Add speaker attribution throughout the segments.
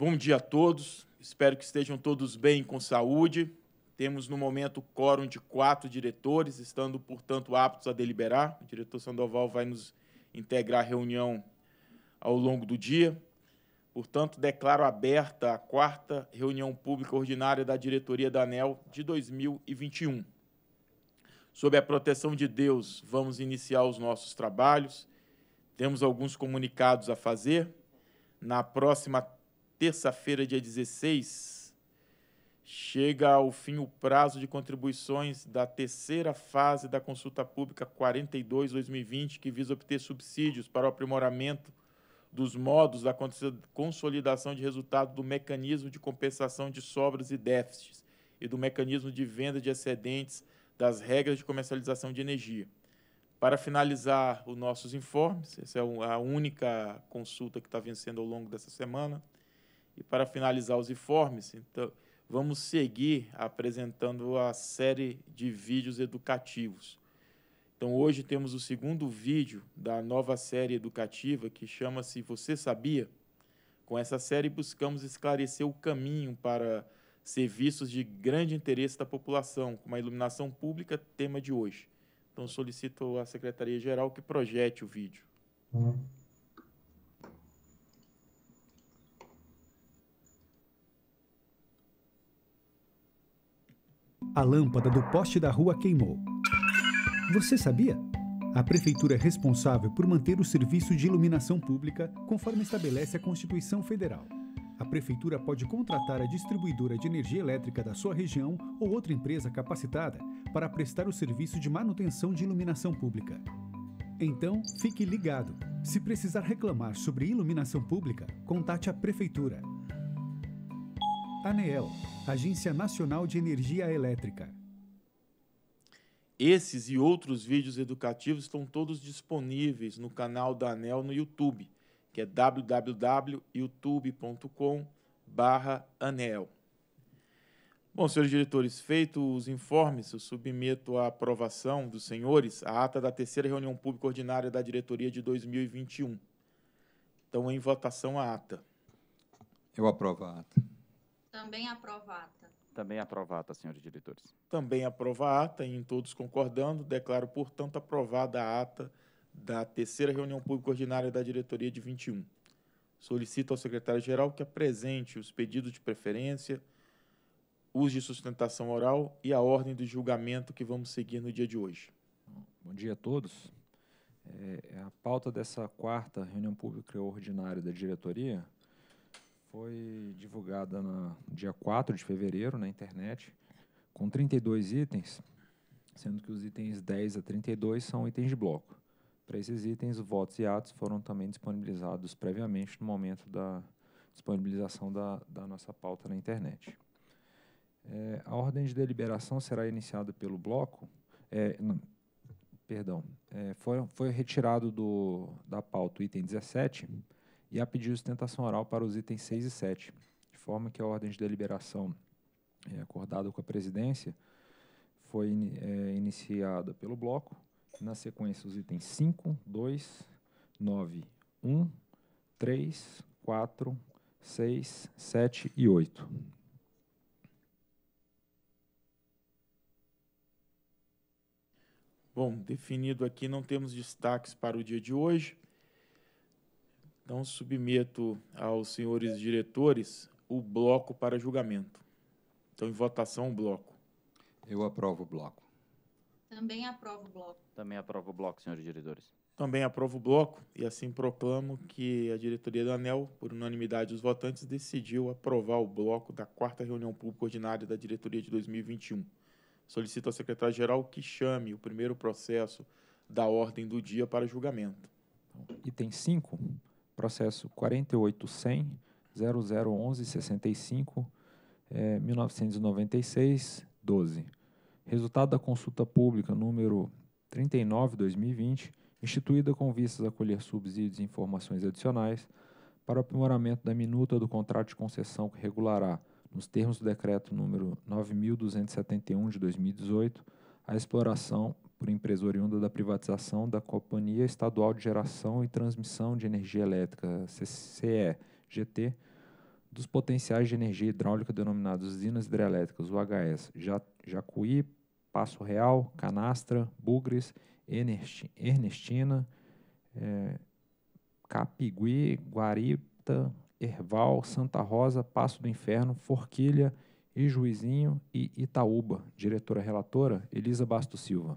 Speaker 1: Bom dia a todos. Espero que estejam todos bem com saúde. Temos no momento quórum de quatro diretores, estando, portanto, aptos a deliberar. O diretor Sandoval vai nos integrar a reunião ao longo do dia. Portanto, declaro aberta a quarta reunião pública ordinária da diretoria da ANEL de 2021. Sob a proteção de Deus, vamos iniciar os nossos trabalhos. Temos alguns comunicados a fazer. Na próxima terça-feira, dia 16, chega ao fim o prazo de contribuições da terceira fase da consulta pública 42-2020, que visa obter subsídios para o aprimoramento dos modos da consolidação de resultado do mecanismo de compensação de sobras e déficits e do mecanismo de venda de excedentes das regras de comercialização de energia. Para finalizar os nossos informes, essa é a única consulta que está vencendo ao longo dessa semana. E para finalizar os informes, então, vamos seguir apresentando a série de vídeos educativos. Então, hoje temos o segundo vídeo da nova série educativa que chama-se Você Sabia? Com essa série, buscamos esclarecer o caminho para serviços de grande interesse da população, como a iluminação pública, tema de hoje. Então, solicito à Secretaria-Geral que projete o vídeo. Uhum.
Speaker 2: a lâmpada do poste da rua queimou. Você sabia? A prefeitura é responsável por manter o serviço de iluminação pública conforme estabelece a Constituição Federal. A prefeitura pode contratar a distribuidora de energia elétrica da sua região ou outra empresa capacitada para prestar o serviço de manutenção de iluminação pública. Então, fique ligado. Se precisar reclamar sobre iluminação pública, contate a prefeitura ANEEL, Agência Nacional de Energia
Speaker 3: Elétrica.
Speaker 1: Esses e outros vídeos educativos estão todos disponíveis no canal da ANEL no YouTube, que é www.youtube.com/anel. Bom, senhores diretores, feitos os informes, eu submeto à aprovação dos senhores a ata da terceira reunião pública ordinária da diretoria de 2021. Então, em votação a ata. Eu aprovo a ata.
Speaker 4: Também aprova ata.
Speaker 1: Também aprova a ata, senhores diretores. Também aprova a ata, em todos concordando, declaro, portanto, aprovada a ata da terceira reunião pública ordinária da diretoria de 21. Solicito ao secretário-geral que apresente os pedidos de preferência, uso de sustentação oral e a ordem do julgamento que vamos seguir no dia de hoje. Bom dia a todos.
Speaker 5: É, a pauta dessa quarta reunião pública ordinária da diretoria foi divulgada no dia 4 de fevereiro na internet, com 32 itens, sendo que os itens 10 a 32 são itens de bloco. Para esses itens, votos e atos foram também disponibilizados previamente no momento da disponibilização da, da nossa pauta na internet. É, a ordem de deliberação será iniciada pelo bloco. É, não, perdão. É, foi, foi retirado do, da pauta o item 17 e a pedir sustentação oral para os itens 6 e 7, de forma que a ordem de deliberação é, acordada com a presidência foi é, iniciada pelo bloco, na sequência os itens 5, 2, 9, 1, 3, 4,
Speaker 1: 6, 7 e 8. Bom, definido aqui, não temos destaques para o dia de hoje. Então, submeto aos senhores diretores o bloco para julgamento. Então, em votação, o bloco. Eu aprovo o bloco.
Speaker 4: Também aprovo o bloco.
Speaker 1: Também aprovo o bloco, senhores diretores. Também aprovo o bloco e assim proclamo que a diretoria do ANEL, por unanimidade dos votantes, decidiu aprovar o bloco da quarta reunião pública ordinária da diretoria de 2021. Solicito ao secretário-geral que chame o primeiro processo da ordem do dia para julgamento.
Speaker 5: Item 5 processo 48100 0011 65 é, 1996 12. Resultado da consulta pública número 39/2020, instituída com vistas a colher subsídios e informações adicionais para o aprimoramento da minuta do contrato de concessão que regulará, nos termos do decreto número 9271 de 2018, a exploração por empresa oriunda da privatização da Companhia Estadual de Geração e Transmissão de Energia Elétrica, CCE-GT, dos potenciais de energia hidráulica denominados usinas hidrelétricas, UHS, Jacuí, Passo Real, Canastra, Bugres, Ernestina, é, Capigui, Guarita, Erval, Santa Rosa, Passo do Inferno, Forquilha, Ijuizinho e Itaúba. Diretora relatora, Elisa Basto Silva.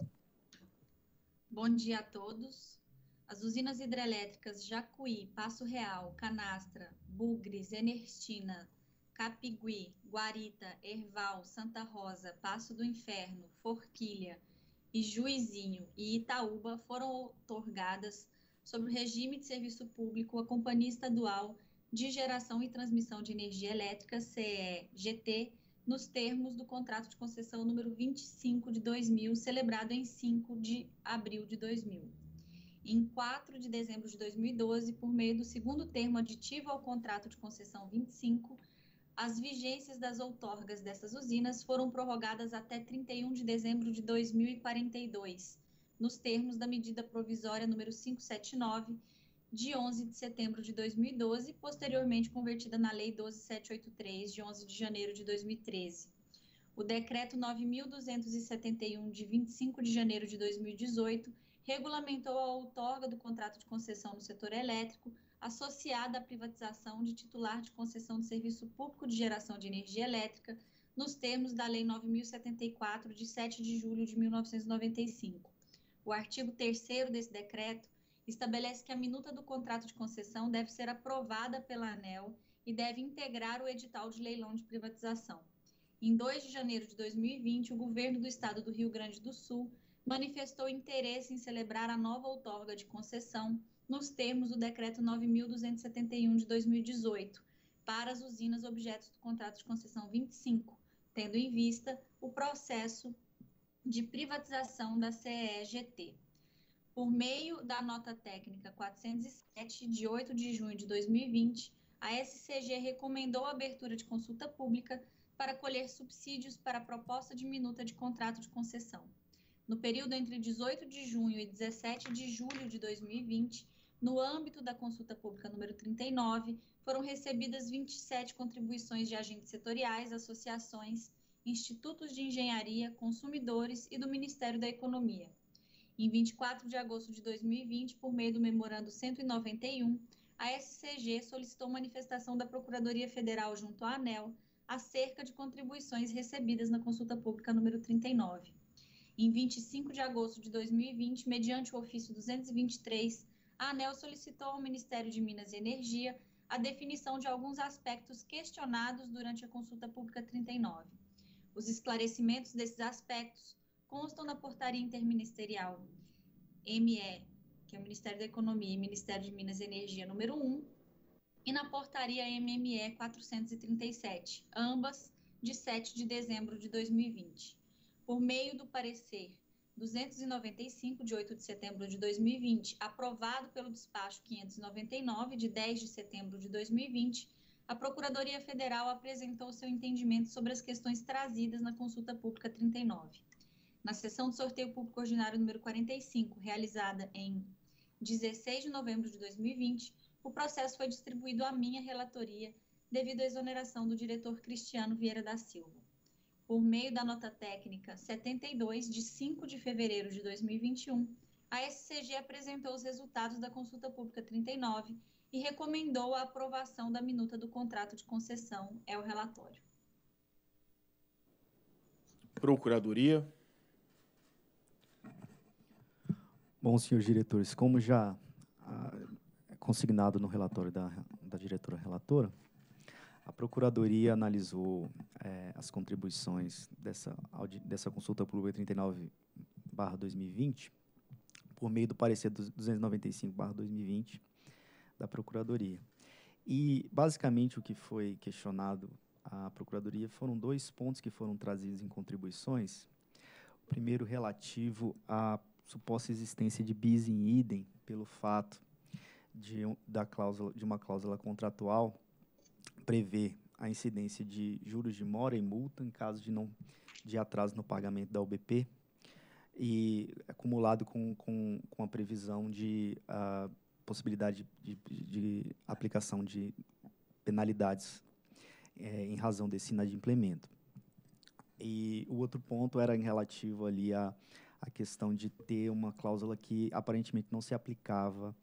Speaker 4: Bom dia a todos. As usinas hidrelétricas Jacuí, Passo Real, Canastra, Bugres, Enerstina, Capigui, Guarita, Erval, Santa Rosa, Passo do Inferno, Forquilha e Juizinho e Itaúba foram outorgadas sobre o regime de serviço público à Companhia Estadual de Geração e Transmissão de Energia Elétrica, CEGT, nos termos do contrato de concessão número 25 de 2000, celebrado em 5 de abril de 2000. Em 4 de dezembro de 2012, por meio do segundo termo aditivo ao contrato de concessão 25, as vigências das outorgas dessas usinas foram prorrogadas até 31 de dezembro de 2042, nos termos da medida provisória número 579, de 11 de setembro de 2012, posteriormente convertida na Lei 12783 de 11 de janeiro de 2013. O decreto 9271 de 25 de janeiro de 2018 regulamentou a outorga do contrato de concessão no setor elétrico, associada à privatização de titular de concessão de serviço público de geração de energia elétrica, nos termos da Lei 9074 de 7 de julho de 1995. O artigo 3 desse decreto estabelece que a minuta do contrato de concessão deve ser aprovada pela ANEL e deve integrar o edital de leilão de privatização. Em 2 de janeiro de 2020, o governo do estado do Rio Grande do Sul manifestou interesse em celebrar a nova outorga de concessão nos termos do decreto 9271 de 2018 para as usinas objetos do contrato de concessão 25, tendo em vista o processo de privatização da CEGT. Por meio da nota técnica 407, de 8 de junho de 2020, a SCG recomendou a abertura de consulta pública para colher subsídios para a proposta de minuta de contrato de concessão. No período entre 18 de junho e 17 de julho de 2020, no âmbito da consulta pública número 39, foram recebidas 27 contribuições de agentes setoriais, associações, institutos de engenharia, consumidores e do Ministério da Economia. Em 24 de agosto de 2020, por meio do memorando 191, a SCG solicitou manifestação da Procuradoria Federal junto à ANEL acerca de contribuições recebidas na consulta pública número 39. Em 25 de agosto de 2020, mediante o ofício 223, a ANEL solicitou ao Ministério de Minas e Energia a definição de alguns aspectos questionados durante a consulta pública 39. Os esclarecimentos desses aspectos constam na portaria interministerial ME, que é o Ministério da Economia e Ministério de Minas e Energia número 1, e na portaria MME 437, ambas de 7 de dezembro de 2020. Por meio do parecer 295 de 8 de setembro de 2020, aprovado pelo despacho 599 de 10 de setembro de 2020, a Procuradoria Federal apresentou seu entendimento sobre as questões trazidas na consulta pública 39 na sessão do sorteio público ordinário número 45, realizada em 16 de novembro de 2020, o processo foi distribuído à minha relatoria devido à exoneração do diretor Cristiano Vieira da Silva. Por meio da nota técnica 72 de 5 de fevereiro de 2021, a SCG apresentou os resultados da consulta pública 39 e recomendou a aprovação da minuta do contrato de concessão. É o relatório.
Speaker 1: Procuradoria.
Speaker 2: Bom, senhores diretores, como já ah, é consignado no relatório da, da diretora relatora, a Procuradoria analisou é, as contribuições dessa, dessa consulta pública 39-2020 por meio do parecer 295-2020 da Procuradoria. E, basicamente, o que foi questionado à Procuradoria foram dois pontos que foram trazidos em contribuições. O primeiro relativo à suposta existência de bis in idem pelo fato de, da cláusula, de uma cláusula contratual prever a incidência de juros de mora e multa em caso de, não, de atraso no pagamento da UBP e acumulado com, com, com a previsão de uh, possibilidade de, de, de, aplicação de penalidades é, em razão desse inadimplemento. E o outro ponto era em relativo ali a, a questão de ter uma cláusula que aparentemente não se aplicava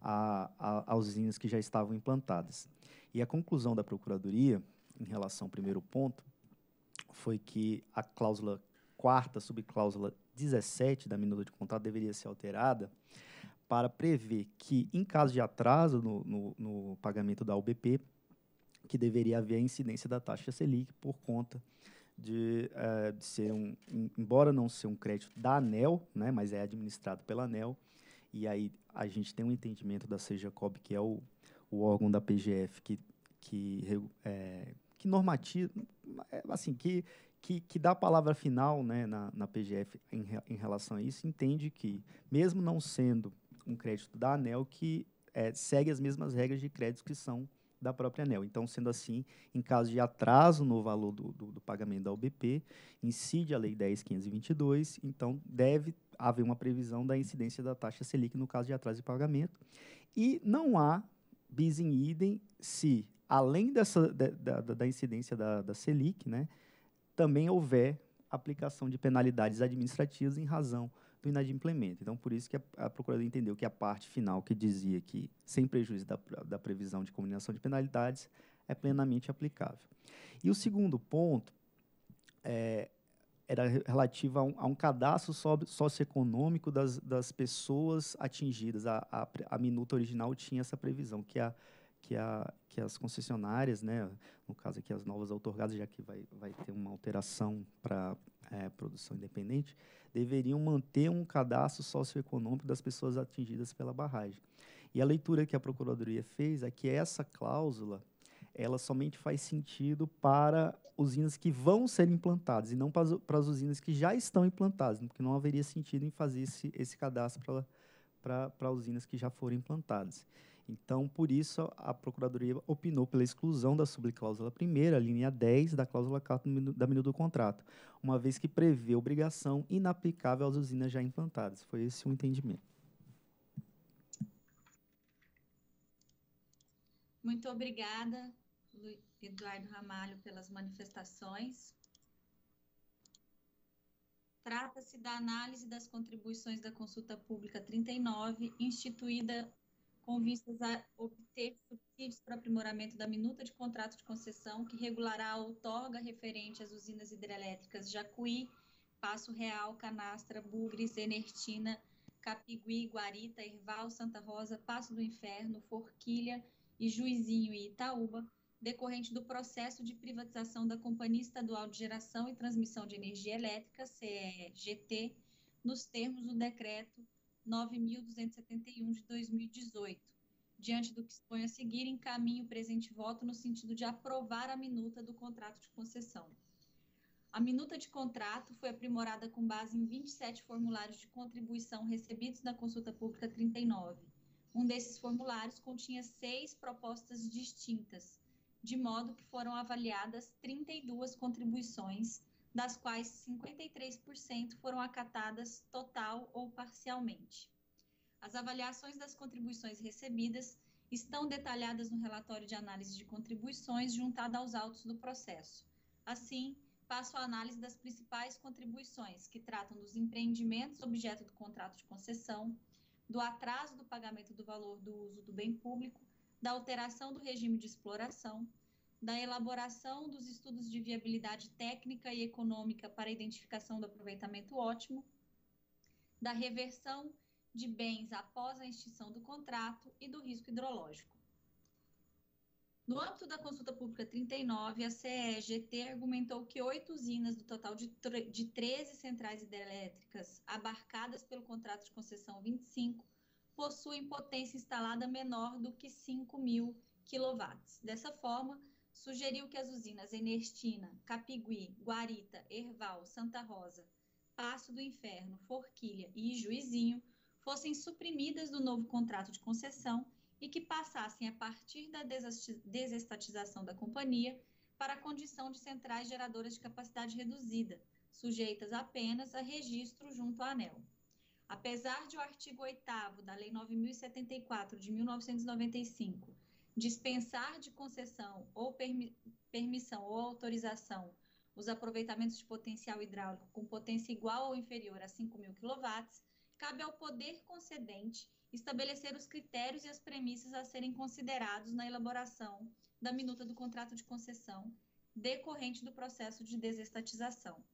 Speaker 2: aos a, usinas que já estavam implantadas. E a conclusão da Procuradoria, em relação ao primeiro ponto, foi que a cláusula quarta, subcláusula 17 da minuta de contrato, deveria ser alterada para prever que, em caso de atraso no, no, no pagamento da UBP, que deveria haver a incidência da taxa Selic por conta de, uh, de, ser um, embora não ser um crédito da ANEL, né, mas é administrado pela ANEL, e aí a gente tem um entendimento da Sejacob, que é o, o órgão da PGF que, que, é, que normatiza, é, assim, que, que, que dá a palavra final né, na, na PGF em, em relação a isso, entende que, mesmo não sendo um crédito da ANEL, que é, segue as mesmas regras de crédito que são da própria ANEL. Então, sendo assim, em caso de atraso no valor do, do, do pagamento da UBP, incide a Lei 10.522, então deve haver uma previsão da incidência da taxa Selic no caso de atraso de pagamento. E não há bis in idem se, além dessa, da, da, da incidência da, da Selic, né, também houver aplicação de penalidades administrativas em razão implementa Então, por isso que a, a Procuradoria entendeu que a parte final que dizia que, sem prejuízo da, da previsão de combinação de penalidades, é plenamente aplicável. E o segundo ponto é, era relativo a um, a um cadastro socioeconômico das, das pessoas atingidas. A, a, a, minuta original tinha essa previsão, que, a, que, a, que as concessionárias, né, no caso aqui as novas outorgadas, já que vai, vai ter uma alteração para é, produção independente, deveriam manter um cadastro socioeconômico das pessoas atingidas pela barragem. E a leitura que a Procuradoria fez é que essa cláusula ela somente faz sentido para usinas que vão ser implantadas e não para as, usinas que já estão implantadas, porque não haveria sentido em fazer esse, esse cadastro para, para usinas que já foram implantadas. Então, por isso, a Procuradoria opinou pela exclusão da subcláusula primeira, linha 10 da cláusula 4 da menu do contrato, uma vez que prevê obrigação inaplicável às usinas já implantadas. Foi esse o entendimento.
Speaker 4: Muito obrigada, Eduardo Ramalho, pelas manifestações. Trata-se da análise das contribuições da consulta pública 39, instituída com vistas a obter subsídios para aprimoramento da minuta de contrato de concessão que regulará a outorga referente às usinas hidrelétricas Jacuí, Passo Real, Canastra, Bugres, Enertina, Capigui, Guarita, Erval, Santa Rosa, Passo do Inferno, Forquilha e Juizinho e Itaúba, decorrente do processo de privatização da Companhia Estadual de Geração e Transmissão de Energia Elétrica, CEGT, nos termos do decreto 9.271 de 2018. Diante do que expõe a seguir, encaminho o presente voto no sentido de aprovar a minuta do contrato de concessão. A minuta de contrato foi aprimorada com base em 27 formulários de contribuição recebidos na consulta pública 39. Um desses formulários continha seis propostas distintas, de modo que foram avaliadas 32 contribuições das quais 53% foram acatadas total ou parcialmente. As avaliações das contribuições recebidas estão detalhadas no relatório de análise de contribuições juntado aos autos do processo. Assim, passo à análise das principais contribuições, que tratam dos empreendimentos objeto do contrato de concessão, do atraso do pagamento do valor do uso do bem público, da alteração do regime de exploração, da elaboração dos estudos de viabilidade técnica e econômica para identificação do aproveitamento ótimo, da reversão de bens após a extinção do contrato e do risco hidrológico. No âmbito da consulta pública 39, a CEGT argumentou que oito usinas do total de, de 13 centrais hidrelétricas abarcadas pelo contrato de concessão 25 possuem potência instalada menor do que 5 mil quilowatts. Dessa forma, sugeriu que as usinas Enestina, Capigui, Guarita, Erval, Santa Rosa, Passo do Inferno, Forquilha e Juizinho fossem suprimidas do novo contrato de concessão e que passassem a partir da desestatização da companhia para a condição de centrais geradoras de capacidade reduzida, sujeitas apenas a registro junto à ANEL. Apesar de o artigo 8 da Lei 9074 de 1995 dispensar de concessão ou permi permissão ou autorização os aproveitamentos de potencial hidráulico com potência igual ou inferior a 5.000 kW, cabe ao poder concedente estabelecer os critérios e as premissas a serem considerados na elaboração da minuta do contrato de concessão decorrente do processo de desestatização.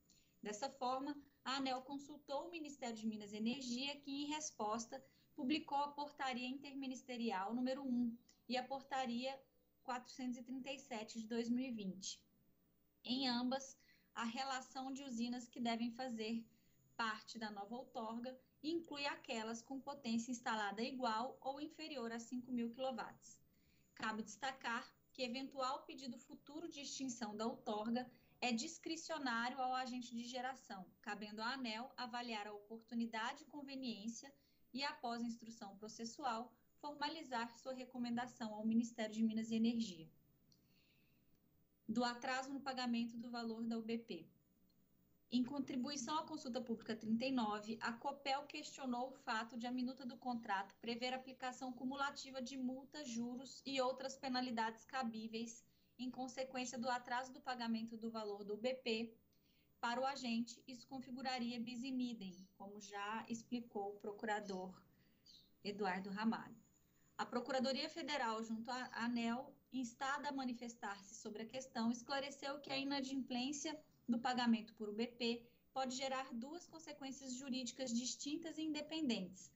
Speaker 4: Dessa forma, a ANEL consultou o Ministério de Minas e Energia, que, em resposta, publicou a Portaria Interministerial número 1, e a portaria 437 de 2020. Em ambas, a relação de usinas que devem fazer parte da nova outorga inclui aquelas com potência instalada igual ou inferior a 5.000 kW. Cabe destacar que eventual pedido futuro de extinção da outorga é discricionário ao agente de geração, cabendo à ANEL avaliar a oportunidade e conveniência e, após instrução processual, formalizar sua recomendação ao Ministério de Minas e Energia do atraso no pagamento do valor da UBP. Em contribuição à consulta pública 39, a COPEL questionou o fato de a minuta do contrato prever aplicação cumulativa de multas, juros e outras penalidades cabíveis em consequência do atraso do pagamento do valor do UBP para o agente, isso configuraria bis idem, como já explicou o procurador Eduardo Ramalho. A Procuradoria Federal, junto à ANEL, instada a manifestar-se sobre a questão, esclareceu que a inadimplência do pagamento por UBP pode gerar duas consequências jurídicas distintas e independentes: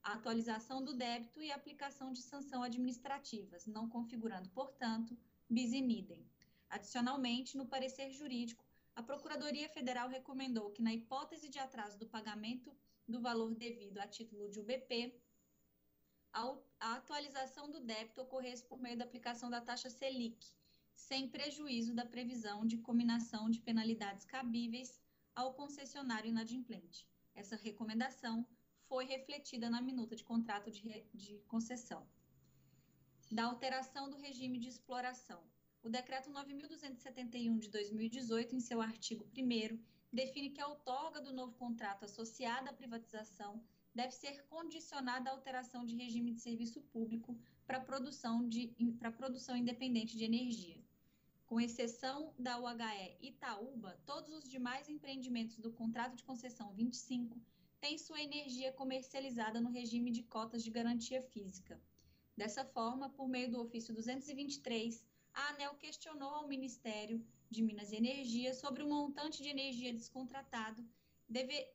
Speaker 4: a atualização do débito e a aplicação de sanção administrativas, não configurando, portanto, bis in idem. Adicionalmente, no parecer jurídico, a Procuradoria Federal recomendou que, na hipótese de atraso do pagamento do valor devido a título de UBP, a atualização do débito ocorresse por meio da aplicação da taxa Selic, sem prejuízo da previsão de combinação de penalidades cabíveis ao concessionário inadimplente. Essa recomendação foi refletida na minuta de contrato de, de concessão. Da alteração do regime de exploração. O Decreto 9.271 de 2018, em seu artigo 1, define que a outorga do novo contrato associado à privatização deve ser condicionada à alteração de regime de serviço público para produção de para produção independente de energia. Com exceção da UHE Itaúba, todos os demais empreendimentos do contrato de concessão 25 têm sua energia comercializada no regime de cotas de garantia física. Dessa forma, por meio do ofício 223, a ANEL questionou ao Ministério de Minas e Energia sobre o montante de energia descontratado deve,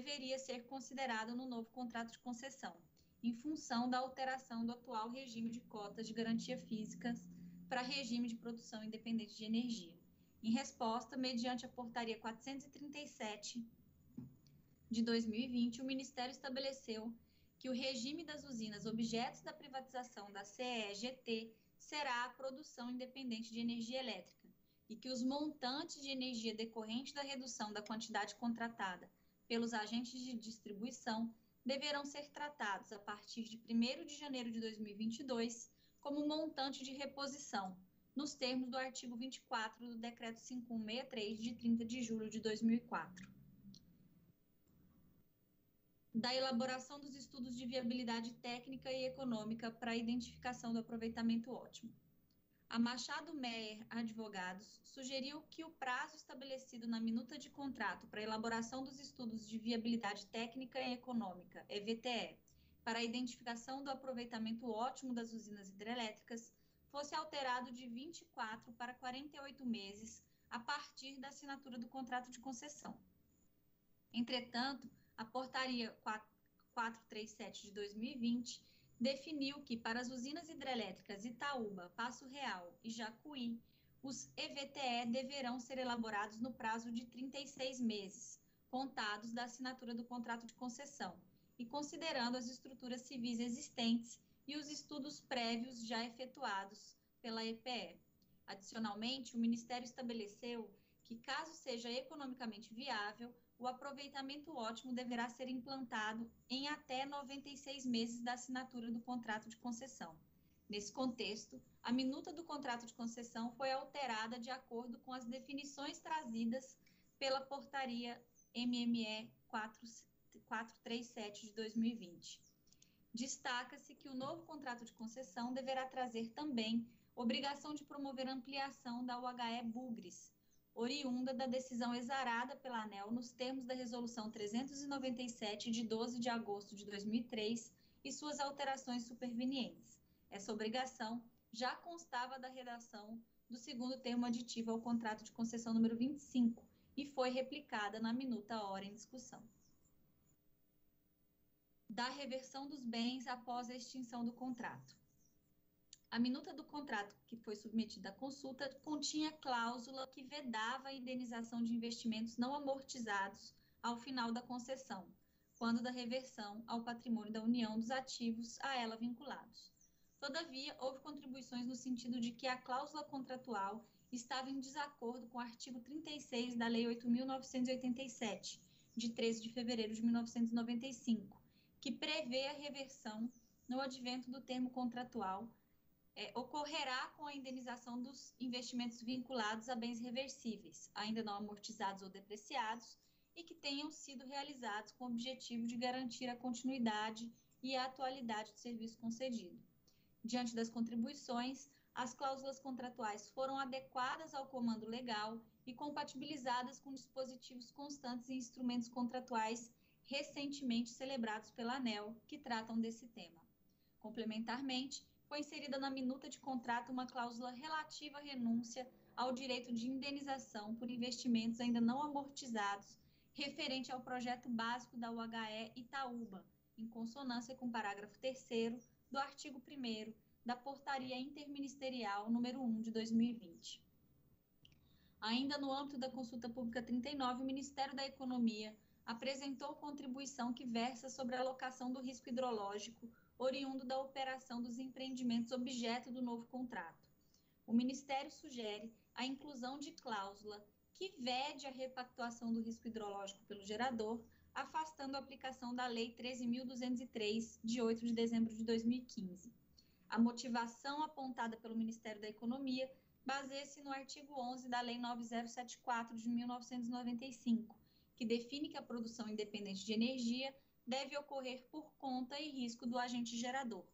Speaker 4: deveria ser considerado no novo contrato de concessão, em função da alteração do atual regime de cotas de garantia físicas para regime de produção independente de energia. Em resposta, mediante a portaria 437 de 2020, o Ministério estabeleceu que o regime das usinas objetos da privatização da CEGT será a produção independente de energia elétrica e que os montantes de energia decorrente da redução da quantidade contratada pelos agentes de distribuição deverão ser tratados a partir de 1 de janeiro de 2022 como montante de reposição, nos termos do artigo 24 do Decreto 5163, de 30 de julho de 2004. Da elaboração dos estudos de viabilidade técnica e econômica para a identificação do aproveitamento ótimo a Machado Meyer Advogados sugeriu que o prazo estabelecido na minuta de contrato para elaboração dos estudos de viabilidade técnica e econômica, EVTE, para a identificação do aproveitamento ótimo das usinas hidrelétricas fosse alterado de 24 para 48 meses a partir da assinatura do contrato de concessão. Entretanto, a portaria 437 de 2020 definiu que para as usinas hidrelétricas Itaúba, Passo Real e Jacuí, os EVTE deverão ser elaborados no prazo de 36 meses, contados da assinatura do contrato de concessão, e considerando as estruturas civis existentes e os estudos prévios já efetuados pela EPE. Adicionalmente, o Ministério estabeleceu que, caso seja economicamente viável, o aproveitamento ótimo deverá ser implantado em até 96 meses da assinatura do contrato de concessão. Nesse contexto, a minuta do contrato de concessão foi alterada de acordo com as definições trazidas pela portaria MME 437 de 2020. Destaca-se que o novo contrato de concessão deverá trazer também obrigação de promover ampliação da UHE Bugres, oriunda da decisão exarada pela ANEL nos termos da Resolução 397 de 12 de agosto de 2003 e suas alterações supervenientes. Essa obrigação já constava da redação do segundo termo aditivo ao contrato de concessão número 25 e foi replicada na minuta hora em discussão. Da reversão dos bens após a extinção do contrato. A minuta do contrato que foi submetida à consulta continha cláusula que vedava a indenização de investimentos não amortizados ao final da concessão, quando da reversão ao patrimônio da União dos ativos a ela vinculados. Todavia, houve contribuições no sentido de que a cláusula contratual estava em desacordo com o artigo 36 da Lei 8.987, de 13 de fevereiro de 1995, que prevê a reversão no advento do termo contratual é, ocorrerá com a indenização dos investimentos vinculados a bens reversíveis, ainda não amortizados ou depreciados, e que tenham sido realizados com o objetivo de garantir a continuidade e a atualidade do serviço concedido. Diante das contribuições, as cláusulas contratuais foram adequadas ao comando legal e compatibilizadas com dispositivos constantes e instrumentos contratuais recentemente celebrados pela ANEL, que tratam desse tema. Complementarmente, foi inserida na minuta de contrato uma cláusula relativa à renúncia ao direito de indenização por investimentos ainda não amortizados referente ao projeto básico da UHE Itaúba, em consonância com o parágrafo 3 do artigo 1 da Portaria Interministerial número 1 de 2020. Ainda no âmbito da consulta pública 39, o Ministério da Economia apresentou contribuição que versa sobre a alocação do risco hidrológico oriundo da operação dos empreendimentos objeto do novo contrato. O Ministério sugere a inclusão de cláusula que vede a repactuação do risco hidrológico pelo gerador, afastando a aplicação da Lei 13.203, de 8 de dezembro de 2015. A motivação apontada pelo Ministério da Economia baseia-se no artigo 11 da Lei 9074 de 1995, que define que a produção independente de energia deve ocorrer por conta e risco do agente gerador.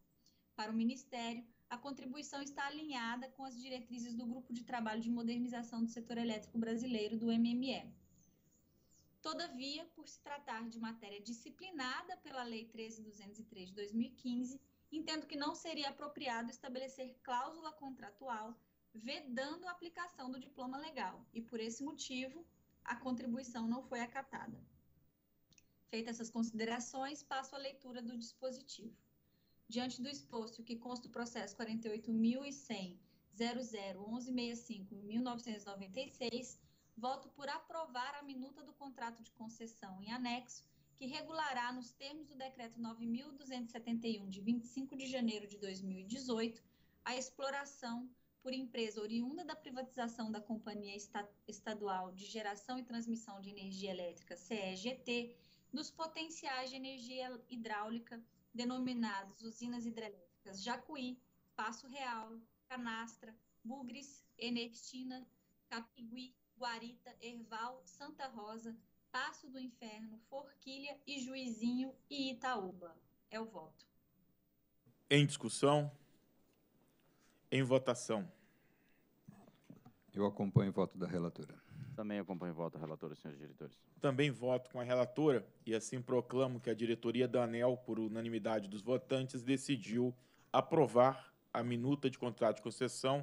Speaker 4: Para o Ministério, a contribuição está alinhada com as diretrizes do Grupo de Trabalho de Modernização do Setor Elétrico Brasileiro, do MME. Todavia, por se tratar de matéria disciplinada pela Lei 13.203 de 2015, entendo que não seria apropriado estabelecer cláusula contratual vedando a aplicação do diploma legal, e por esse motivo, a contribuição não foi acatada. Feitas essas considerações, passo à leitura do dispositivo. Diante do exposto que consta o processo 48.100.001165-1996, voto por aprovar a minuta do contrato de concessão em anexo, que regulará, nos termos do Decreto 9.271, de 25 de janeiro de 2018, a exploração por empresa oriunda da privatização da Companhia Estadual de Geração e Transmissão de Energia Elétrica, CEGT, dos potenciais de energia hidráulica denominados usinas hidrelétricas Jacuí, Passo Real, Canastra, Bugres, Enertina, Capigui, Guarita, Erval, Santa Rosa, Passo do Inferno, Forquilha e Juizinho e Itaúba. É o voto.
Speaker 1: Em discussão? Em votação.
Speaker 6: Eu acompanho o voto da relatora.
Speaker 1: Também acompanho o voto a relatora, senhores diretores. Também voto com a relatora e assim proclamo que a diretoria da ANEL, por unanimidade dos votantes, decidiu aprovar a minuta de contrato de concessão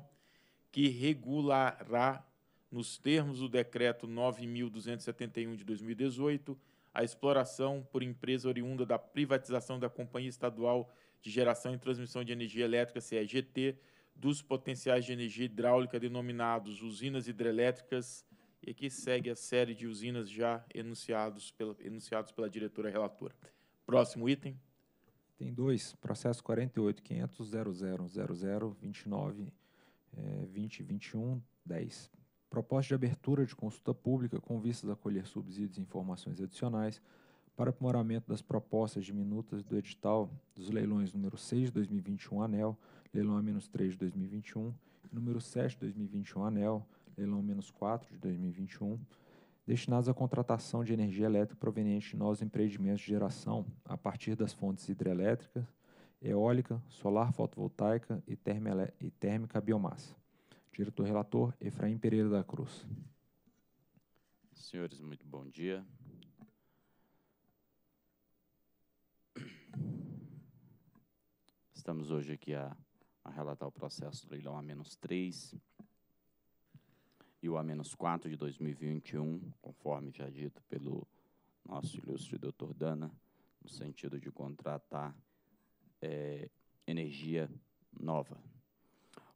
Speaker 1: que regulará, nos termos do decreto 9.271 de 2018, a exploração por empresa oriunda da privatização da Companhia Estadual de Geração e Transmissão de Energia Elétrica, CEGT, dos potenciais de energia hidráulica denominados usinas hidrelétricas e aqui segue a série de usinas já enunciados pela, enunciados pela diretora relatora. Próximo item.
Speaker 5: Tem dois, processo 48.500.00.00.29, é, 20, 21, 10. Proposta de abertura de consulta pública com vistas a colher subsídios e informações adicionais para aprimoramento das propostas de minutas do edital dos leilões número 6 de 2021 ANEL, leilão a menos 3 de 2021, número 7 de 2021 ANEL, leilão menos 4 de 2021, destinados à contratação de energia elétrica proveniente de novos empreendimentos de geração a partir das fontes hidrelétricas, eólica, solar fotovoltaica e, e térmica biomassa. Diretor relator Efraim Pereira da Cruz. Senhores, muito bom dia.
Speaker 7: Estamos hoje aqui a, a relatar o processo do leilão A-3, e o A-4 de 2021, conforme já dito pelo nosso ilustre doutor Dana, no sentido de contratar é, energia nova.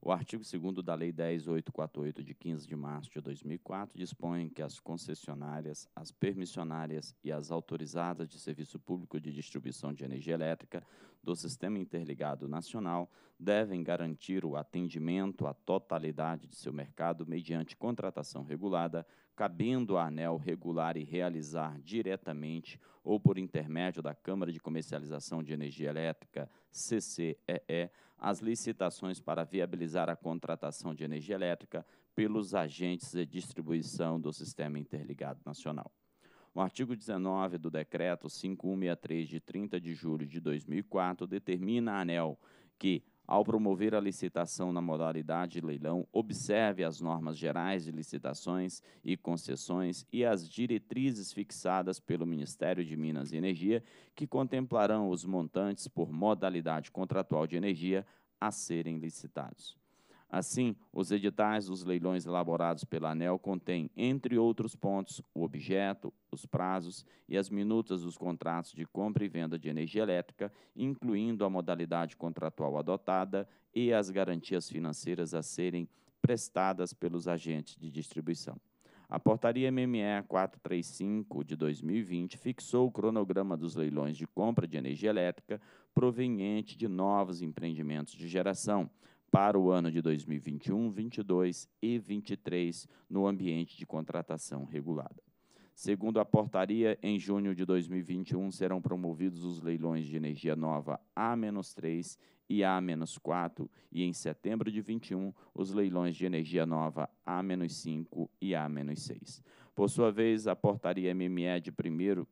Speaker 7: O artigo 2 da Lei 10.848, de 15 de março de 2004, dispõe que as concessionárias, as permissionárias e as autorizadas de serviço público de distribuição de energia elétrica do Sistema Interligado Nacional devem garantir o atendimento à totalidade de seu mercado mediante contratação regulada, cabendo à ANEL regular e realizar diretamente ou por intermédio da Câmara de Comercialização de Energia Elétrica, CCEE, as licitações para viabilizar a contratação de energia elétrica pelos agentes de distribuição do Sistema Interligado Nacional. O artigo 19 do Decreto 5163, de 30 de julho de 2004, determina a ANEL que, ao promover a licitação na modalidade de leilão, observe as normas gerais de licitações e concessões e as diretrizes fixadas pelo Ministério de Minas e Energia, que contemplarão os montantes por modalidade contratual de energia a serem licitados. Assim, os editais dos leilões elaborados pela ANEL contêm, entre outros pontos, o objeto, os prazos e as minutas dos contratos de compra e venda de energia elétrica, incluindo a modalidade contratual adotada e as garantias financeiras a serem prestadas pelos agentes de distribuição. A portaria MME 435 de 2020 fixou o cronograma dos leilões de compra de energia elétrica proveniente de novos empreendimentos de geração, para o ano de 2021, 22 e 23 no ambiente de contratação regulada. Segundo a portaria, em junho de 2021 serão promovidos os leilões de energia nova A-3 e A-4 e em setembro de 21 os leilões de energia nova A-5 e A-6. Por sua vez, a portaria MME de 1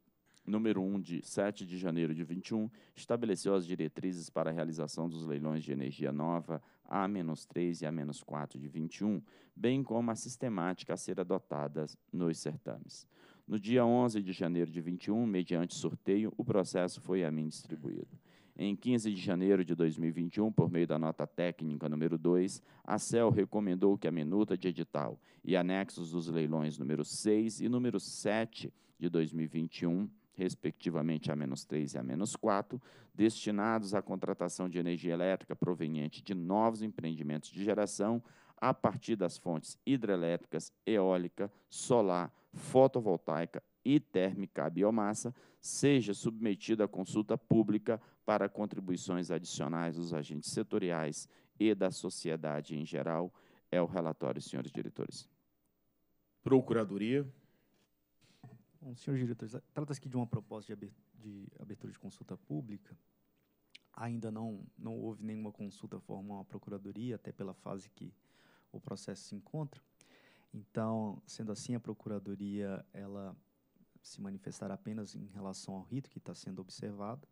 Speaker 7: número 1 de 7 de janeiro de 21, estabeleceu as diretrizes para a realização dos leilões de energia nova A-3 e A-4 de 21, bem como a sistemática a ser adotada nos certames. No dia 11 de janeiro de 21, mediante sorteio, o processo foi a mim distribuído. Em 15 de janeiro de 2021, por meio da nota técnica número 2, a CEL recomendou que a minuta de edital e anexos dos leilões número 6 e número 7 de 2021 respectivamente a menos 3 e a menos 4, destinados à contratação de energia elétrica proveniente de novos empreendimentos de geração a partir das fontes hidrelétricas, eólica, solar, fotovoltaica e térmica biomassa, seja submetido à consulta pública para contribuições adicionais dos agentes setoriais e da sociedade em geral. É o relatório, senhores
Speaker 1: diretores. Procuradoria.
Speaker 2: Bom, senhores diretores, trata-se aqui de uma proposta de abertura de consulta pública. Ainda não, não houve nenhuma consulta formal à Procuradoria, até pela fase que o processo se encontra. Então, sendo assim, a Procuradoria ela se manifestará apenas em relação ao rito que está sendo observado,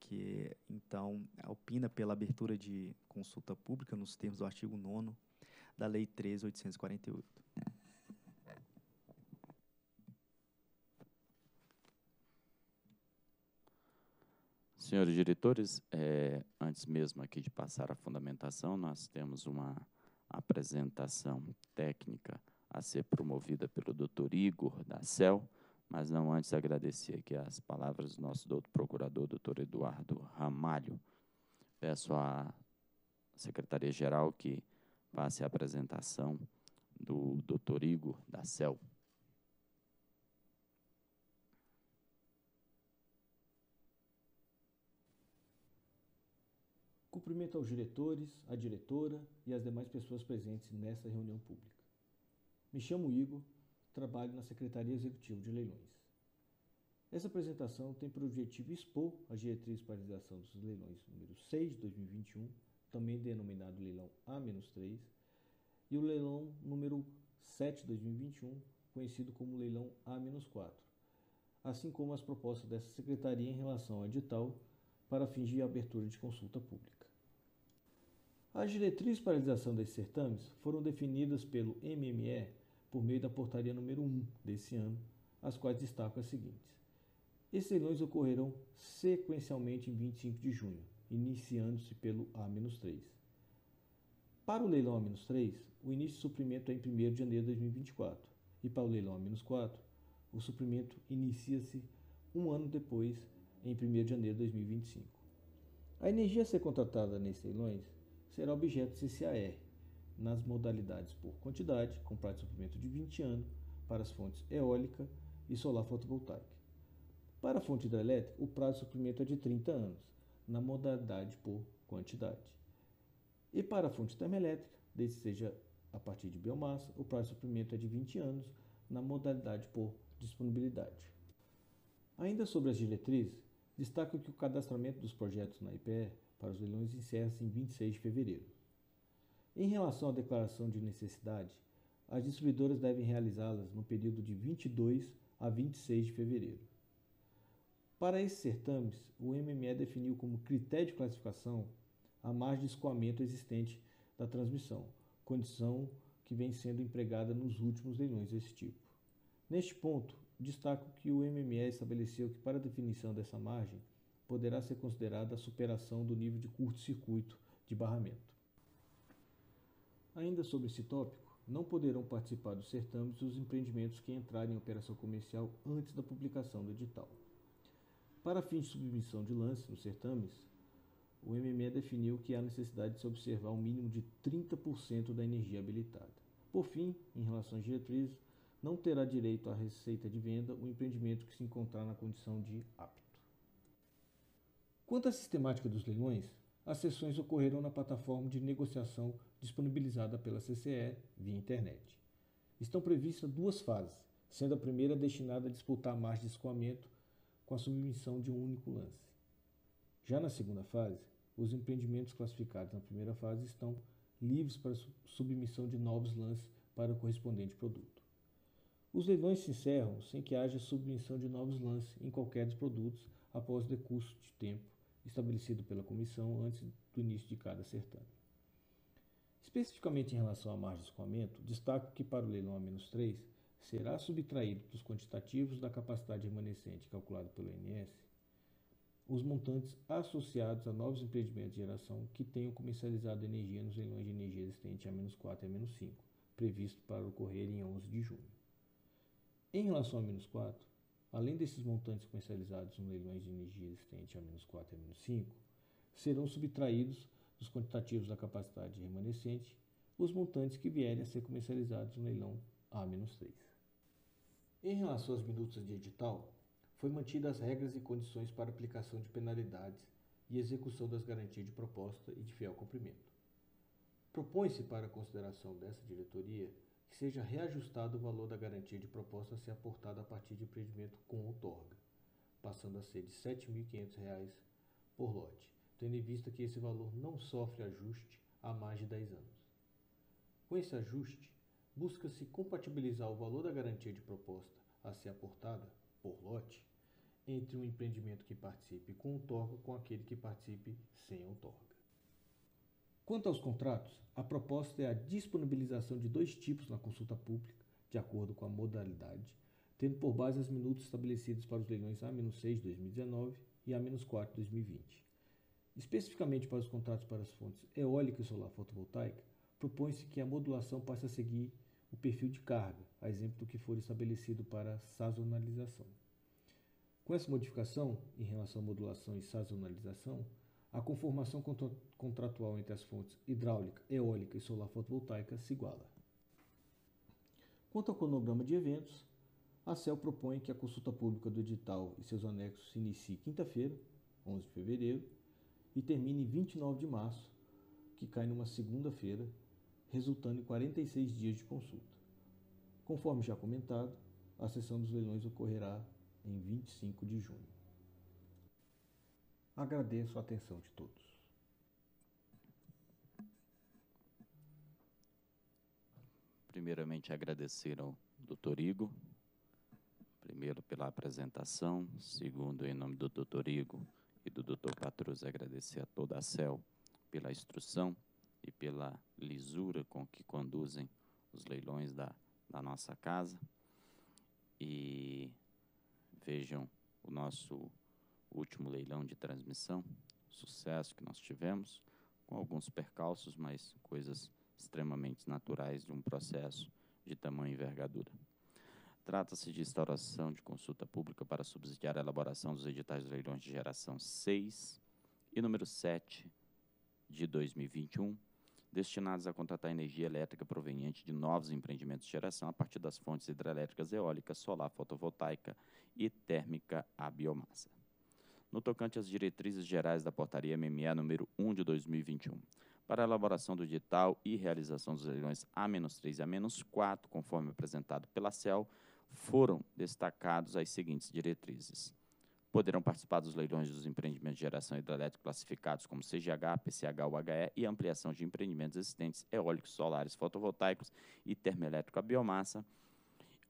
Speaker 2: que então opina pela abertura de consulta pública nos termos do artigo 9 da Lei 3.848.
Speaker 7: Senhores diretores, é, antes mesmo aqui de passar a fundamentação, nós temos uma apresentação técnica a ser promovida pelo Dr. Igor da CEL, mas não antes agradecer aqui as palavras do nosso doutor procurador, doutor Eduardo Ramalho. Peço à Secretaria-Geral que passe a apresentação do doutor Igor da CEL.
Speaker 3: Cumprimento aos diretores, à diretora e às demais pessoas presentes nessa reunião pública. Me chamo Igor, trabalho na Secretaria Executiva de Leilões. Essa apresentação tem por objetivo expor as diretrizes para a realização dos leilões número 6 de 2021, também denominado leilão A-3, e o leilão número 7 de 2021, conhecido como leilão A-4, assim como as propostas dessa secretaria em relação ao edital para fingir a abertura de consulta pública. As diretrizes para a realização desses certames foram definidas pelo MME por meio da portaria número 1 desse ano, as quais destacam as seguintes. Esses leilões ocorrerão sequencialmente em 25 de junho, iniciando-se pelo A-3. Para o leilão A-3, o início de suprimento é em 1 de janeiro de 2024, e para o leilão A-4, o suprimento inicia-se um ano depois, em 1 de janeiro de 2025. A energia a ser contratada nesses leilões será objeto CCAR nas modalidades por quantidade, com prazo de suprimento de 20 anos, para as fontes eólica e solar fotovoltaica. Para a fonte hidrelétrica, o prazo de suprimento é de 30 anos, na modalidade por quantidade. E para a fonte termoelétrica, desde seja a partir de biomassa, o prazo de suprimento é de 20 anos, na modalidade por disponibilidade. Ainda sobre as diretrizes, destaco que o cadastramento dos projetos na IPE para os leilões encerra-se em 26 de fevereiro. Em relação à declaração de necessidade, as distribuidoras devem realizá-las no período de 22 a 26 de fevereiro. Para esses certames, o MME definiu como critério de classificação a margem de escoamento existente da transmissão, condição que vem sendo empregada nos últimos leilões desse tipo. Neste ponto, destaco que o MME estabeleceu que, para a definição dessa margem, poderá ser considerada a superação do nível de curto-circuito de barramento. Ainda sobre esse tópico, não poderão participar dos certames os empreendimentos que entrarem em operação comercial antes da publicação do edital. Para fins de submissão de lance nos certames, o MME definiu que há necessidade de se observar um mínimo de 30% da energia habilitada. Por fim, em relação às diretrizes, não terá direito à receita de venda o empreendimento que se encontrar na condição de apto. Quanto à sistemática dos leilões, as sessões ocorrerão na plataforma de negociação disponibilizada pela CCE via internet. Estão previstas duas fases, sendo a primeira destinada a disputar a margem de escoamento com a submissão de um único lance. Já na segunda fase, os empreendimentos classificados na primeira fase estão livres para submissão de novos lances para o correspondente produto. Os leilões se encerram sem que haja submissão de novos lances em qualquer dos produtos após o decurso de tempo estabelecido pela comissão antes do início de cada certame. Especificamente em relação à margem de escoamento, destaco que para o leilão A-3 será subtraído dos quantitativos da capacidade remanescente calculado pelo INS os montantes associados a novos empreendimentos de geração que tenham comercializado energia nos leilões de energia existente A-4 e A-5, previsto para ocorrer em 11 de junho. Em relação a menos 4, além desses montantes comercializados no leilões de energia existente a menos 4 e a menos 5, serão subtraídos dos quantitativos da capacidade remanescente os montantes que vierem a ser comercializados no leilão A-3. Em relação às minutas de edital, foi mantida as regras e condições para aplicação de penalidades e execução das garantias de proposta e de fiel cumprimento. Propõe-se para a consideração dessa diretoria que seja reajustado o valor da garantia de proposta a ser aportada a partir de empreendimento com outorga, passando a ser de R$ 7.500 por lote, tendo em vista que esse valor não sofre ajuste há mais de 10 anos. Com esse ajuste, busca-se compatibilizar o valor da garantia de proposta a ser aportada por lote entre um empreendimento que participe com outorga com aquele que participe sem outorga. Quanto aos contratos, a proposta é a disponibilização de dois tipos na consulta pública, de acordo com a modalidade, tendo por base as minutos estabelecidos para os leilões A-6 2019 e A-4 2020. Especificamente para os contratos para as fontes eólica e solar fotovoltaica, propõe-se que a modulação passe a seguir o perfil de carga, a exemplo do que for estabelecido para sazonalização. Com essa modificação, em relação à modulação e sazonalização, a conformação contratual entre as fontes hidráulica, eólica e solar fotovoltaica se iguala. Quanto ao cronograma de eventos, a CEL propõe que a consulta pública do edital e seus anexos se inicie quinta-feira, 11 de fevereiro, e termine 29 de março, que cai numa segunda-feira, resultando em 46 dias de consulta. Conforme já comentado, a sessão dos leilões ocorrerá em 25 de junho. Agradeço a atenção de todos.
Speaker 7: Primeiramente, agradecer ao doutor Igor, primeiro pela apresentação, segundo, em nome do doutor Igor e do doutor Patrus, agradecer a toda a CEL pela instrução e pela lisura com que conduzem os leilões da, da nossa casa. E vejam o nosso último leilão de transmissão, sucesso que nós tivemos, com alguns percalços, mas coisas extremamente naturais de um processo de tamanho envergadura. Trata-se de instauração de consulta pública para subsidiar a elaboração dos editais dos leilões de geração 6 e número 7 de 2021, destinados a contratar energia elétrica proveniente de novos empreendimentos de geração a partir das fontes hidrelétricas eólica, solar fotovoltaica e térmica à biomassa no tocante às diretrizes gerais da portaria MMA número 1 de 2021, para a elaboração do edital e realização dos leilões A-3 e A-4, conforme apresentado pela CEL, foram destacados as seguintes diretrizes. Poderão participar dos leilões dos empreendimentos de geração hidrelétrica classificados como CGH, PCH, HE e ampliação de empreendimentos existentes eólicos, solares, fotovoltaicos e termoelétrico a biomassa,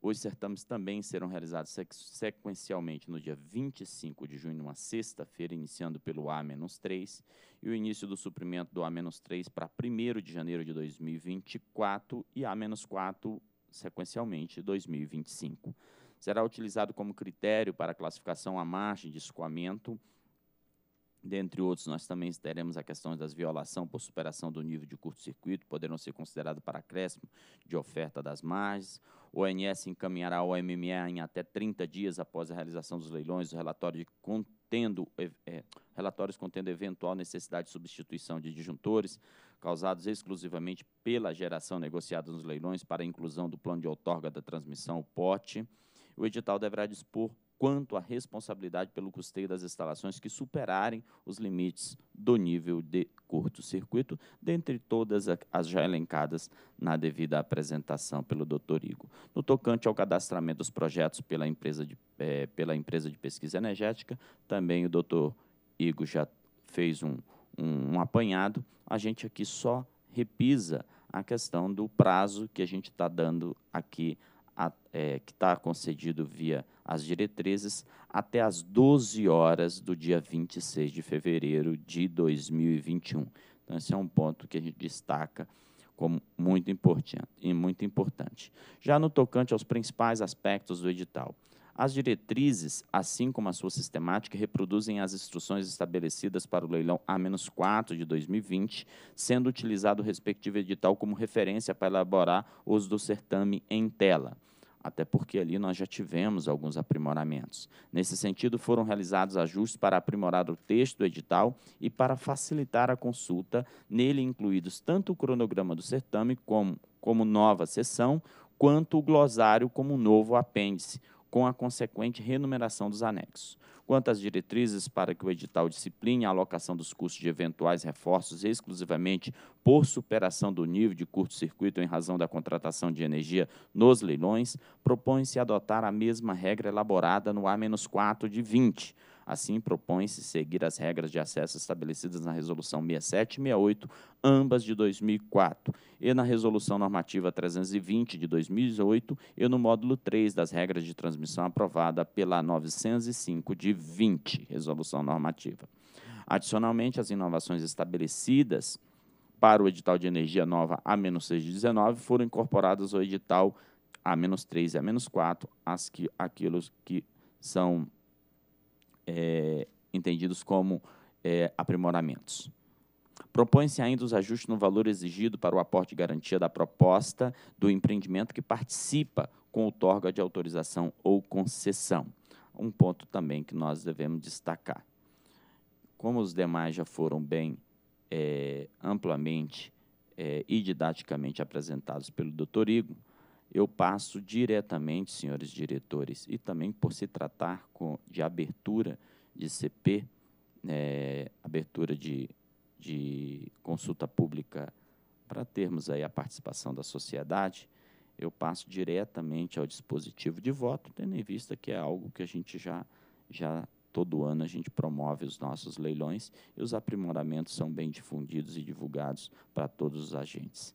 Speaker 7: os certames também serão realizados sequencialmente no dia 25 de junho, uma sexta-feira, iniciando pelo A-3, e o início do suprimento do A-3 para 1 de janeiro de 2024 e A-4 sequencialmente 2025. Será utilizado como critério para classificação a margem de escoamento Dentre outros, nós também teremos a questão das violação por superação do nível de curto-circuito, poderão ser consideradas para acréscimo de oferta das margens. O ONS encaminhará ao MMA em até 30 dias após a realização dos leilões o relatório de contendo, é, relatórios contendo eventual necessidade de substituição de disjuntores causados exclusivamente pela geração negociada nos leilões para a inclusão do plano de outorga da transmissão, o POT. O edital deverá dispor quanto à responsabilidade pelo custeio das instalações que superarem os limites do nível de curto-circuito, dentre todas as já elencadas na devida apresentação pelo Dr. Igor. No tocante ao cadastramento dos projetos pela empresa de, é, pela empresa de pesquisa energética, também o Dr. Igor já fez um, um, um apanhado, a gente aqui só repisa a questão do prazo que a gente está dando aqui, a, é, que está concedido via as diretrizes até às 12 horas do dia 26 de fevereiro de 2021. Então, esse é um ponto que a gente destaca como muito importante e muito importante. Já no tocante aos principais aspectos do edital, as diretrizes, assim como a sua sistemática, reproduzem as instruções estabelecidas para o leilão A-4 de 2020, sendo utilizado o respectivo edital como referência para elaborar os do certame em tela até porque ali nós já tivemos alguns aprimoramentos. Nesse sentido, foram realizados ajustes para aprimorar o texto do edital e para facilitar a consulta, nele incluídos tanto o cronograma do certame como, como nova sessão, quanto o glosário como novo apêndice, com a consequente renumeração dos anexos quanto às diretrizes para que o edital discipline a alocação dos custos de eventuais reforços exclusivamente por superação do nível de curto-circuito em razão da contratação de energia nos leilões, propõe-se adotar a mesma regra elaborada no A-4 de 20, Assim, propõe-se seguir as regras de acesso estabelecidas na Resolução 6768, ambas de 2004, e na Resolução Normativa 320 de 2008 e no módulo 3 das regras de transmissão aprovada pela 905 de 20, Resolução Normativa. Adicionalmente, as inovações estabelecidas para o edital de energia nova A-6 de 19 foram incorporadas ao edital A-3 e A-4, aquilo que são é, entendidos como é, aprimoramentos. Propõe-se ainda os ajustes no valor exigido para o aporte de garantia da proposta do empreendimento que participa com outorga de autorização ou concessão. Um ponto também que nós devemos destacar. Como os demais já foram bem é, amplamente é, e didaticamente apresentados pelo Dr. Igo, eu passo diretamente, senhores diretores, e também por se tratar com, de abertura de CP, é, eh, abertura de, de consulta pública para termos aí a participação da sociedade, eu passo diretamente ao dispositivo de voto, tendo em vista que é algo que a gente já, já todo ano a gente promove os nossos leilões e os aprimoramentos são bem difundidos e divulgados para todos os agentes.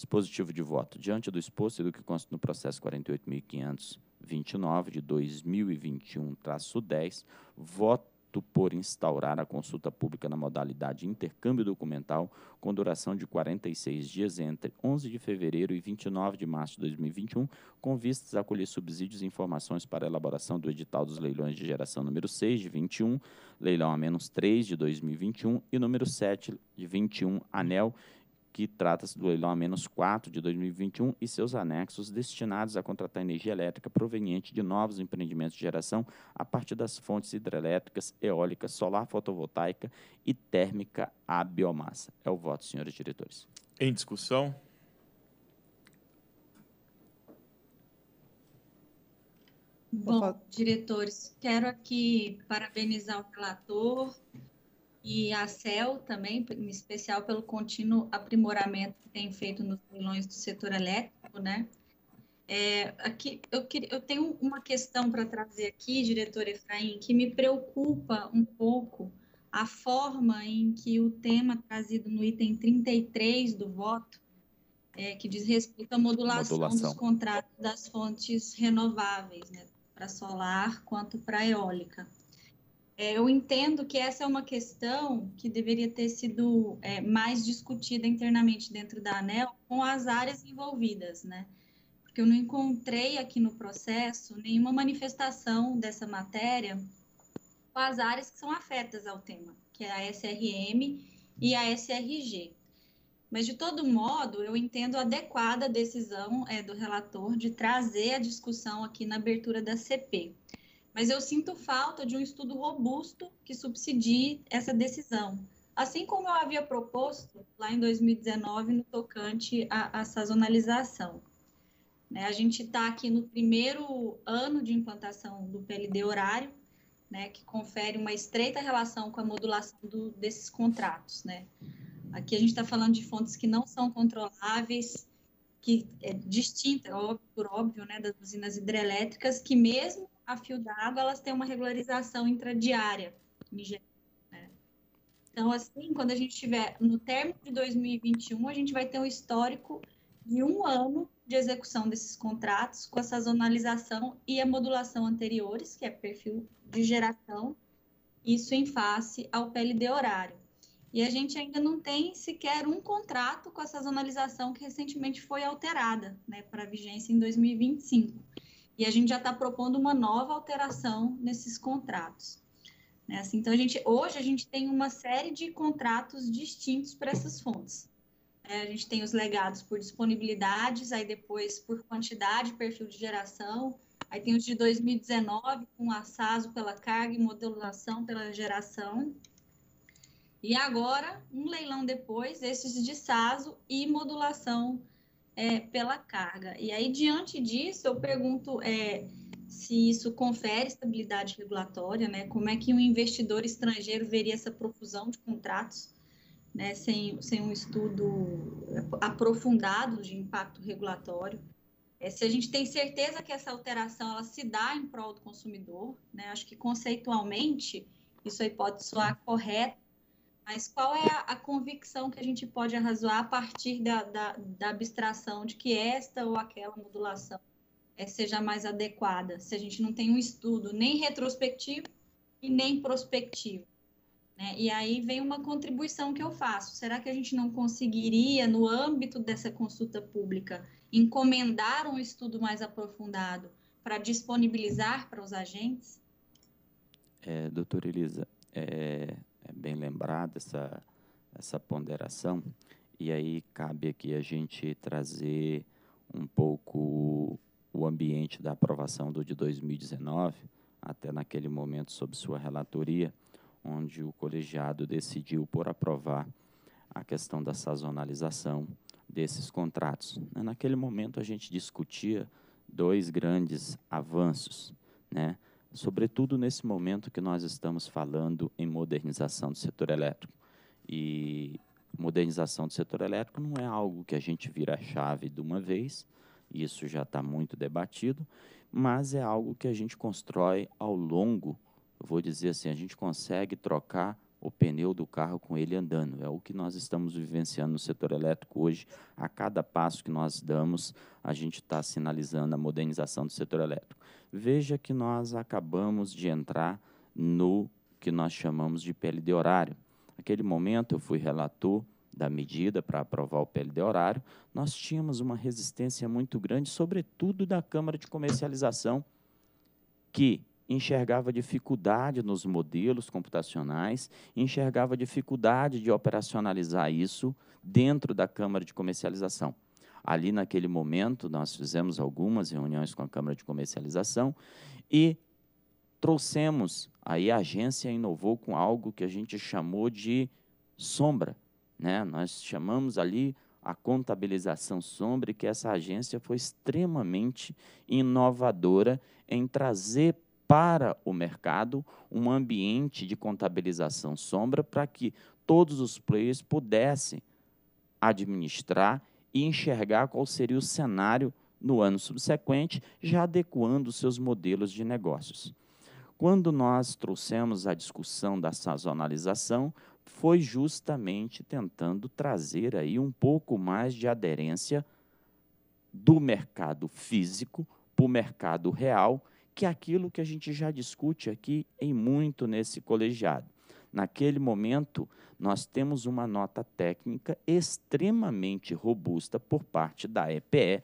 Speaker 7: Dispositivo de voto. Diante do exposto e do que consta no processo 48.529 de 2021-10, voto por instaurar a consulta pública na modalidade intercâmbio documental com duração de 46 dias entre 11 de fevereiro e 29 de março de 2021, com vistas a colher subsídios e informações para a elaboração do edital dos leilões de geração número 6 de 21, leilão a menos 3 de 2021 e número 7 de 21, anel que trata-se do leilão a menos 4 de 2021 e seus anexos destinados a contratar energia elétrica proveniente de novos empreendimentos de geração a partir das fontes hidrelétricas, eólica, solar fotovoltaica e térmica à biomassa. É o voto, senhores diretores. Em discussão.
Speaker 4: Bom, diretores, quero aqui parabenizar o relator e a CEL também, em especial pelo contínuo aprimoramento que tem feito nos leilões do setor elétrico, né? É, aqui, eu, queria, eu tenho uma questão para trazer aqui, diretor Efraim, que me preocupa um pouco a forma em que o tema trazido no item 33 do voto, é, que diz respeito à modulação, modulação, dos contratos das fontes renováveis, né, para solar quanto para eólica. É, eu entendo que essa é uma questão que deveria ter sido é, mais discutida internamente dentro da ANEL com as áreas envolvidas, né? Porque eu não encontrei aqui no processo nenhuma manifestação dessa matéria com as áreas que são afetas ao tema, que é a SRM e a SRG. Mas, de todo modo, eu entendo adequada a decisão é, do relator de trazer a discussão aqui na abertura da CP mas eu sinto falta de um estudo robusto que subsidie essa decisão, assim como eu havia proposto lá em 2019 no tocante à, à sazonalização. Né, a gente está aqui no primeiro ano de implantação do PLD horário, né, que confere uma estreita relação com a modulação do, desses contratos. Né. Aqui a gente está falando de fontes que não são controláveis, que é distinta, óbvio, por óbvio, né, das usinas hidrelétricas, que mesmo a fio d'água, elas têm uma regularização intradiária, né? Então, assim, quando a gente tiver no término de 2021, a gente vai ter um histórico de um ano de execução desses contratos, com a sazonalização e a modulação anteriores, que é perfil de geração, isso em face ao PLD horário. E a gente ainda não tem sequer um contrato com a sazonalização que recentemente foi alterada né, para vigência em 2025. E a gente já está propondo uma nova alteração nesses contratos. Né? Assim, então, a gente, hoje a gente tem uma série de contratos distintos para essas fontes. Né? a gente tem os legados por disponibilidades, aí depois por quantidade, perfil de geração, aí tem os de 2019 com assaso pela carga e modulação pela geração. E agora, um leilão depois, esses de SASO e modulação é, pela carga. E aí, diante disso, eu pergunto é, se isso confere estabilidade regulatória, né? Como é que um investidor estrangeiro veria essa profusão de contratos, né? Sem, sem um estudo aprofundado de impacto regulatório. É, se a gente tem certeza que essa alteração ela se dá em prol do consumidor, né? Acho que conceitualmente isso aí pode soar correto, mas qual é a, a, convicção que a gente pode arrazoar a partir da, da, da abstração de que esta ou aquela modulação é, seja mais adequada, se a gente não tem um estudo nem retrospectivo e nem prospectivo? Né? E aí vem uma contribuição que eu faço. Será que a gente não conseguiria, no âmbito dessa consulta pública, encomendar um estudo mais aprofundado para disponibilizar para os agentes?
Speaker 7: É, doutora Elisa, é, é bem lembrada essa, essa ponderação. E aí cabe aqui a gente trazer um pouco o ambiente da aprovação do de 2019, até naquele momento sob sua relatoria, onde o colegiado decidiu por aprovar a questão da sazonalização desses contratos. Naquele momento a gente discutia dois grandes avanços, né? sobretudo nesse momento que nós estamos falando em modernização do setor elétrico. E modernização do setor elétrico não é algo que a gente vira a chave de uma vez, isso já está muito debatido, mas é algo que a gente constrói ao longo, vou dizer assim, a gente consegue trocar o pneu do carro com ele andando. É o que nós estamos vivenciando no setor elétrico hoje. A cada passo que nós damos, a gente está sinalizando a modernização do setor elétrico. Veja que nós acabamos de entrar no que nós chamamos de PLD horário. Naquele momento, eu fui relator da medida para aprovar o PLD horário, nós tínhamos uma resistência muito grande, sobretudo da Câmara de Comercialização, que enxergava dificuldade nos modelos computacionais, enxergava dificuldade de operacionalizar isso dentro da Câmara de Comercialização. Ali, naquele momento, nós fizemos algumas reuniões com a Câmara de Comercialização e trouxemos. Aí a agência inovou com algo que a gente chamou de sombra. Né? Nós chamamos ali a contabilização sombra, que essa agência foi extremamente inovadora em trazer para o mercado um ambiente de contabilização sombra para que todos os players pudessem administrar e enxergar qual seria o cenário no ano subsequente, já adequando seus modelos de negócios. Quando nós trouxemos a discussão da sazonalização, foi justamente tentando trazer aí um pouco mais de aderência do mercado físico para o mercado real que é aquilo que a gente já discute aqui em muito nesse colegiado. Naquele momento, nós temos uma nota técnica extremamente robusta por parte da EPE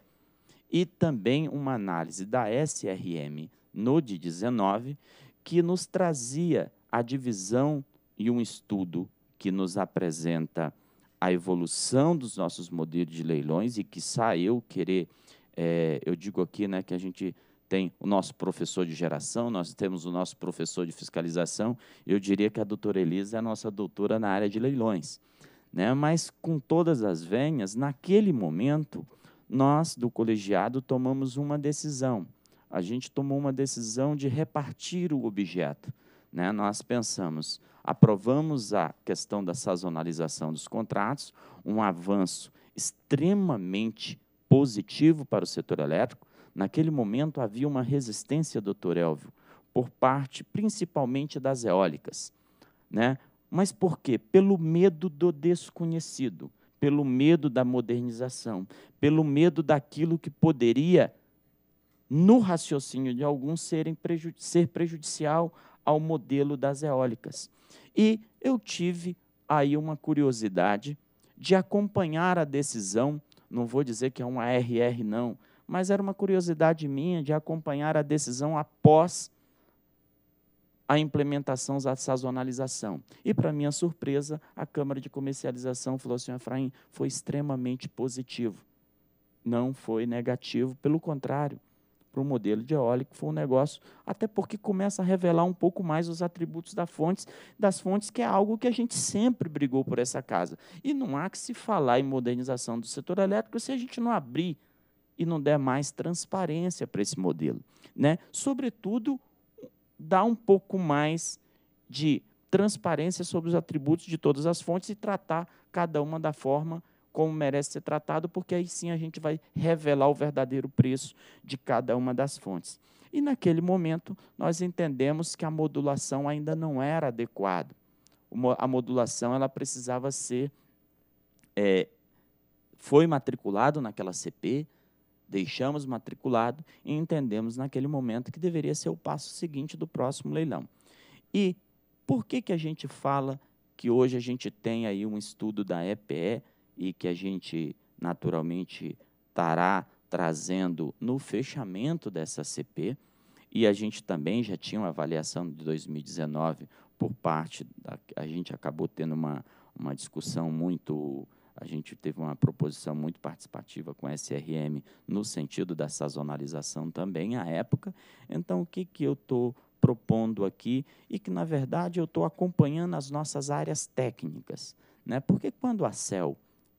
Speaker 7: e também uma análise da SRM no de 19, que nos trazia a divisão e um estudo que nos apresenta a evolução dos nossos modelos de leilões e que saiu querer, é, eu digo aqui, né, que a gente tem o nosso professor de geração, nós temos o nosso professor de fiscalização. Eu diria que a doutora Elisa é a nossa doutora na área de leilões. Né? Mas com todas as venhas, naquele momento, nós do colegiado tomamos uma decisão. A gente tomou uma decisão de repartir o objeto. Né? Nós pensamos, aprovamos a questão da sazonalização dos contratos, um avanço extremamente positivo para o setor elétrico Naquele momento havia uma resistência, doutor Elvio, por parte principalmente das eólicas. Né? Mas por quê? Pelo medo do desconhecido, pelo medo da modernização, pelo medo daquilo que poderia, no raciocínio de alguns, ser prejudicial ao modelo das eólicas. E eu tive aí uma curiosidade de acompanhar a decisão, não vou dizer que é uma RR, não, mas era uma curiosidade minha de acompanhar a decisão após a implementação da sazonalização. E, para minha surpresa, a Câmara de Comercialização falou assim, Efraim, foi extremamente positivo. Não foi negativo, pelo contrário, para o modelo de eólico foi um negócio, até porque começa a revelar um pouco mais os atributos da fontes, das fontes, que é algo que a gente sempre brigou por essa casa. E não há que se falar em modernização do setor elétrico se a gente não abrir e não der mais transparência para esse modelo. Né? Sobretudo, dá um pouco mais de transparência sobre os atributos de todas as fontes e tratar cada uma da forma como merece ser tratado, porque aí sim a gente vai revelar o verdadeiro preço de cada uma das fontes. E naquele momento nós entendemos que a modulação ainda não era adequada. A modulação ela precisava ser é, foi matriculado naquela CP, deixamos matriculado e entendemos naquele momento que deveria ser o passo seguinte do próximo leilão. E por que, que a gente fala que hoje a gente tem aí um estudo da EPE e que a gente naturalmente estará trazendo no fechamento dessa CP? E a gente também já tinha uma avaliação de 2019 por parte da, a gente acabou tendo uma, uma discussão muito a gente teve uma proposição muito participativa com a SRM no sentido da sazonalização também à época. Então, o que, que eu estou propondo aqui e que, na verdade, eu estou acompanhando as nossas áreas técnicas? Né? Porque quando a CEL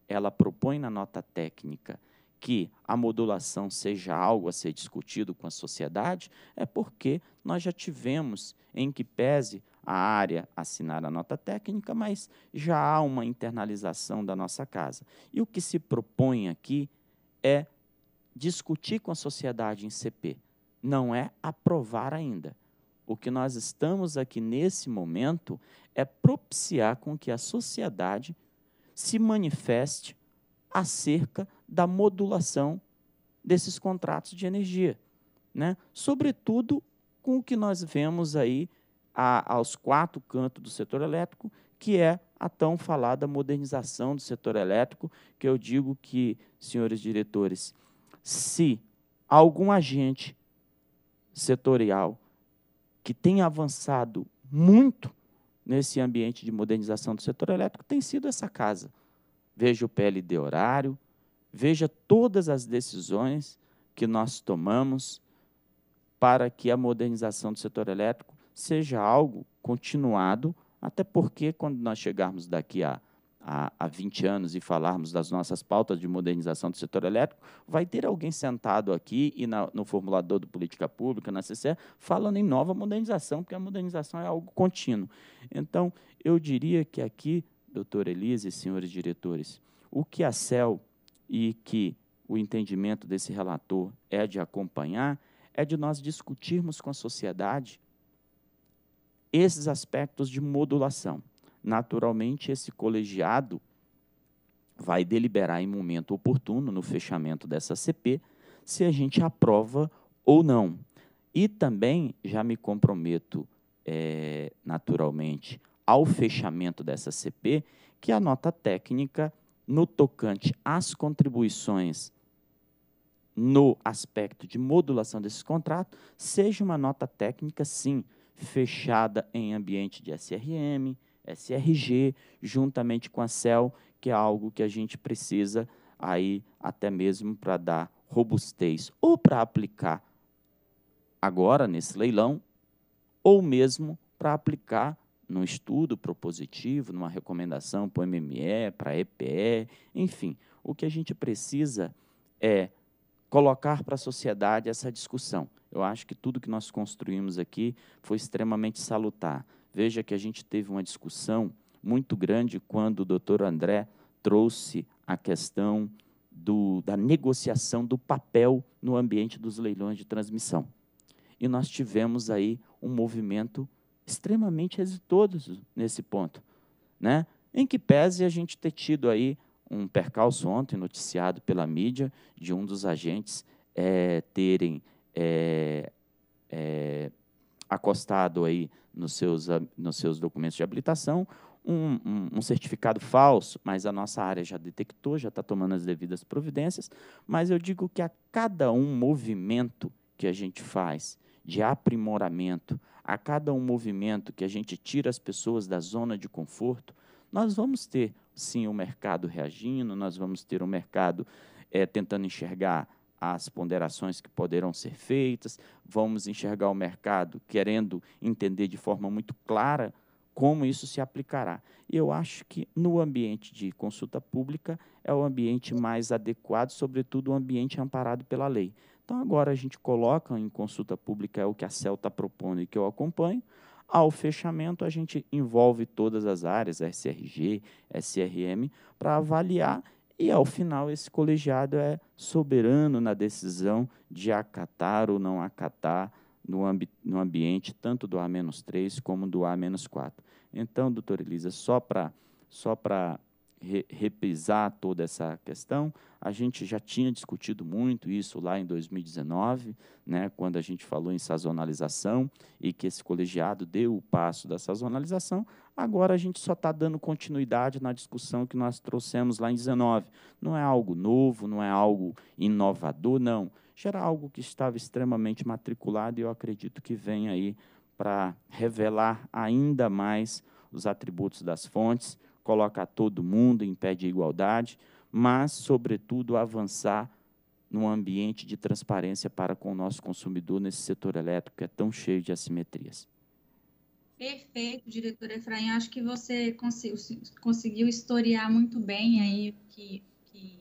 Speaker 7: ela propõe na nota técnica que a modulação seja algo a ser discutido com a sociedade é porque nós já tivemos, em que pese a área assinar a nota técnica, mas já há uma internalização da nossa casa. E o que se propõe aqui é discutir com a sociedade em CP, não é aprovar ainda. O que nós estamos aqui nesse momento é propiciar com que a sociedade se manifeste acerca da modulação desses contratos de energia, né? Sobretudo com o que nós vemos aí a, aos quatro cantos do setor elétrico, que é a tão falada modernização do setor elétrico, que eu digo que, senhores diretores, se algum agente setorial que tem avançado muito nesse ambiente de modernização do setor elétrico tem sido essa casa. Veja o PLD horário, veja todas as decisões que nós tomamos para que a modernização do setor elétrico seja algo continuado, até porque quando nós chegarmos daqui a, a, a 20 anos e falarmos das nossas pautas de modernização do setor elétrico, vai ter alguém sentado aqui e na, no formulador do Política Pública, na CCE, falando em nova modernização, porque a modernização é algo contínuo. Então, eu diria que aqui, doutora Elise e senhores diretores, o que a CEL e que o entendimento desse relator é de acompanhar, é de nós discutirmos com a sociedade esses aspectos de modulação. Naturalmente, esse colegiado vai deliberar em momento oportuno, no fechamento dessa CP, se a gente aprova ou não. E também já me comprometo, é, naturalmente, ao fechamento dessa CP, que a nota técnica, no tocante às contribuições no aspecto de modulação desse contrato, seja uma nota técnica, sim, fechada em ambiente de SRM, SRG, juntamente com a CEL, que é algo que a gente precisa aí até mesmo para dar robustez ou para aplicar agora nesse leilão ou mesmo para aplicar num estudo propositivo, numa recomendação para o MME, para a EPE, enfim, o que a gente precisa é colocar para a sociedade essa discussão. Eu acho que tudo que nós construímos aqui foi extremamente salutar. Veja que a gente teve uma discussão muito grande quando o doutor André trouxe a questão do, da negociação do papel no ambiente dos leilões de transmissão. E nós tivemos aí um movimento extremamente exitoso nesse ponto, né? em que pese a gente ter tido aí um percalço ontem noticiado pela mídia de um dos agentes é, terem é, é, acostado aí nos seus, nos seus documentos de habilitação um, um, um, certificado falso, mas a nossa área já detectou, já está tomando as devidas providências. Mas eu digo que a cada um movimento que a gente faz de aprimoramento, a cada um movimento que a gente tira as pessoas da zona de conforto, nós vamos ter sim o mercado reagindo, nós vamos ter o um mercado é, tentando enxergar as ponderações que poderão ser feitas, vamos enxergar o mercado querendo entender de forma muito clara como isso se aplicará. E eu acho que no ambiente de consulta pública é o ambiente mais adequado, sobretudo o ambiente amparado pela lei. Então agora a gente coloca em consulta pública é o que a CEL está propondo e que eu acompanho, ao fechamento, a gente envolve todas as áreas, SRG, SRM, para avaliar e, ao final, esse colegiado é soberano na decisão de acatar ou não acatar no, ambi no ambiente tanto do A-3 como do A-4. Então, doutor Elisa, só para só re, repisar toda essa questão. A gente já tinha discutido muito isso lá em 2019, né, quando a gente falou em sazonalização e que esse colegiado deu o passo da sazonalização. Agora a gente só está dando continuidade na discussão que nós trouxemos lá em 19. Não é algo novo, não é algo inovador, não. Já era algo que estava extremamente matriculado e eu acredito que vem aí para revelar ainda mais os atributos das fontes coloca todo mundo em pé de igualdade, mas, sobretudo, avançar num ambiente de transparência para com o nosso consumidor nesse setor elétrico que é tão cheio de assimetrias.
Speaker 4: Perfeito, diretor Efraim. Acho que você conseguiu historiar muito bem aí que, que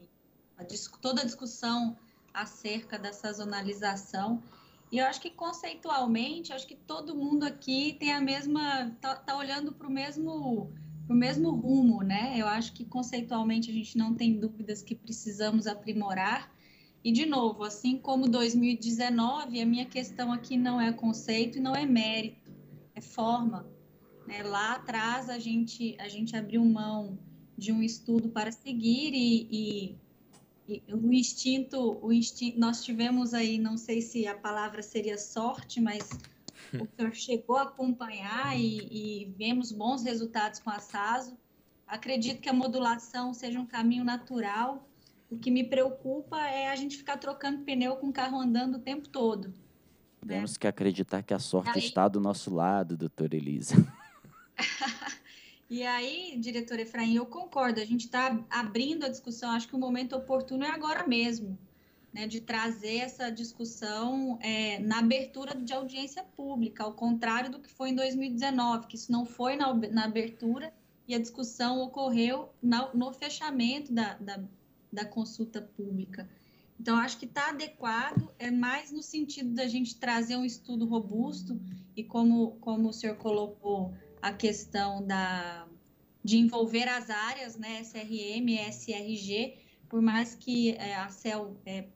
Speaker 4: a toda a discussão acerca da sazonalização. E eu acho que conceitualmente, acho que todo mundo aqui tem a mesma, está tá olhando para o mesmo para o mesmo rumo, né? Eu acho que conceitualmente a gente não tem dúvidas que precisamos aprimorar. E, de novo, assim como 2019, a minha questão aqui não é conceito e não é mérito, é forma. Né? Lá atrás a gente, a gente abriu mão de um estudo para seguir e, e, e o, instinto, o instinto, nós tivemos aí, não sei se a palavra seria sorte, mas o hum. senhor chegou a acompanhar e, e vemos bons resultados com a SASO. Acredito que a modulação seja um caminho natural. O que me preocupa é a gente ficar trocando pneu com o carro andando o tempo todo.
Speaker 7: Né? Temos né? que acreditar que a sorte aí... está do nosso lado, doutora Elisa.
Speaker 4: e aí, diretor Efraim, eu concordo, a gente está abrindo a discussão, acho que o momento oportuno é agora mesmo né, de trazer essa discussão é, na abertura de audiência pública, ao contrário do que foi em 2019, que isso não foi na, na abertura e a discussão ocorreu na, no fechamento da, da, da, consulta pública. Então, acho que está adequado, é mais no sentido da gente trazer um estudo robusto e como, como o senhor colocou a questão da, de envolver as áreas, né, SRM, SRG, por mais que é, a CEL é,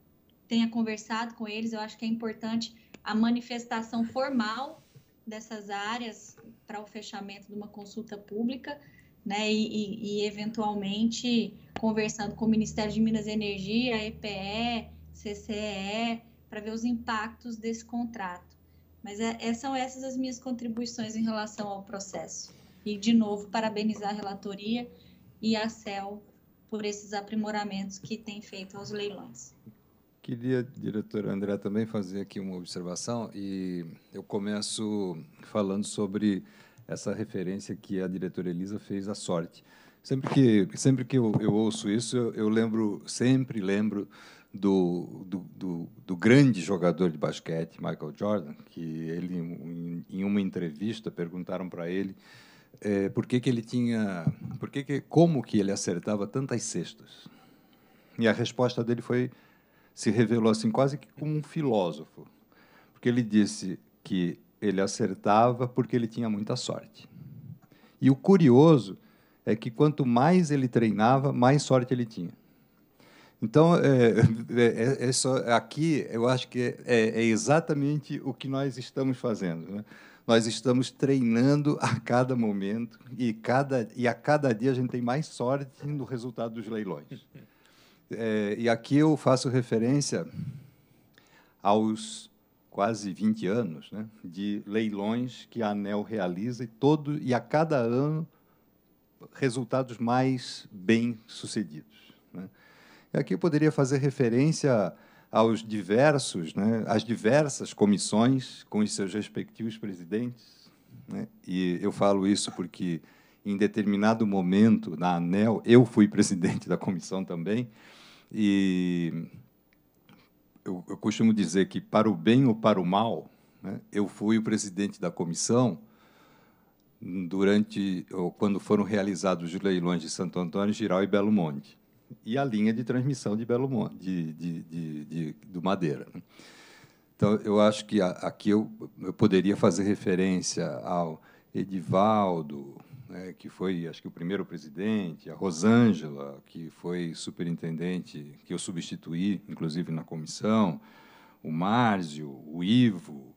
Speaker 4: tenha conversado com eles. Eu acho que é importante a manifestação formal dessas áreas para o fechamento de uma consulta pública, né? E, e, e, eventualmente conversando com o Ministério de Minas e Energia, EPE, CCE, para ver os impactos desse contrato. Mas é, é, são essas as minhas contribuições em relação ao processo. E, de novo, parabenizar a relatoria e a CEL por esses aprimoramentos que tem feito aos leilões.
Speaker 6: Queria, diretor André, também fazer aqui uma observação e eu começo falando sobre essa referência que a diretora Elisa fez à sorte. Sempre que, sempre que eu, eu ouço isso, eu, eu, lembro, sempre lembro do, do, do, do, grande jogador de basquete, Michael Jordan, que ele, em, em uma entrevista, perguntaram para ele é, por que, que ele tinha, por que que, como que ele acertava tantas cestas. E a resposta dele foi se revelou assim quase que como um filósofo, porque ele disse que ele acertava porque ele tinha muita sorte. E o curioso é que quanto mais ele treinava, mais sorte ele tinha. Então, é, é, é, é só, aqui eu acho que é, é, exatamente o que nós estamos fazendo. Né? Nós estamos treinando a cada momento e, cada, e a cada dia a gente tem mais sorte no resultado dos leilões. É, e aqui eu faço referência aos quase 20 anos né, de leilões que a ANEL realiza e, todo, e a cada ano resultados mais bem-sucedidos. Né. E aqui eu poderia fazer referência aos diversos, né, às diversas comissões com os seus respectivos presidentes. Né, e eu falo isso porque, em determinado momento, na ANEL, eu fui presidente da comissão também, e eu, eu costumo dizer que, para o bem ou para o mal, né, eu fui o presidente da comissão durante quando foram realizados os leilões de Santo Antônio, Giral e Belo Monte e a linha de transmissão de Belo Monte, de, de, de, de do Madeira. Né. Então eu acho que aqui eu, eu poderia fazer referência ao Edivaldo, né, que foi, acho que, o primeiro presidente, a Rosângela, que foi superintendente, que eu substituí, inclusive, na comissão, o Márcio, o Ivo,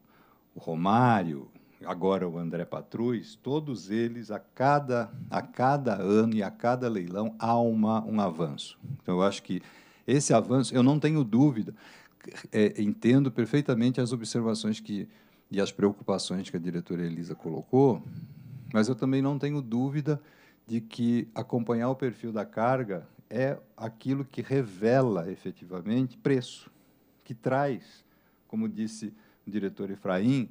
Speaker 6: o Romário, agora o André Patruz, todos eles, a cada, a cada ano e a cada leilão, há uma, um avanço. Então, eu acho que esse avanço, eu não tenho dúvida, é, entendo perfeitamente as observações que, e as preocupações que a diretora Elisa colocou, mas eu também não tenho dúvida de que acompanhar o perfil da carga é aquilo que revela efetivamente preço, que traz, como disse o diretor Efraim,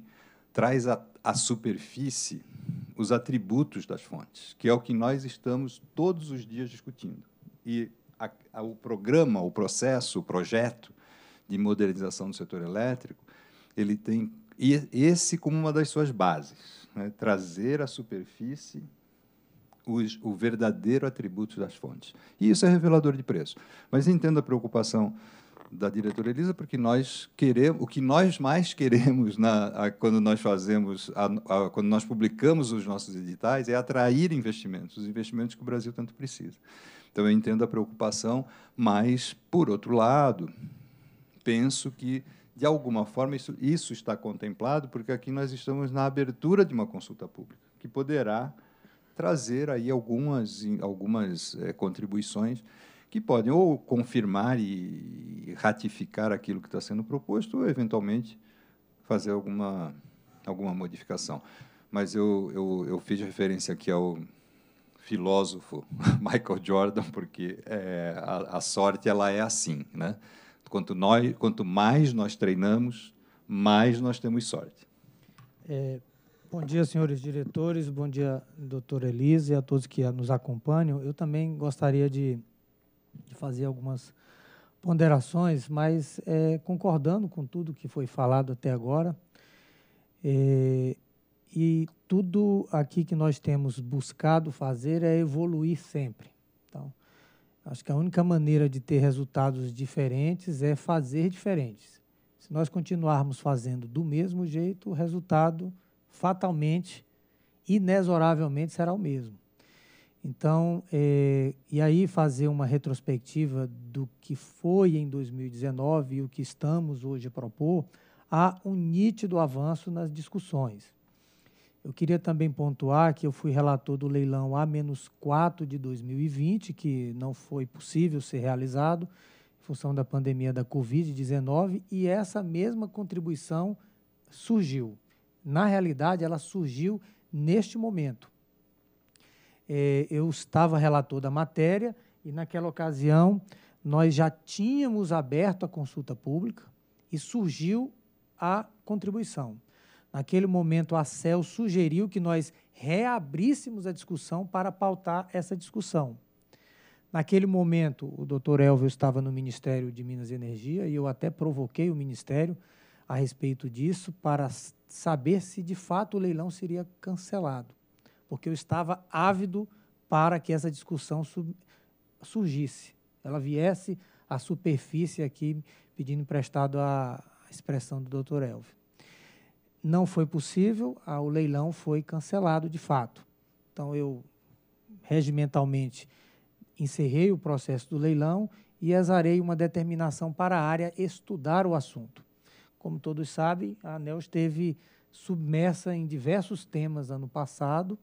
Speaker 6: traz à superfície os atributos das fontes, que é o que nós estamos todos os dias discutindo. E a, a, o programa, o processo, o projeto de modernização do setor elétrico, ele tem esse como uma das suas bases né, trazer à superfície os, o verdadeiro atributo das fontes. E isso é revelador de preço. Mas entendo a preocupação da diretora Elisa, porque nós queremos, o que nós mais queremos na, a, quando nós fazemos, a, a, quando nós publicamos os nossos editais, é atrair investimentos, os investimentos que o Brasil tanto precisa. Então eu entendo a preocupação, mas por outro lado penso que de alguma forma, isso, isso está contemplado, porque aqui nós estamos na abertura de uma consulta pública, que poderá trazer aí algumas, algumas é, contribuições que podem ou confirmar e ratificar aquilo que está sendo proposto, ou eventualmente fazer alguma, alguma modificação. Mas eu, eu, eu fiz referência aqui ao filósofo Michael Jordan, porque é, a, a sorte ela é assim, né? Quanto, nós, quanto mais nós treinamos, mais nós temos sorte.
Speaker 8: É, bom dia, senhores diretores, bom dia, doutor Elise e a todos que nos acompanham. Eu também gostaria de, de fazer algumas ponderações, mas é, concordando com tudo que foi falado até agora. É, e tudo aqui que nós temos buscado fazer é evoluir sempre. Acho que a única maneira de ter resultados diferentes é fazer diferentes. Se nós continuarmos fazendo do mesmo jeito, o resultado fatalmente, inexoravelmente será o mesmo. Então, é, e aí fazer uma retrospectiva do que foi em 2019 e o que estamos hoje a propor, há um nítido avanço nas discussões. Eu queria também pontuar que eu fui relator do leilão A-4 de 2020, que não foi possível ser realizado em função da pandemia da Covid-19, e essa mesma contribuição surgiu. Na realidade, ela surgiu neste momento. É, eu estava relator da matéria e, naquela ocasião, nós já tínhamos aberto a consulta pública e surgiu a contribuição. Naquele momento, a CEL sugeriu que nós reabríssemos a discussão para pautar essa discussão. Naquele momento, o doutor Elvio estava no Ministério de Minas e Energia e eu até provoquei o Ministério a respeito disso para saber se de fato o leilão seria cancelado, porque eu estava ávido para que essa discussão surgisse, ela viesse à superfície aqui, pedindo emprestado a expressão do doutor Elvio não foi possível, o leilão foi cancelado de fato. Então, eu regimentalmente encerrei o processo do leilão e exarei uma determinação para a área estudar o assunto. Como todos sabem, a ANEL esteve submersa em diversos temas ano passado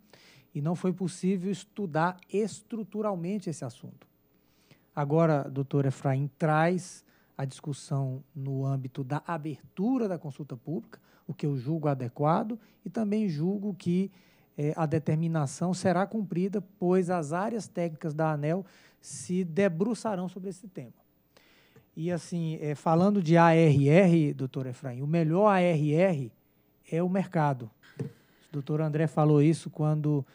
Speaker 8: e não foi possível estudar estruturalmente esse assunto. Agora, doutor Efraim traz a discussão no âmbito da abertura da consulta pública, o que eu julgo adequado e também julgo que é, a determinação será cumprida, pois as áreas técnicas da ANEL se debruçarão sobre esse tema. E, assim, é, falando de ARR, doutor Efraim, o melhor ARR é o mercado. O doutor André falou isso quando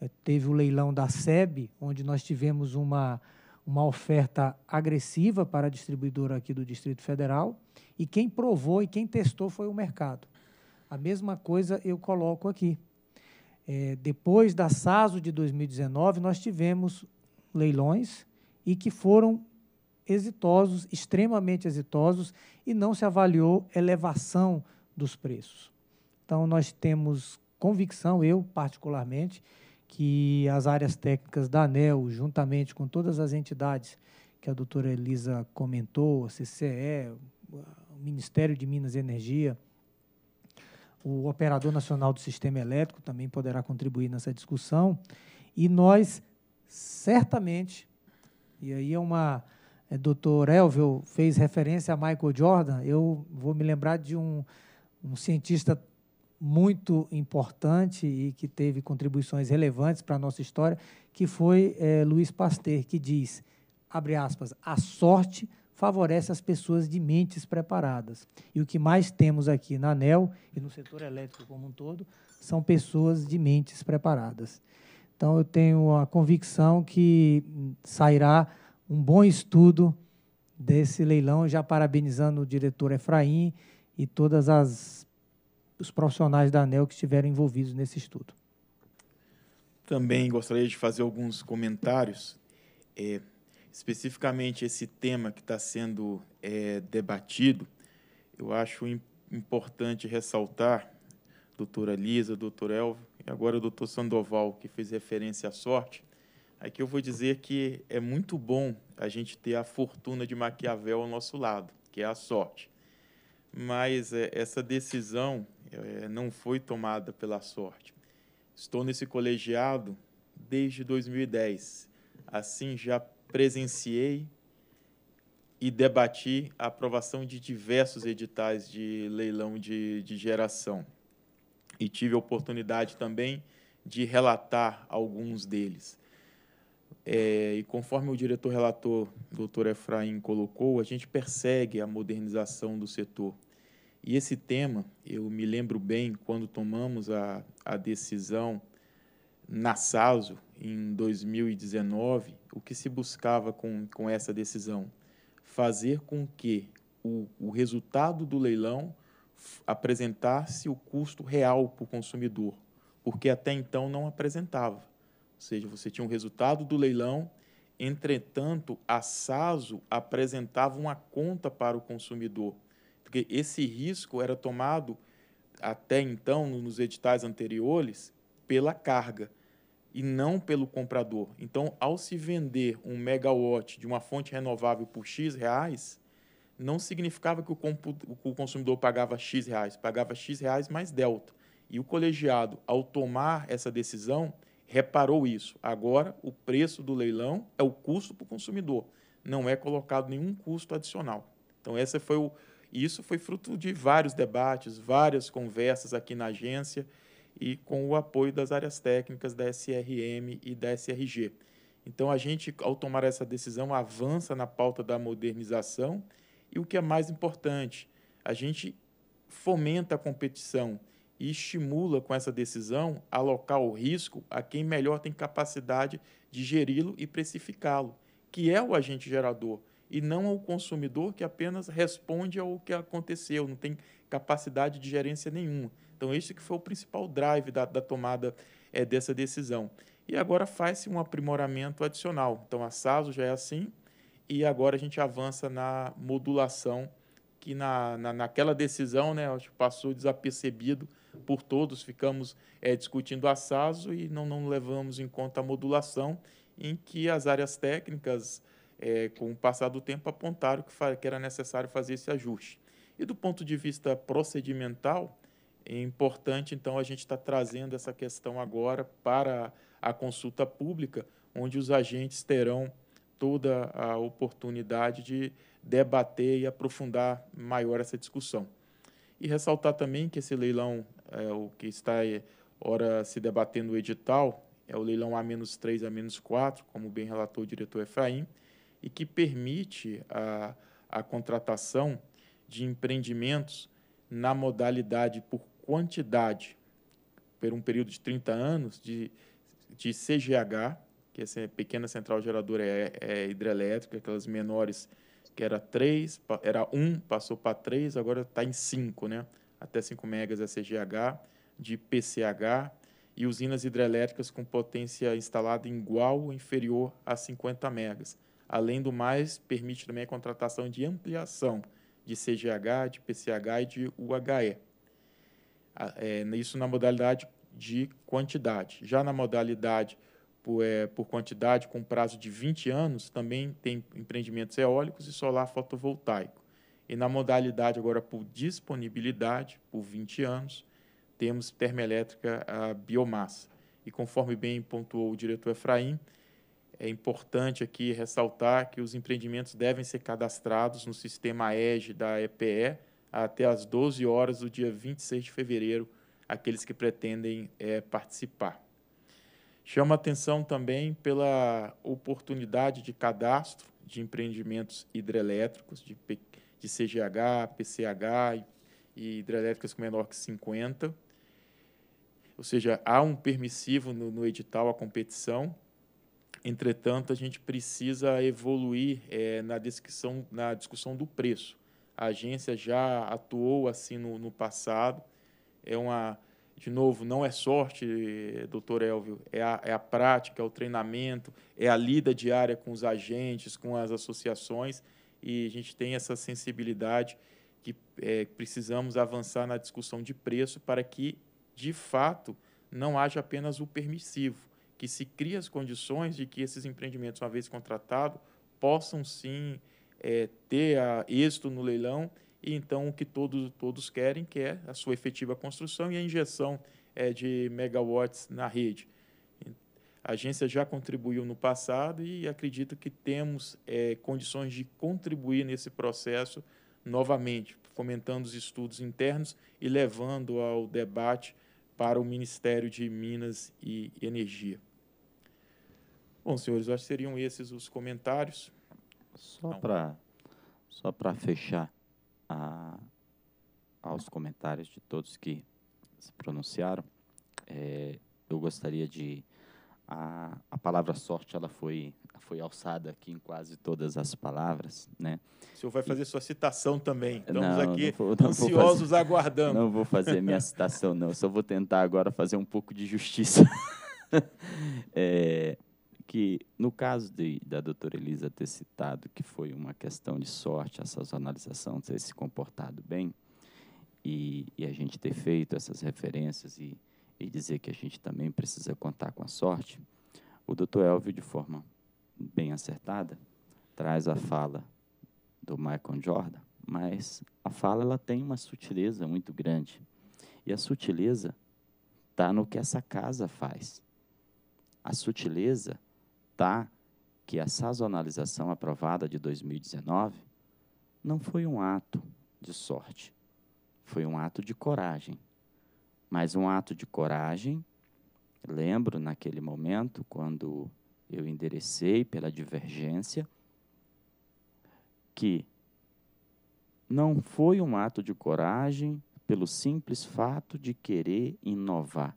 Speaker 8: é, teve o leilão da SEB, onde nós tivemos uma, uma oferta agressiva para a distribuidora aqui do Distrito Federal, e quem provou e quem testou foi o mercado. A mesma coisa eu coloco aqui. É, depois da SASO de 2019, nós tivemos leilões e que foram exitosos, extremamente exitosos, e não se avaliou elevação dos preços. Então, nós temos convicção, eu particularmente, que as áreas técnicas da ANEL, juntamente com todas as entidades que a doutora Elisa comentou, a CCE, o Ministério de Minas e Energia, o Operador Nacional do Sistema Elétrico também poderá contribuir nessa discussão. E nós, certamente, e aí é uma. É, Dr. Elvel fez referência a Michael Jordan. Eu vou me lembrar de um, um cientista muito importante e que teve contribuições relevantes para a nossa história, que foi é, Luiz Pasteur, que diz, abre aspas, a sorte favorece as pessoas de mentes preparadas. E o que mais temos aqui na ANEL e no setor elétrico como um todo são pessoas de mentes preparadas. Então, eu tenho a convicção que sairá um bom estudo desse leilão, já parabenizando o diretor Efraim e todas as os profissionais da ANEL que estiveram envolvidos nesse estudo.
Speaker 1: Também gostaria de fazer alguns comentários. É, especificamente esse tema que está sendo é, debatido, eu acho importante ressaltar, doutora Lisa, doutor Elvio, e agora o doutor Sandoval, que fez referência à sorte, aqui é eu vou dizer que é muito bom a gente ter a fortuna de Maquiavel ao nosso lado, que é a sorte. Mas é, essa decisão é, não foi tomada pela sorte. Estou nesse colegiado desde 2010, assim já presenciei e debati a aprovação de diversos editais de leilão de, de geração. E tive a oportunidade também de relatar alguns deles. É, e conforme o diretor relator, doutor Efraim, colocou, a gente persegue a modernização do setor. E esse tema, eu me lembro bem, quando tomamos a, a decisão na SASO, em 2019, o que se buscava com, com essa decisão? Fazer com que o, o resultado do leilão apresentasse o custo real para o consumidor, porque até então não apresentava. Ou seja, você tinha um resultado do leilão, entretanto, a SASO apresentava uma conta para o consumidor. Porque esse risco era tomado até então, nos editais anteriores, pela carga e não pelo comprador. Então, ao se vender um megawatt de uma fonte renovável por X reais, não significava que o, o consumidor pagava X reais, pagava X reais mais delta. E o colegiado, ao tomar essa decisão, reparou isso. Agora, o preço do leilão é o custo para o consumidor, não é colocado nenhum custo adicional. Então, essa foi o, isso foi fruto de vários debates, várias conversas aqui na agência e com o apoio das áreas técnicas da SRM e da SRG. Então, a gente, ao tomar essa decisão, avança na pauta da modernização e, o que é mais importante, a gente fomenta a competição e estimula com essa decisão alocar o risco a quem melhor tem capacidade de geri-lo e precificá-lo, que é o agente gerador, e não ao consumidor que apenas responde ao que aconteceu, não tem capacidade de gerência nenhuma. Então, este que foi o principal drive da, da tomada é, dessa decisão. E agora faz-se um aprimoramento adicional. Então, a SASO já é assim, e agora a gente avança na modulação, que na, na, naquela decisão né, acho que passou desapercebido por todos, ficamos é, discutindo a SASO e não, não levamos em conta a modulação, em que as áreas técnicas é, com o passar do tempo, apontaram que, que era necessário fazer esse ajuste. E do ponto de vista procedimental, é importante, então, a gente está trazendo essa questão agora para a consulta pública, onde os agentes terão toda a oportunidade de debater e aprofundar maior essa discussão. E ressaltar também que esse leilão, é, o que está é, ora se debatendo o edital, é o leilão A-3, A-4, como bem relatou o diretor Efraim, e que permite a, a contratação de empreendimentos na modalidade por quantidade, por um período de 30 anos, de, de CGH, que é a pequena central geradora é, é hidrelétrica, aquelas menores que era 3, era 1, passou para 3, agora está em 5, né? até 5 megas é CGH, de PCH, e usinas hidrelétricas com potência instalada igual ou inferior a 50 megas. Além do mais, permite também a contratação de ampliação de CGH, de PCH e de UHE. É, isso na modalidade de quantidade. Já na modalidade por, é, por quantidade, com prazo de 20 anos, também tem empreendimentos eólicos e solar fotovoltaico. E na modalidade agora por disponibilidade, por 20 anos, temos termoelétrica a biomassa. E conforme bem pontuou o diretor Efraim, é importante aqui ressaltar que os empreendimentos devem ser cadastrados no sistema EGE da EPE até às 12 horas do dia 26 de fevereiro, aqueles que pretendem é, participar. Chama atenção também pela oportunidade de cadastro de empreendimentos hidrelétricos, de, de CGH, PCH e, e hidrelétricas com menor que 50. Ou seja, há um permissivo no, no edital à competição, Entretanto, a gente precisa evoluir é, na, discussão, na discussão do preço. A agência já atuou assim no, no passado. É uma, de novo, não é sorte, doutor Elvio, é a, é a prática, é o treinamento, é a lida diária com os agentes, com as associações, e a gente tem essa sensibilidade que é, precisamos avançar na discussão de preço para que, de fato, não haja apenas o permissivo que se crie as condições de que esses empreendimentos, uma vez contratados, possam sim é, ter a êxito no leilão e então o que todos, todos querem, que é a sua efetiva construção e a injeção é, de megawatts na rede. A agência já contribuiu no passado e acredito que temos é, condições de contribuir nesse processo novamente, fomentando os estudos internos e levando ao debate para o Ministério de Minas e Energia. Bom, senhores, eu acho que seriam esses os comentários. Só
Speaker 6: então.
Speaker 7: para só para fechar a, aos comentários de todos que se pronunciaram, é, eu gostaria de a, a palavra sorte ela foi foi alçada aqui em quase todas as palavras, né?
Speaker 1: O senhor vai fazer e, sua citação também. Estamos não, aqui não vou, não ansiosos fazer, aguardando. Não vou fazer minha
Speaker 7: citação, não. só vou tentar agora fazer um pouco de justiça. é, que no caso de, da doutora Elisa ter citado que foi uma questão de sorte a sazonalização ter se comportado bem e, e a gente ter feito essas referências e, e, dizer que a gente também precisa contar com a sorte, o doutor Elvio, de forma bem acertada, traz a fala do Michael Jordan, mas a fala ela tem uma sutileza muito grande. E a sutileza está no que essa casa faz. A sutileza notar que a sazonalização aprovada de 2019 não foi um ato de sorte, foi um ato de coragem. Mas um ato de coragem, lembro naquele momento, quando eu enderecei pela divergência, que não foi um ato de coragem pelo simples fato de querer inovar.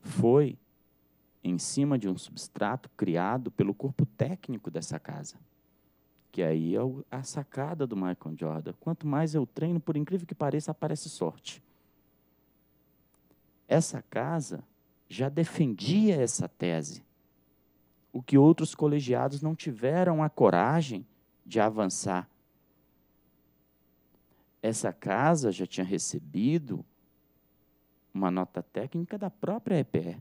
Speaker 7: Foi em cima de um substrato criado pelo corpo técnico dessa casa. Que aí é a sacada do Michael Jordan. Quanto mais eu treino, por incrível que pareça, aparece sorte. Essa casa já defendia essa tese. O que outros colegiados não tiveram a coragem de avançar. Essa casa já tinha recebido uma nota técnica da própria EPE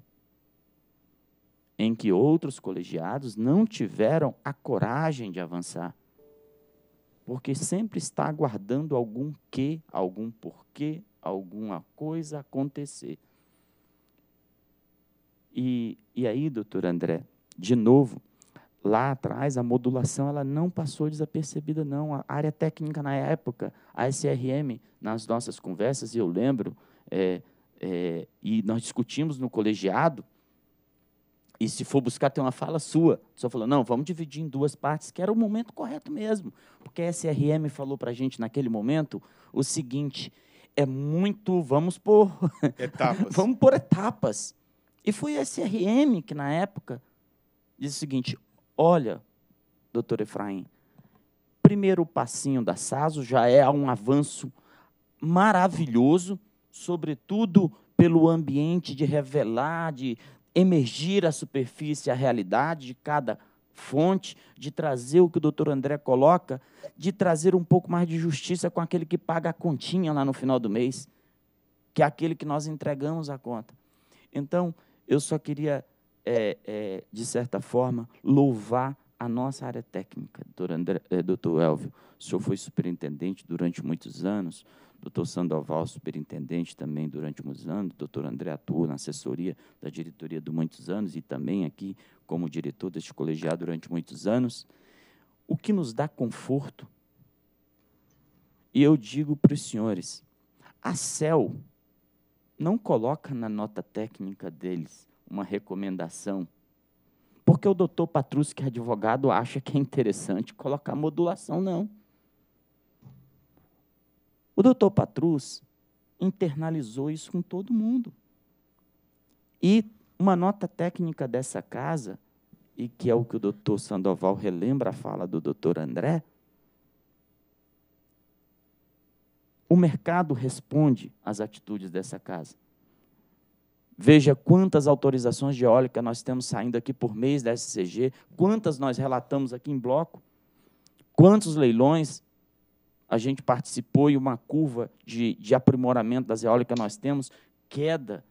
Speaker 7: em que outros colegiados não tiveram a coragem de avançar, porque sempre está aguardando algum que, algum porquê, alguma coisa acontecer. E, e aí, doutor André, de novo, lá atrás a modulação ela não passou desapercebida não a área técnica na época a SRM nas nossas conversas eu lembro é, é, e nós discutimos no colegiado e se for buscar, tem uma fala sua. Só falou, não, vamos dividir em duas partes, que era o momento correto mesmo. Porque a SRM falou para a gente naquele momento o seguinte, é muito, vamos por... Etapas. vamos por etapas. E foi a SRM que, na época, disse o seguinte, olha, doutor Efraim, primeiro passinho da SASO já é um avanço maravilhoso, sobretudo pelo ambiente de revelar, de emergir à superfície a realidade de cada fonte, de trazer o que o doutor André coloca, de trazer um pouco mais de justiça com aquele que paga a continha lá no final do mês, que é aquele que nós entregamos a conta. Então, eu só queria, é, é, de certa forma, louvar a nossa área técnica, doutor, André, é, doutor Elvio. O senhor foi superintendente durante muitos anos, doutor Sandoval, superintendente também durante muitos anos, doutor André Atur, na assessoria da diretoria do muitos anos e também aqui como diretor deste colegiado durante muitos anos, o que nos dá conforto. E eu digo para os senhores, a CEL não coloca na nota técnica deles uma recomendação, porque o doutor Patruski, é advogado, acha que é interessante colocar modulação, não. O doutor Patrus internalizou isso com todo mundo. E uma nota técnica dessa casa, e que é o que o doutor Sandoval relembra a fala do doutor André, o mercado responde às atitudes dessa casa. Veja quantas autorizações de eólica nós temos saindo aqui por mês da SCG, quantas nós relatamos aqui em bloco, quantos leilões a gente participou e uma curva de, de aprimoramento das eólicas nós temos, queda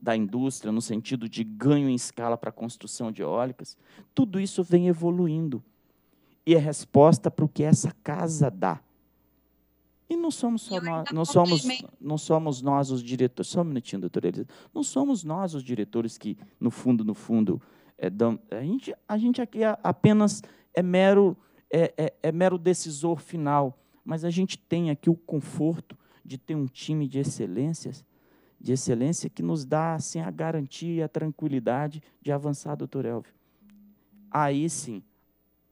Speaker 7: da indústria no sentido de ganho em escala para a construção de eólicas, tudo isso vem evoluindo. E é resposta para o que essa casa dá. E não somos só nós, não somos, não somos nós os diretores. Só um minutinho, doutora Elisa. Não somos nós os diretores que, no fundo, no fundo, é, dão, a, gente, a gente aqui é apenas é mero, é, é, é mero decisor final mas a gente tem aqui o conforto de ter um time de excelências, de excelência que nos dá assim a garantia e a tranquilidade de avançar, doutor Elvio. Aí sim,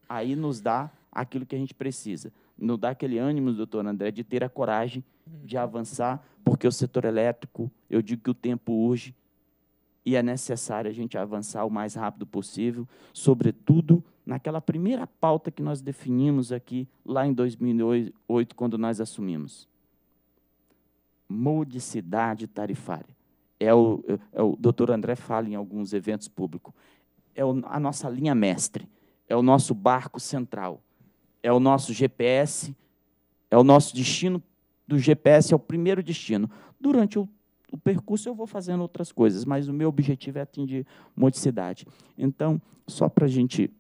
Speaker 7: aí nos dá aquilo que a gente precisa. Nos dá aquele ânimo, doutor André, de ter a coragem de avançar, porque o setor elétrico, eu digo que o tempo urge e é necessário a gente avançar o mais rápido possível, sobretudo naquela primeira pauta que nós definimos aqui, lá em 2008, quando nós assumimos. Modicidade tarifária. É o, é o doutor André fala em alguns eventos públicos. É o, a nossa linha mestre, é o nosso barco central, é o nosso GPS, é o nosso destino do GPS, é o primeiro destino. Durante o o percurso eu vou fazendo outras coisas, mas o meu objetivo é atingir modicidade. Então, só para a gente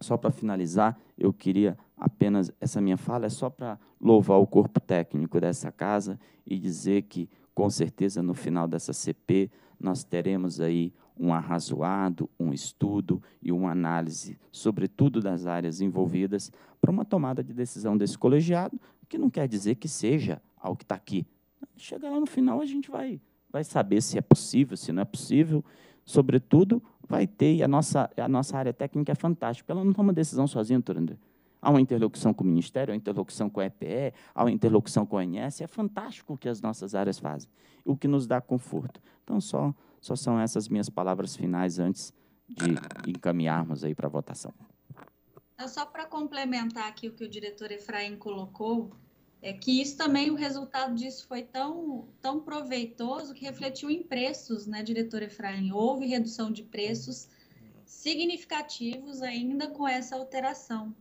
Speaker 7: só para finalizar, eu queria apenas essa minha fala é só para louvar o corpo técnico dessa casa e dizer que com certeza no final dessa CP nós teremos aí um arrazoado, um estudo e uma análise, sobretudo das áreas envolvidas, para uma tomada de decisão desse colegiado, que não quer dizer que seja ao que está aqui. Chega lá no final, a gente vai, vai saber se é possível, se não é possível, sobretudo vai ter, e a nossa, a nossa área técnica é fantástica, ela não toma decisão sozinha, doutor Há uma interlocução com o Ministério, há uma interlocução com a EPE, há uma interlocução com a ONS, é fantástico o que as nossas áreas fazem, o que nos dá conforto. Então, só, só são essas minhas palavras finais antes de encaminharmos aí para a votação.
Speaker 9: Então,
Speaker 4: só para complementar aqui o que o diretor Efraim colocou, é que isso também, o resultado disso foi tão, tão proveitoso que refletiu em preços, né, diretor Efraim? Houve redução de preços significativos ainda com essa alteração.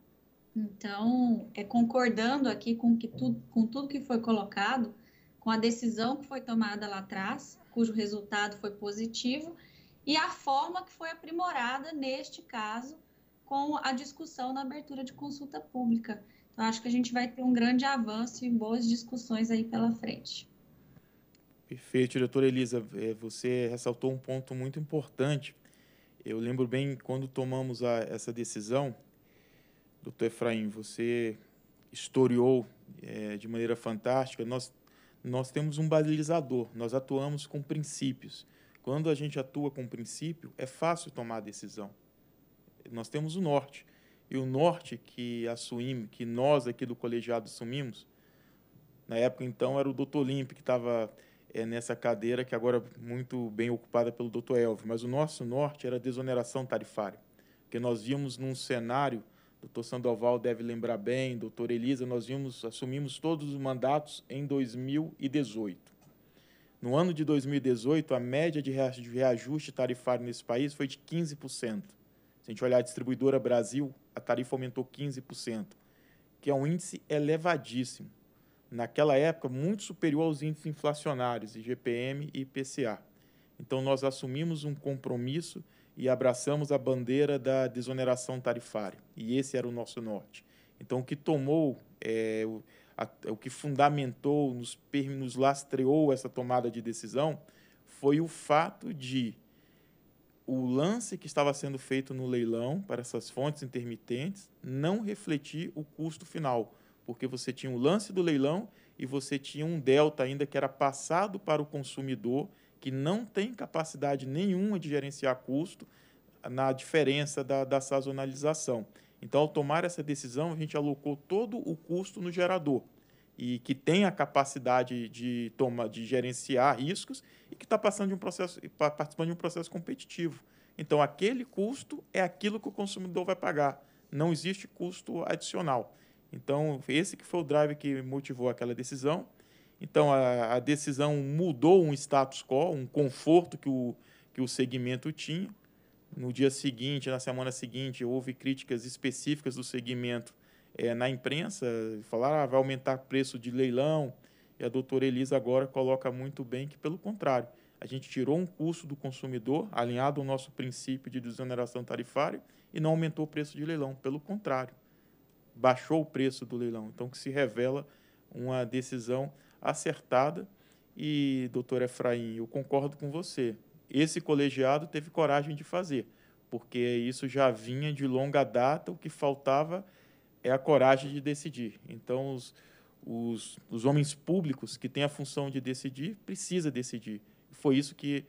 Speaker 4: Então, é concordando aqui com, que tudo, com tudo que foi colocado, com a decisão que foi tomada lá atrás, cujo resultado foi positivo, e a forma que foi aprimorada neste caso com a discussão na abertura de consulta pública. Então, acho que a gente vai ter um grande avanço e boas discussões aí pela frente.
Speaker 1: Perfeito, doutora Elisa. É, você ressaltou um ponto muito importante. Eu lembro bem quando tomamos a, essa decisão, doutor Efraim, você historiou é, de maneira fantástica. Nós, nós temos um balizador, nós atuamos com princípios. Quando a gente atua com princípio, é fácil tomar a decisão. Nós temos o norte e o norte que assumimos, que nós aqui do colegiado assumimos, na época então era o doutor Limpe que estava é, eh, nessa cadeira que agora é muito bem ocupada pelo doutor Elvio, mas o nosso norte era a desoneração tarifária, porque nós vimos num cenário, doutor Sandoval deve lembrar bem, doutor Elisa, nós vimos, assumimos todos os mandatos em 2018. No ano de 2018, a média de reajuste tarifário nesse país foi de 15%. Se a gente olhar a distribuidora Brasil, a tarifa aumentou 15%, que é um índice elevadíssimo. Naquela época, muito superior aos índices inflacionários, IGPM e IPCA. Então, nós assumimos um compromisso e abraçamos a bandeira da desoneração tarifária. E esse era o nosso norte. Então, o que tomou, é, o, a, o, que fundamentou, nos, nos lastreou essa tomada de decisão foi o fato de o lance que estava sendo feito no leilão para essas fontes intermitentes não refletir o custo final, porque você tinha o lance do leilão e você tinha um delta ainda que era passado para o consumidor que não tem capacidade nenhuma de gerenciar custo na diferença da, da sazonalização. Então, ao tomar essa decisão, a gente alocou todo o custo no gerador e que tem a capacidade de toma, de gerenciar riscos e que está passando de um processo, participando de um processo competitivo. Então, aquele custo é aquilo que o consumidor vai pagar. Não existe custo adicional. Então, esse que foi o drive que motivou aquela decisão. Então, a, a decisão mudou um status quo, um conforto que o, que o segmento tinha. No dia seguinte, na semana seguinte, houve críticas específicas do segmento é, na imprensa, falaram ah, vai aumentar preço de leilão, e a doutora Elisa agora coloca muito bem que, pelo contrário, a gente tirou um custo do consumidor, alinhado ao nosso princípio de desoneração tarifária, e não aumentou o preço de leilão, pelo contrário, baixou o preço do leilão. Então, que se revela uma decisão acertada. E, doutor Efraim, eu concordo com você. Esse colegiado teve coragem de fazer, porque isso já vinha de longa data, o que faltava é a coragem de decidir. Então, os, os, os homens públicos que têm a função de decidir, precisa decidir. Foi isso que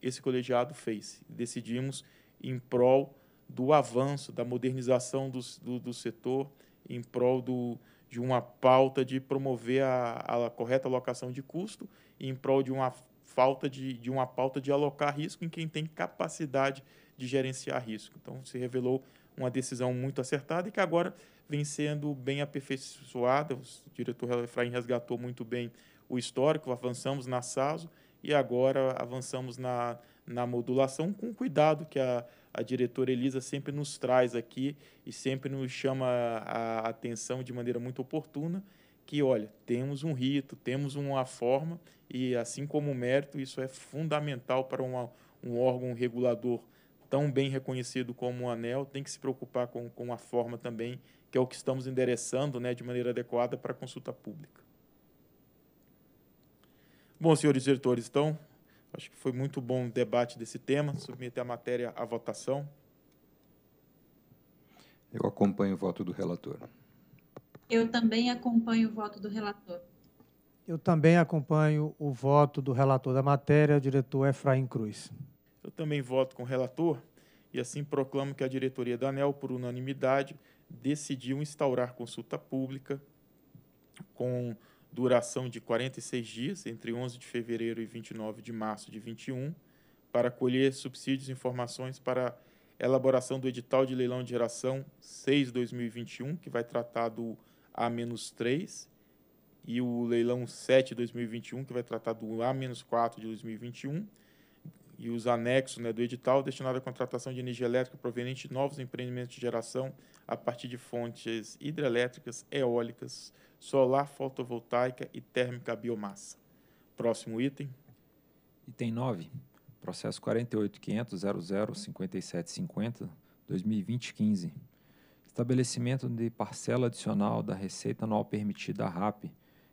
Speaker 1: esse colegiado fez. Decidimos em prol do avanço, da modernização do, do, do setor, em prol do, de uma pauta de promover a, a correta alocação de custo, em prol de uma falta de, de uma pauta de alocar risco em quem tem capacidade de gerenciar risco. Então, se revelou uma decisão muito acertada e que agora vem sendo bem aperfeiçoada. O diretor Efraim resgatou muito bem o histórico, avançamos na SASO e agora avançamos na, na modulação com cuidado que a, a diretora Elisa sempre nos traz aqui e sempre nos chama a atenção de maneira muito oportuna que, olha, temos um rito, temos uma forma e, assim como o mérito, isso é fundamental para uma, um órgão regulador tão bem reconhecido como o anel, tem que se preocupar com, com a forma também, que é o que estamos endereçando né, de maneira adequada para a consulta pública. Bom, senhores diretores, então, acho que foi muito bom o debate desse tema, submeter a matéria à votação. Eu
Speaker 6: acompanho o voto
Speaker 8: do relator.
Speaker 4: Eu também acompanho o voto do relator.
Speaker 8: Eu também acompanho o voto do relator da matéria, diretor Efraim Cruz. Eu também
Speaker 1: voto com o relator e assim proclamo que a diretoria da ANEL, por unanimidade, decidiu instaurar consulta pública com duração de 46 dias, entre 11 de fevereiro e 29 de março de 21, para colher subsídios e informações para elaboração do edital de leilão de geração 6-2021, que vai tratar do A-3, e o leilão 7-2021, que vai tratar do A-4 de 2021, e os anexos né, do edital destinado à contratação de energia elétrica proveniente de novos empreendimentos de geração a partir de fontes hidrelétricas, eólicas, solar fotovoltaica e térmica biomassa. Próximo item.
Speaker 5: Item 9. Processo 48.500.00.5750.2020.15. Estabelecimento de parcela adicional da receita anual permitida à RAP,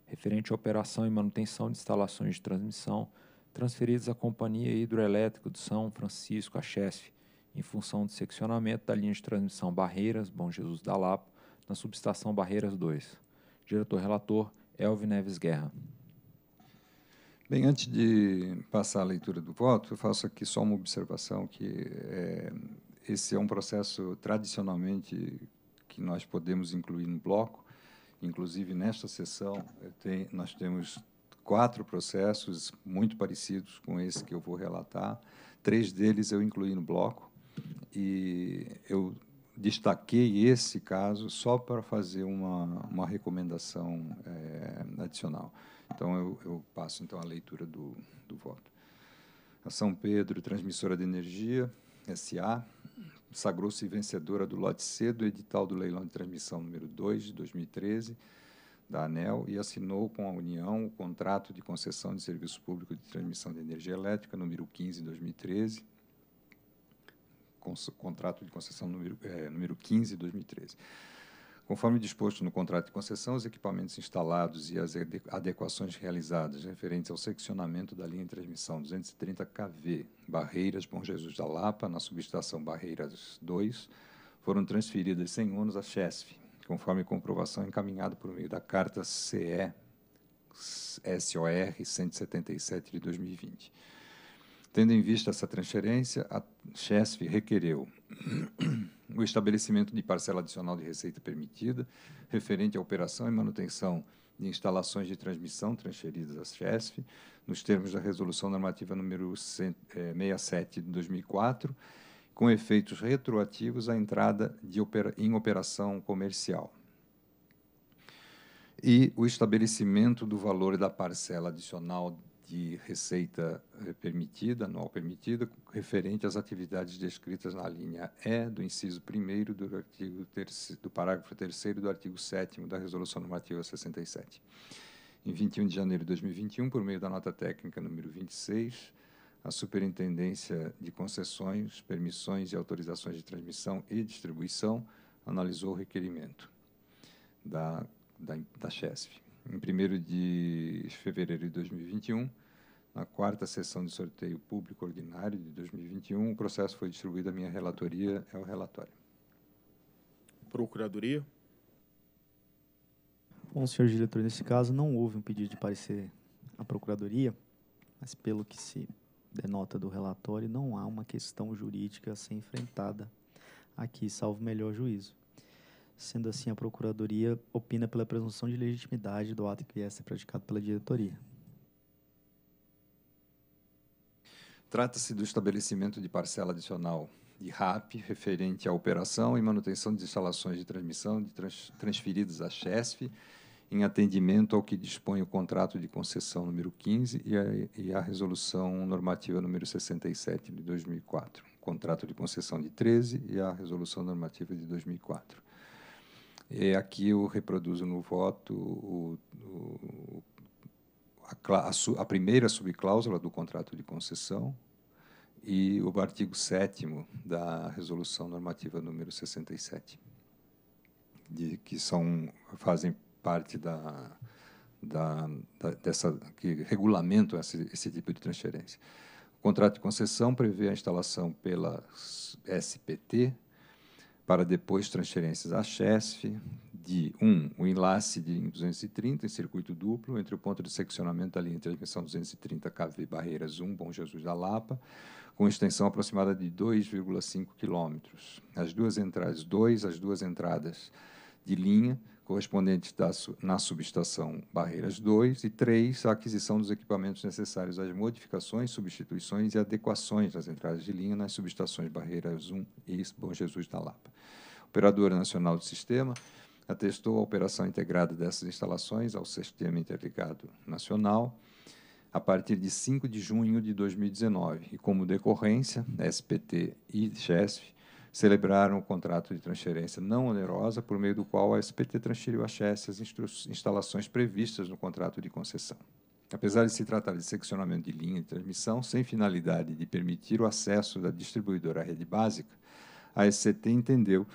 Speaker 5: referente à operação e manutenção de instalações de transmissão transferidos à Companhia Hidroelétrica do São Francisco, a CHESF, em função do seccionamento da linha de transmissão Barreiras, Bom Jesus da Lapa, na subestação Barreiras 2. Diretor-relator,
Speaker 6: Elvio Neves Guerra. Bem, antes de passar a leitura do voto, eu faço aqui só uma observação que é, esse é um processo tradicionalmente que nós podemos incluir no bloco, inclusive nesta sessão tem, nós temos quatro processos muito parecidos com esse que eu vou relatar. Três deles eu incluí no bloco e eu destaquei esse caso só para fazer uma, uma recomendação é, adicional. Então, eu, eu, passo então a leitura do, do voto. A São Pedro Transmissora de Energia, SA, sagrou-se vencedora do lote C do edital do leilão de transmissão número 2 de 2013, da ANEL e assinou com a União o contrato de concessão de serviço público de transmissão de energia elétrica, número 15, 2013, contrato de concessão número, é, número 15, 2013. Conforme disposto no contrato de concessão, os equipamentos instalados e as adequações realizadas referentes ao seccionamento da linha de transmissão 230 kV, Barreiras Bom Jesus da Lapa, na subestação Barreiras 2, foram transferidas sem ônus à CHESF, conforme comprovação encaminhada por meio da Carta CE SOR 177 de 2020. Tendo em vista essa transferência, a CHESF requereu o estabelecimento de parcela adicional de receita permitida referente à operação e manutenção de instalações de transmissão transferidas à CHESF, nos termos da Resolução Normativa número 67 eh, de 2004, com efeitos retroativos à entrada opera, em operação comercial e o estabelecimento do valor da parcela adicional de receita eh, permitida, anual permitida, referente às atividades descritas na linha E do inciso 1 do, terceiro, do parágrafo 3 do artigo 7 da Resolução Normativa 67. Em 21 de janeiro de 2021, por meio da nota técnica número 26, a Superintendência de Concessões, Permissões e Autorizações de Transmissão e Distribuição analisou o requerimento da, da, da CHESF. Em 1 de fevereiro de 2021, na quarta sessão de sorteio público ordinário de 2021, o processo foi distribuído à minha relatoria, é o relatório. Procuradoria.
Speaker 2: Bom, senhor diretor, nesse caso não houve um pedido de parecer à Procuradoria, mas pelo que se denota do relatório, não há uma questão jurídica a ser enfrentada aqui, salvo melhor juízo. Sendo assim, a Procuradoria opina pela presunção de legitimidade do ato que vier a ser praticado pela diretoria.
Speaker 6: Trata-se do estabelecimento de parcela adicional de RAP referente à operação e manutenção de instalações de transmissão de trans transferidas à CHESF em atendimento ao que dispõe o contrato de concessão número 15 e a, e a, resolução normativa número 67 de 2004, contrato de concessão de 13 e a resolução normativa de 2004. E é, aqui eu reproduzo no voto o, o, a, a, a, primeira subcláusula do contrato de concessão e o artigo 7 da resolução normativa número 67, de, que são fazem parte da, da, da dessa que regulamento esse, esse tipo de transferência. O contrato de concessão prevê a instalação pela SPT para depois transferências à CHESF de um, o enlace de 230 em circuito duplo entre o ponto de seccionamento da linha de transmissão 230 KV Barreiras 1 Bom Jesus da Lapa, com extensão aproximada de 2,5 quilômetros. As duas entradas 2, as duas entradas de linha correspondente da, na subestação Barreiras 2, e 3, a aquisição dos equipamentos necessários às modificações, substituições e adequações das entradas de linha nas subestações Barreiras 1 e Bom Jesus da Lapa. Operadora Nacional do Sistema atestou a operação integrada dessas instalações ao Sistema Interligado Nacional a partir de 5 de junho de 2019 e, como decorrência, SPT e GESF celebraram o contrato de transferência não onerosa, por meio do qual a SPT transferiu a Chess as instalações previstas no contrato de concessão. Apesar de se tratar de seccionamento de linha de transmissão sem finalidade de permitir o acesso da distribuidora à rede básica, a SCT entendeu,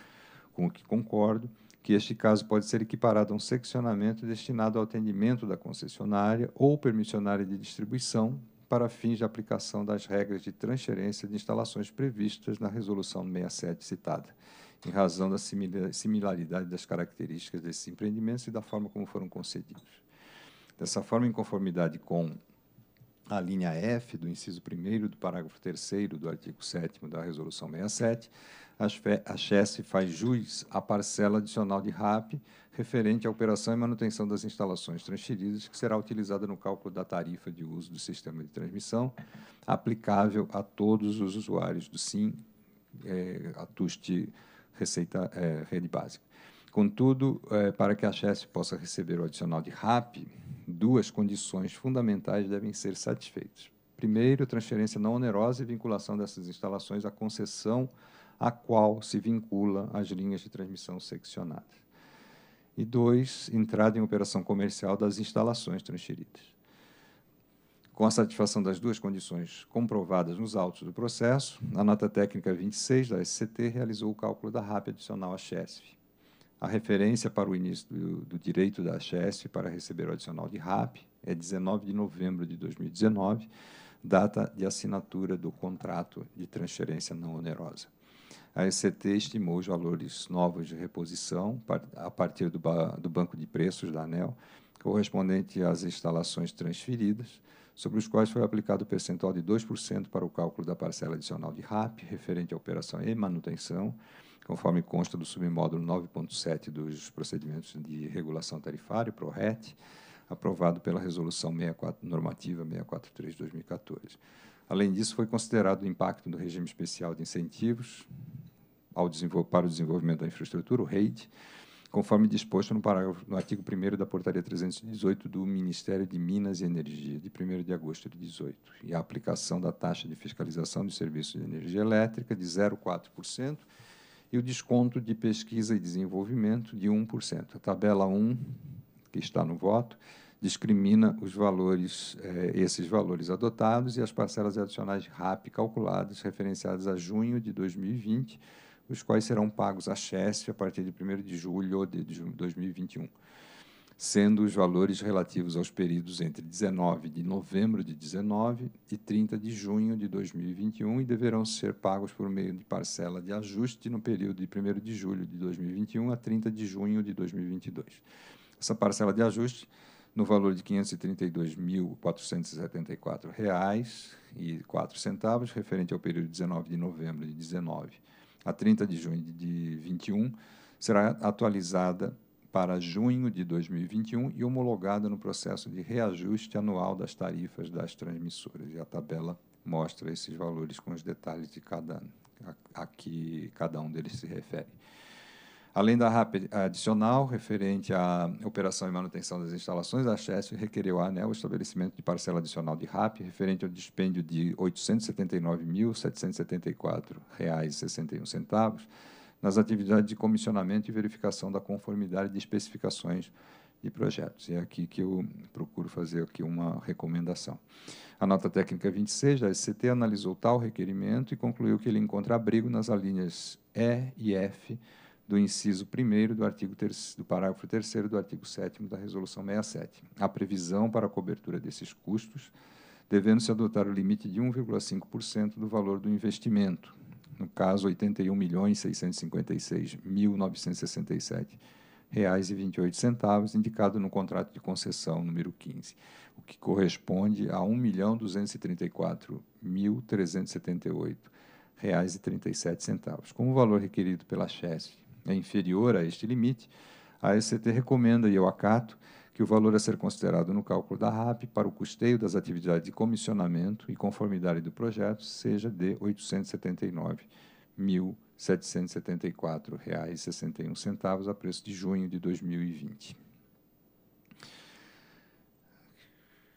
Speaker 6: com o que concordo, que este caso pode ser equiparado a um seccionamento destinado ao atendimento da concessionária ou permissionária de distribuição, para fins de aplicação das regras de transferência de instalações previstas na Resolução 67 citada, em razão da similaridade das características desses empreendimentos e da forma como foram concedidos. Dessa forma, em conformidade com a linha F do inciso 1 do parágrafo 3 do artigo 7 da Resolução 67, a Chesse faz jus à parcela adicional de RAP referente à operação e manutenção das instalações transferidas, que será utilizada no cálculo da tarifa de uso do sistema de transmissão, aplicável a todos os usuários do SIM, é, ATUST, Receita, é, Rede Básica. Contudo, é, para que a Chesse possa receber o adicional de RAP, duas condições fundamentais devem ser satisfeitas. Primeiro, transferência não onerosa e vinculação dessas instalações à concessão a qual se vincula as linhas de transmissão seccionadas. E dois, entrada em operação comercial das instalações transferidas. Com a satisfação das duas condições comprovadas nos autos do processo, a nota técnica 26 da SCT realizou o cálculo da RAP adicional à CHESF. A referência para o início do, do direito da CHESF para receber o adicional de RAP é 19 de novembro de 2019, data de assinatura do contrato de transferência não onerosa a ECT estimou os valores novos de reposição a partir do, ba do banco de preços da ANEL, correspondente às instalações transferidas, sobre os quais foi aplicado o percentual de 2% para o cálculo da parcela adicional de RAP, referente à operação e manutenção, conforme consta do submódulo 9.7 dos procedimentos de regulação tarifária, PRORET, aprovado pela Resolução 64, Normativa 643-2014. Além disso, foi considerado o impacto do regime especial de incentivos ao para o desenvolvimento da infraestrutura, o REIT, conforme disposto no, parágrafo, no artigo 1 da Portaria 318 do Ministério de Minas e Energia, de 1 de agosto de 18, e a aplicação da taxa de fiscalização de serviços de energia elétrica de 0,4% e o desconto de pesquisa e desenvolvimento de 1%. A tabela 1, que está no voto, discrimina os valores, eh, esses valores adotados e as parcelas adicionais RAP calculadas, referenciadas a junho de 2020, os quais serão pagos à Chesf a partir de 1 de julho de 2021, sendo os valores relativos aos períodos entre 19 de novembro de 19 e 30 de junho de 2021 e deverão ser pagos por meio de parcela de ajuste no período de 1 de julho de 2021 a 30 de junho de 2022. Essa parcela de ajuste no valor de R$ 532.474,04, referente ao período 19 de novembro de 19 a 30 de junho de 21, será atualizada para junho de 2021 e homologada no processo de reajuste anual das tarifas das transmissoras. E a tabela mostra esses valores com os detalhes de cada a, a que cada um deles se refere. Além da RAP adicional, referente à operação e manutenção das instalações, a CHESF requereu à ANEL o estabelecimento de parcela adicional de RAP, referente ao dispêndio de R$ 879.774,61 nas atividades de comissionamento e verificação da conformidade de especificações de projetos. E é aqui que eu procuro fazer aqui uma recomendação. A nota técnica 26 da SCT analisou tal requerimento e concluiu que ele encontra abrigo nas alíneas E e F do inciso 1 do artigo do parágrafo 3 do artigo 7 da Resolução 67. A previsão para a cobertura desses custos, devendo-se adotar o limite de 1,5% do valor do investimento, no caso R$ 81.656.967,28, indicado no contrato de concessão número 15, o que corresponde a R$ 1.234.378,37, como o valor requerido pela CHESF é inferior a este limite, a ECT recomenda, e eu acato, que o valor a ser considerado no cálculo da RAP para o custeio das atividades de comissionamento e conformidade do projeto seja de R$ 879.774,61 a preço de junho de 2020.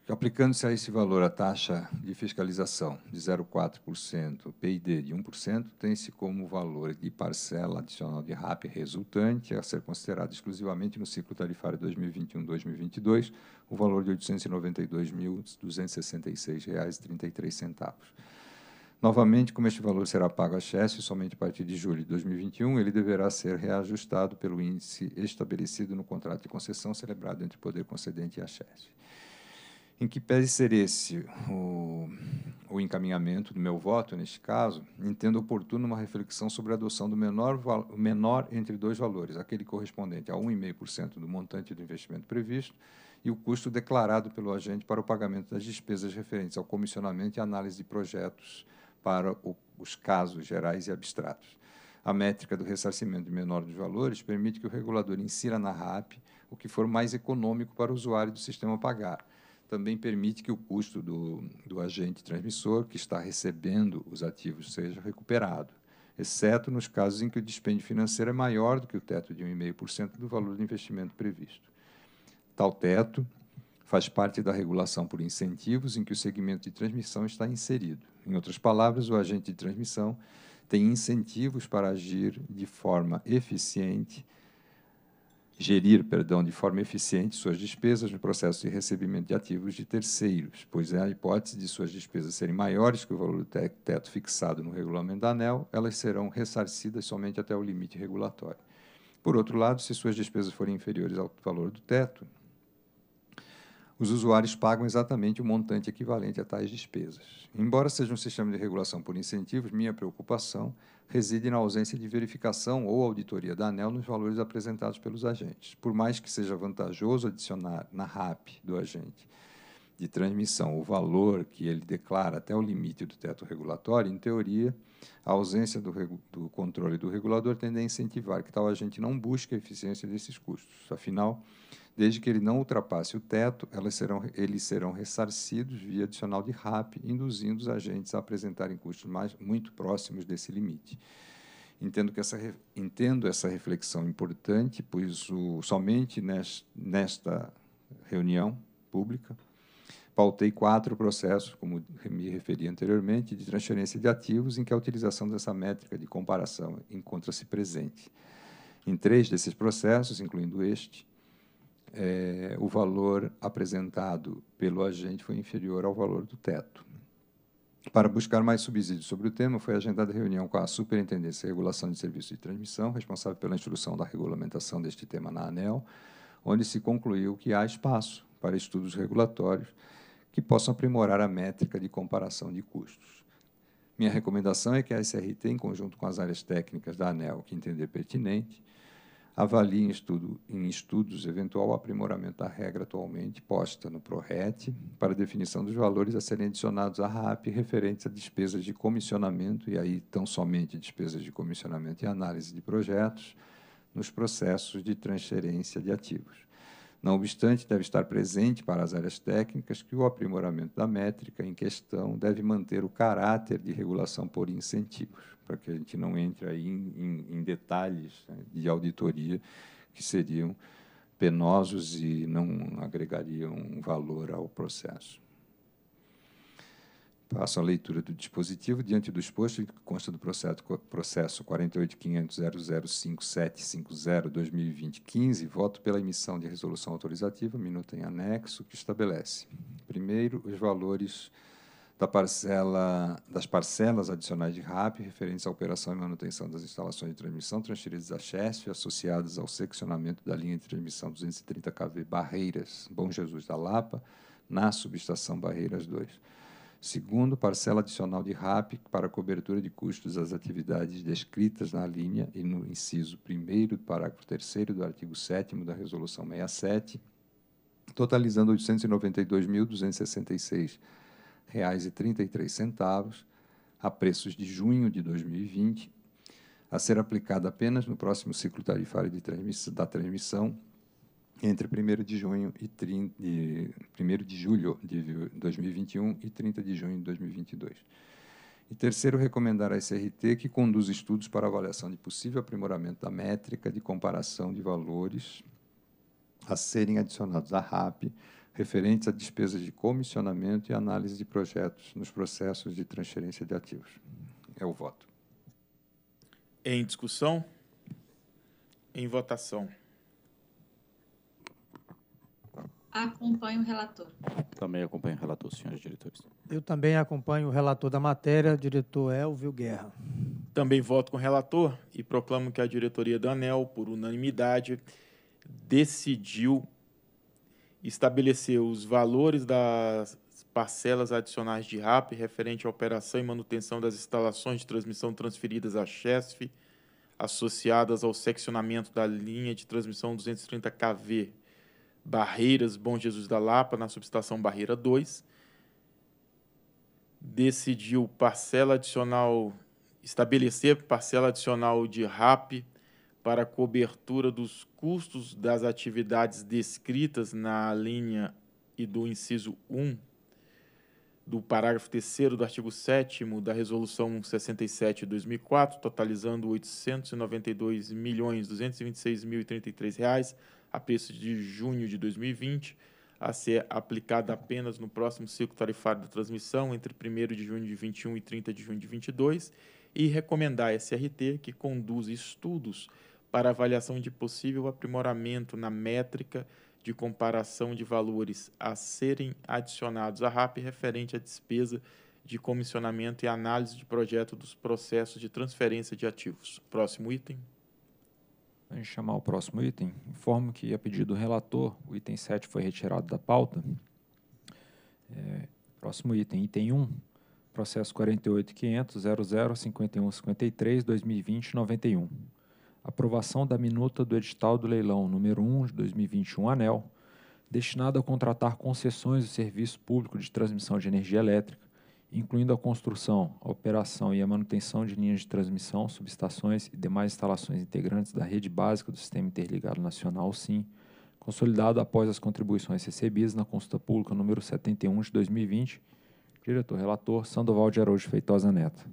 Speaker 6: Aplicando-se a esse valor a taxa de fiscalização de 0,4%, PID de 1%, tem-se como valor de parcela adicional de RAP resultante a ser considerado exclusivamente no ciclo tarifário 2021-2022 o valor de R$ 892.266,33. Novamente, como este valor será pago a Chess somente a partir de julho de 2021, ele deverá ser reajustado pelo índice estabelecido no contrato de concessão celebrado entre o poder concedente e a Chess. Em que pese ser esse o, o encaminhamento do meu voto, neste caso, entendo oportuno uma reflexão sobre a adoção do menor, menor entre dois valores, aquele correspondente a 1,5% do montante do investimento previsto e o custo declarado pelo agente para o pagamento das despesas referentes ao comissionamento e análise de projetos para o, os casos gerais e abstratos. A métrica do ressarcimento menor dos valores permite que o regulador insira na RAP o que for mais econômico para o usuário do sistema pagar também permite que o custo do, do agente transmissor que está recebendo os ativos seja recuperado, exceto nos casos em que o dispêndio financeiro é maior do que o teto de 1,5% do valor do investimento previsto. Tal teto faz parte da regulação por incentivos em que o segmento de transmissão está inserido. Em outras palavras, o agente de transmissão tem incentivos para agir de forma eficiente gerir, perdão, de forma eficiente suas despesas no processo de recebimento de ativos de terceiros, pois é a hipótese de suas despesas serem maiores que o valor do teto fixado no regulamento da ANEL, elas serão ressarcidas somente até o limite regulatório. Por outro lado, se suas despesas forem inferiores ao valor do teto, os usuários pagam exatamente o montante equivalente a tais despesas. Embora seja um sistema de regulação por incentivos, minha preocupação é reside na ausência de verificação ou auditoria da ANEL nos valores apresentados pelos agentes. Por mais que seja vantajoso adicionar na RAP do agente de transmissão o valor que ele declara até o limite do teto regulatório, em teoria, a ausência do, do controle do regulador tende a incentivar que tal agente não busque a eficiência desses custos. Afinal, Desde que ele não ultrapasse o teto, serão, eles serão ressarcidos via adicional de RAP, induzindo os agentes a apresentarem custos mais, muito próximos desse limite. Entendo, que essa, entendo essa reflexão importante, pois o, somente nesta reunião pública pautei quatro processos, como me referi anteriormente, de transferência de ativos em que a utilização dessa métrica de comparação encontra-se presente. Em três desses processos, incluindo este, é, o valor apresentado pelo agente foi inferior ao valor do teto. Para buscar mais subsídios sobre o tema, foi agendada reunião com a Superintendência de Regulação de Serviços de Transmissão, responsável pela instrução da regulamentação deste tema na ANEL, onde se concluiu que há espaço para estudos regulatórios que possam aprimorar a métrica de comparação de custos. Minha recomendação é que a SRT, em conjunto com as áreas técnicas da ANEL que entender pertinente, avalie em, estudo, em estudos eventual aprimoramento da regra atualmente posta no PRORET para definição dos valores a serem adicionados à RAP referentes a despesas de comissionamento, e aí tão somente despesas de comissionamento e análise de projetos, nos processos de transferência de ativos. Não obstante, deve estar presente para as áreas técnicas que o aprimoramento da métrica em questão deve manter o caráter de regulação por incentivos, para que a gente não entre aí em, em, em detalhes né, de auditoria que seriam penosos e não agregariam valor ao processo. Faço a leitura do dispositivo diante do exposto que consta do processo, processo 48.500.005750-2020-15. Voto pela emissão de resolução autorizativa, minuta em anexo, que estabelece, primeiro, os valores da parcela, das parcelas adicionais de RAP referentes à operação e manutenção das instalações de transmissão transferidas à CHESF associadas ao seccionamento da linha de transmissão 230 kV Barreiras, Bom Jesus da Lapa, na subestação Barreiras 2 Segundo, parcela adicional de RAP para cobertura de custos às atividades descritas na linha e no inciso 1 do parágrafo 3 do artigo 7 da Resolução 67, totalizando R$ 892.266,33, a preços de junho de 2020, a ser aplicada apenas no próximo ciclo tarifário transmiss da transmissão entre 1 de junho e 30, de, 1 de julho de 2021 e 30 de junho de 2022. E terceiro, recomendar à SRT que conduza estudos para avaliação de possível aprimoramento da métrica de comparação de valores a serem adicionados à RAP, referentes a despesas de comissionamento e análise de projetos nos processos de transferência de ativos. É o voto.
Speaker 1: Em discussão? Em votação.
Speaker 4: Acompanho o relator.
Speaker 1: Também acompanho o relator, senhores diretores.
Speaker 8: Eu também acompanho o relator da matéria, diretor Elvio Guerra.
Speaker 1: Também voto com o relator e proclamo que a diretoria da ANEL, por unanimidade, decidiu estabelecer os valores das parcelas adicionais de RAP referente à operação e manutenção das instalações de transmissão transferidas à CHESF associadas ao seccionamento da linha de transmissão 230 kV Barreiras Bom Jesus da Lapa, na subestação Barreira 2. Decidiu parcela adicional, estabelecer parcela adicional de RAP para cobertura dos custos das atividades descritas na linha e do inciso 1 do parágrafo 3 do artigo 7 da Resolução 67 de 2004, totalizando R$ 892.226.033 a preço de junho de 2020, a ser aplicada apenas no próximo ciclo tarifário da transmissão, entre 1 de junho de 21 e 30 de junho de 22, e recomendar a SRT que conduza estudos para avaliação de possível aprimoramento na métrica de comparação de valores a serem adicionados à RAP referente à despesa de comissionamento e análise de projeto dos processos de transferência de ativos. Próximo item.
Speaker 5: Antes de chamar o próximo item, informo que, a pedido do relator, o item 7 foi retirado da pauta. É, próximo item, item 1, processo 48.500.00.51.53.2020.91. Aprovação da minuta do edital do leilão número 1 de 2021 ANEL, destinado a contratar concessões do serviço público de transmissão de energia elétrica incluindo a construção, a operação e a manutenção de linhas de transmissão, subestações e demais instalações integrantes da rede básica do Sistema Interligado Nacional, SIM, consolidado após as contribuições recebidas na consulta pública número 71 de 2020. Diretor relator Sandoval de Araújo Feitosa Neto.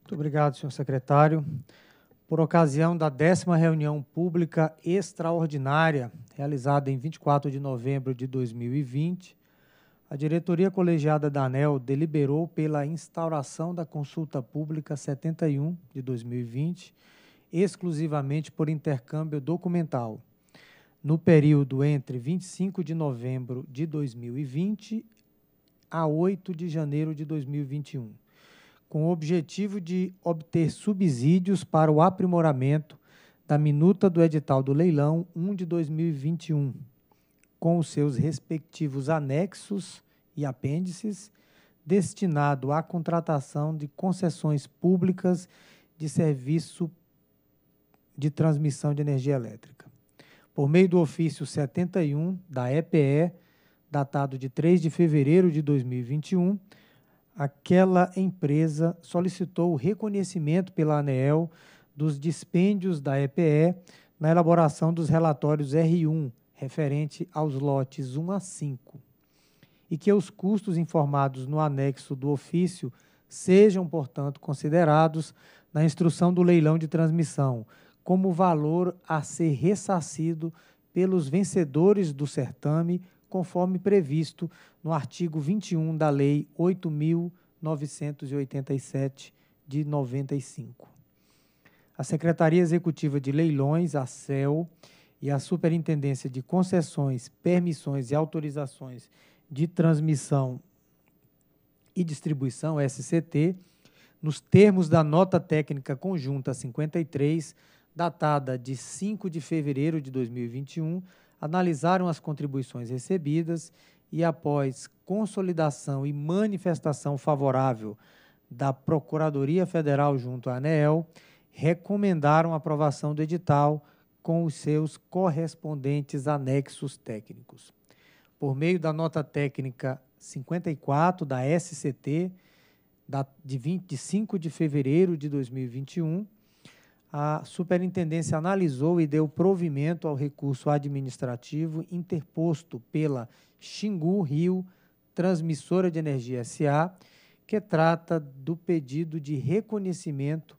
Speaker 8: Muito obrigado, senhor secretário. Por ocasião da décima reunião pública extraordinária, realizada em 24 de novembro de 2020, a diretoria colegiada da ANEL deliberou pela instauração da consulta pública 71 de 2020, exclusivamente por intercâmbio documental, no período entre 25 de novembro de 2020 a 8 de janeiro de 2021, com o objetivo de obter subsídios para o aprimoramento da minuta do edital do leilão 1 de 2021 com os seus respectivos anexos e apêndices, destinado à contratação de concessões públicas de serviço de transmissão de energia elétrica. Por meio do ofício 71 da EPE, datado de 3 de fevereiro de 2021, aquela empresa solicitou o reconhecimento pela ANEEL dos dispêndios da EPE na elaboração dos relatórios R1 referente aos lotes 1 a 5, e que os custos informados no anexo do ofício sejam, portanto, considerados na instrução do leilão de transmissão como valor a ser ressarcido pelos vencedores do certame, conforme previsto no artigo 21 da Lei 8.987 de 95. A Secretaria Executiva de Leilões, a CEL, e a Superintendência de Concessões, Permissões e Autorizações de Transmissão e Distribuição, SCT, nos termos da nota técnica conjunta 53, datada de 5 de fevereiro de 2021, analisaram as contribuições recebidas e, após consolidação e manifestação favorável da Procuradoria Federal junto à ANEEL, recomendaram a aprovação do edital com os seus correspondentes anexos técnicos. Por meio da nota técnica 54 da SCT, da, de 25 de fevereiro de 2021, a Superintendência analisou e deu provimento ao recurso administrativo interposto pela Xingu Rio Transmissora de Energia SA, que trata do pedido de reconhecimento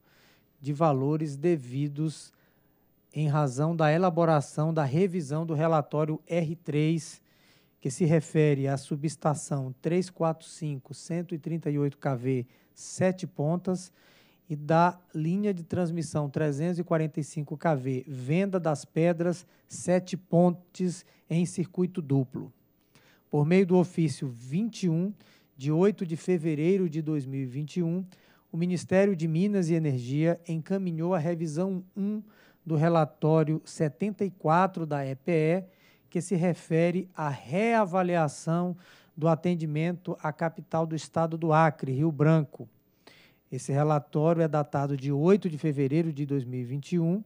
Speaker 8: de valores devidos em razão da elaboração da revisão do relatório R3, que se refere à subestação 345-138KV Sete Pontas e da linha de transmissão 345KV Venda das Pedras Sete Pontes em circuito duplo. Por meio do ofício 21, de 8 de fevereiro de 2021, o Ministério de Minas e Energia encaminhou a revisão 1 do relatório 74 da EPE, que se refere à reavaliação do atendimento à capital do estado do Acre, Rio Branco. Esse relatório é datado de 8 de fevereiro de 2021,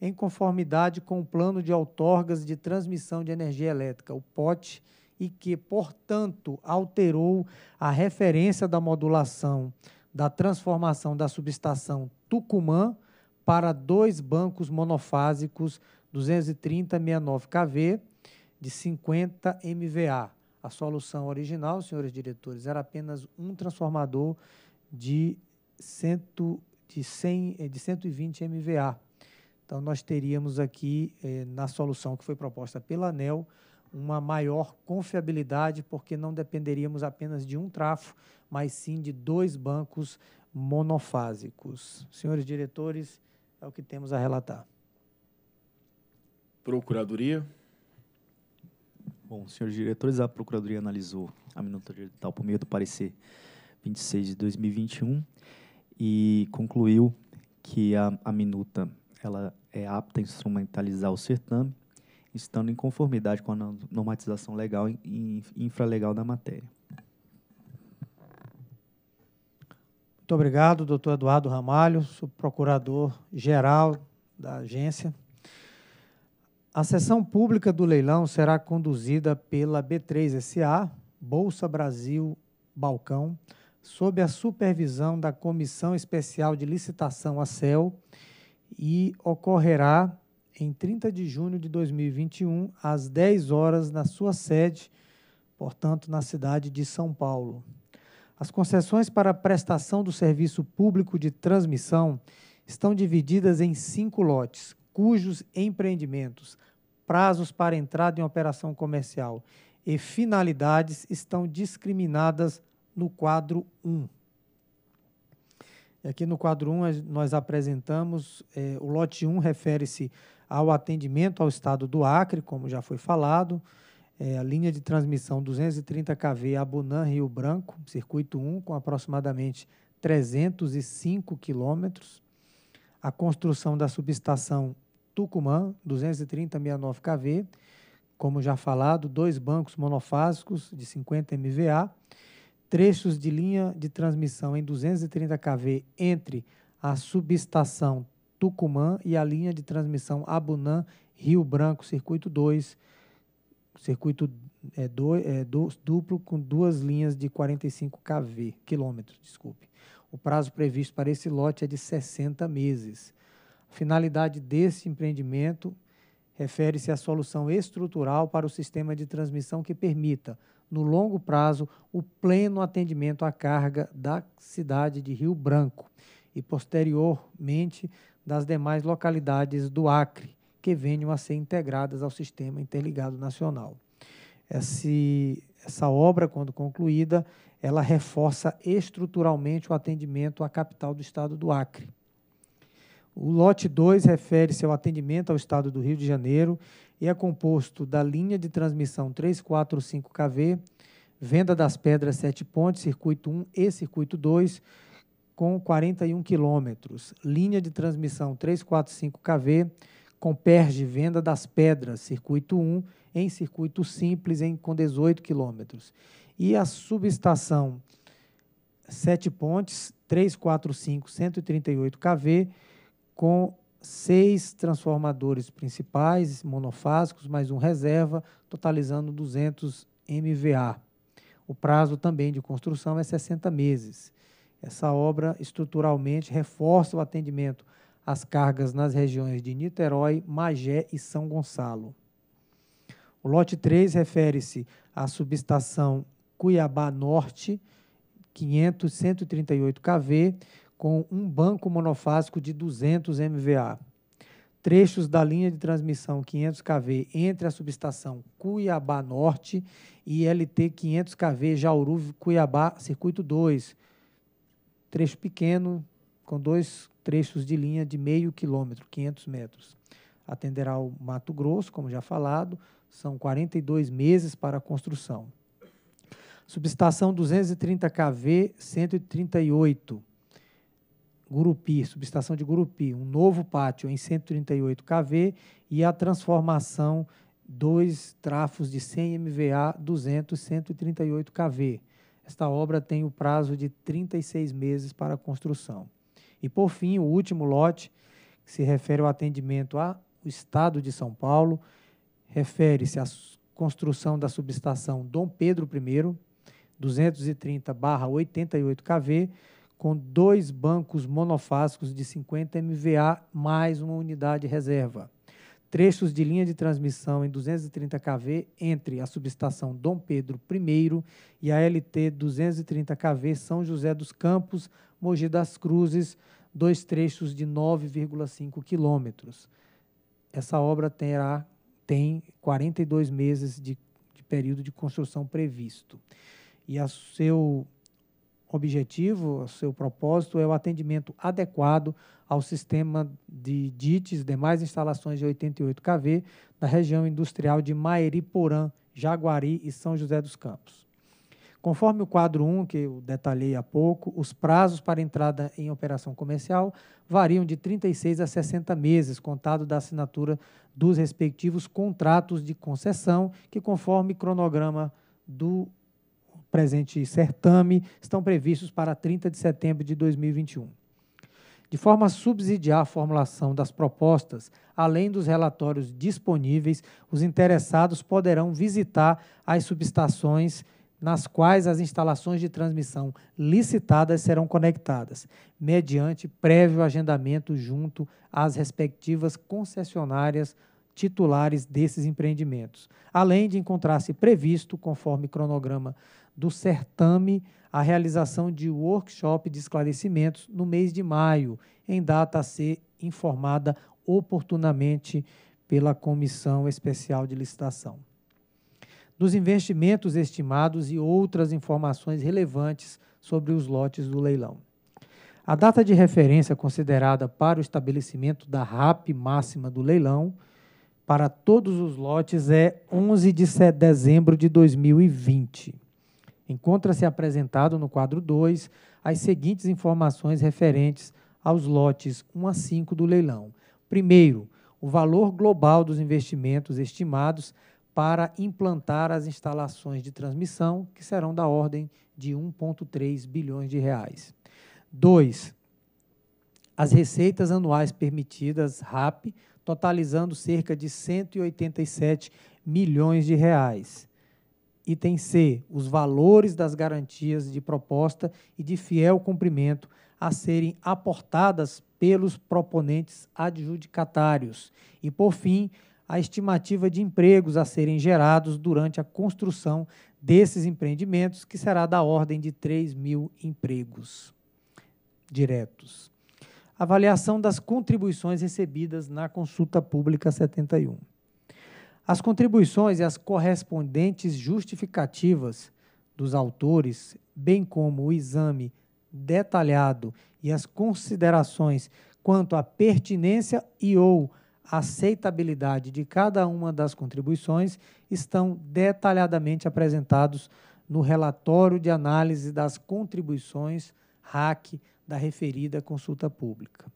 Speaker 8: em conformidade com o Plano de Outorgas de Transmissão de Energia Elétrica, o POT, e que, portanto, alterou a referência da modulação da transformação da subestação Tucumã para dois bancos monofásicos 230-69KV de 50 MVA. A solução original, senhores diretores, era apenas um transformador de, cento, de, 100, eh, de 120 MVA. Então, nós teríamos aqui, eh, na solução que foi proposta pela ANEL, uma maior confiabilidade, porque não dependeríamos apenas de um trafo, mas sim de dois bancos monofásicos. Senhores diretores, é o que temos a relatar.
Speaker 2: Procuradoria. Bom, senhores diretores, a Procuradoria analisou a minuta digital por meio do parecer 26 de 2021 e concluiu que a, a minuta ela é apta a instrumentalizar o certame, estando em conformidade com a normatização legal e infralegal da matéria.
Speaker 8: Muito obrigado, doutor Eduardo Ramalho, procurador-geral da agência. A sessão pública do leilão será conduzida pela B3SA, Bolsa Brasil Balcão, sob a supervisão da Comissão Especial de Licitação, a CEL, e ocorrerá em 30 de junho de 2021, às 10 horas, na sua sede, portanto, na cidade de São Paulo. As concessões para a prestação do serviço público de transmissão estão divididas em cinco lotes, cujos empreendimentos, prazos para entrada em operação comercial e finalidades estão discriminadas no quadro 1. Aqui no quadro 1 nós apresentamos, é, o lote 1 refere-se ao atendimento ao estado do Acre, como já foi falado, é, a linha de transmissão 230 kV Abunã Rio Branco, circuito 1, com aproximadamente 305 quilômetros. A construção da subestação Tucumã, 230-69 kV, como já falado, dois bancos monofásicos de 50 MVA, trechos de linha de transmissão em 230 kV entre a subestação Tucumã e a linha de transmissão Abunã Rio Branco, circuito 2, circuito é, do, é, do, duplo com duas linhas de 45 kV, quilômetros, desculpe. O prazo previsto para esse lote é de 60 meses. A finalidade desse empreendimento refere-se à solução estrutural para o sistema de transmissão que permita, no longo prazo, o pleno atendimento à carga da cidade de Rio Branco e, posteriormente, das demais localidades do Acre, que venham a ser integradas ao sistema interligado nacional. Esse, essa obra, quando concluída, ela reforça estruturalmente o atendimento à capital do estado do Acre. O lote 2 refere-se ao atendimento ao estado do Rio de Janeiro e é composto da linha de transmissão 345KV, venda das pedras Sete Pontes, circuito 1 e circuito 2, com 41 quilômetros, linha de transmissão 345KV, com PERS de venda das pedras, circuito 1, em circuito simples em, com 18 quilômetros. E a subestação Sete Pontes, 345, 138 kV, com seis transformadores principais, monofásicos, mais um reserva, totalizando 200 MVA. O prazo também de construção é 60 meses. Essa obra estruturalmente reforça o atendimento as cargas nas regiões de Niterói, Magé e São Gonçalo. O lote 3 refere-se à subestação Cuiabá Norte, 500-138 kV, com um banco monofásico de 200 MVA. Trechos da linha de transmissão 500 kV entre a subestação Cuiabá Norte e LT 500 kV Jauru Cuiabá Circuito 2. Trecho pequeno com dois trechos de linha de meio quilômetro, 500 metros. Atenderá o Mato Grosso, como já falado, são 42 meses para a construção. Subestação 230 kV 138, Gurupi, subestação de Gurupi, um novo pátio em 138 kV e a transformação dois trafos de 100 MVA 200 138 kV. Esta obra tem o prazo de 36 meses para a construção. E por fim, o último lote, que se refere ao atendimento ao Estado de São Paulo, refere-se à construção da subestação Dom Pedro I, 230-88 KV, com dois bancos monofásicos de 50 MVA mais uma unidade reserva trechos de linha de transmissão em 230 kV entre a subestação Dom Pedro I e a LT 230 kV São José dos Campos, Mogi das Cruzes, dois trechos de 9,5 quilômetros. Essa obra terá tem 42 meses de, de período de construção previsto. E a seu objetivo, seu propósito é o atendimento adequado ao sistema de DITES e demais instalações de 88 kV da região industrial de Mairiporã, Jaguari e São José dos Campos. Conforme o quadro 1, que eu detalhei há pouco, os prazos para entrada em operação comercial variam de 36 a 60 meses, contado da assinatura dos respectivos contratos de concessão, que, conforme cronograma do presente certame estão previstos para 30 de setembro de 2021. De forma a subsidiar a formulação das propostas, além dos relatórios disponíveis, os interessados poderão visitar as subestações nas quais as instalações de transmissão licitadas serão conectadas, mediante prévio agendamento junto às respectivas concessionárias titulares desses empreendimentos, além de encontrar-se previsto, conforme cronograma do certame a realização de workshop de esclarecimentos no mês de maio, em data a ser informada oportunamente pela Comissão Especial de Licitação. Dos investimentos estimados e outras informações relevantes sobre os lotes do leilão. A data de referência considerada para o estabelecimento da RAP máxima do leilão para todos os lotes é 11 de dezembro de 2020. Encontra-se apresentado no quadro 2 as seguintes informações referentes aos lotes 1 a 5 do leilão. Primeiro, o valor global dos investimentos estimados para implantar as instalações de transmissão, que serão da ordem de 1,3 bilhões de reais. 2. As receitas anuais permitidas RAP, totalizando cerca de 187 milhões de reais. Item C, os valores das garantias de proposta e de fiel cumprimento a serem aportadas pelos proponentes adjudicatários. E, por fim, a estimativa de empregos a serem gerados durante a construção desses empreendimentos, que será da ordem de 3 mil empregos diretos. Avaliação das contribuições recebidas na consulta pública 71. As contribuições e as correspondentes justificativas dos autores, bem como o exame detalhado e as considerações quanto à pertinência e ou aceitabilidade de cada uma das contribuições, estão detalhadamente apresentados no relatório de análise das contribuições RAC da referida consulta pública.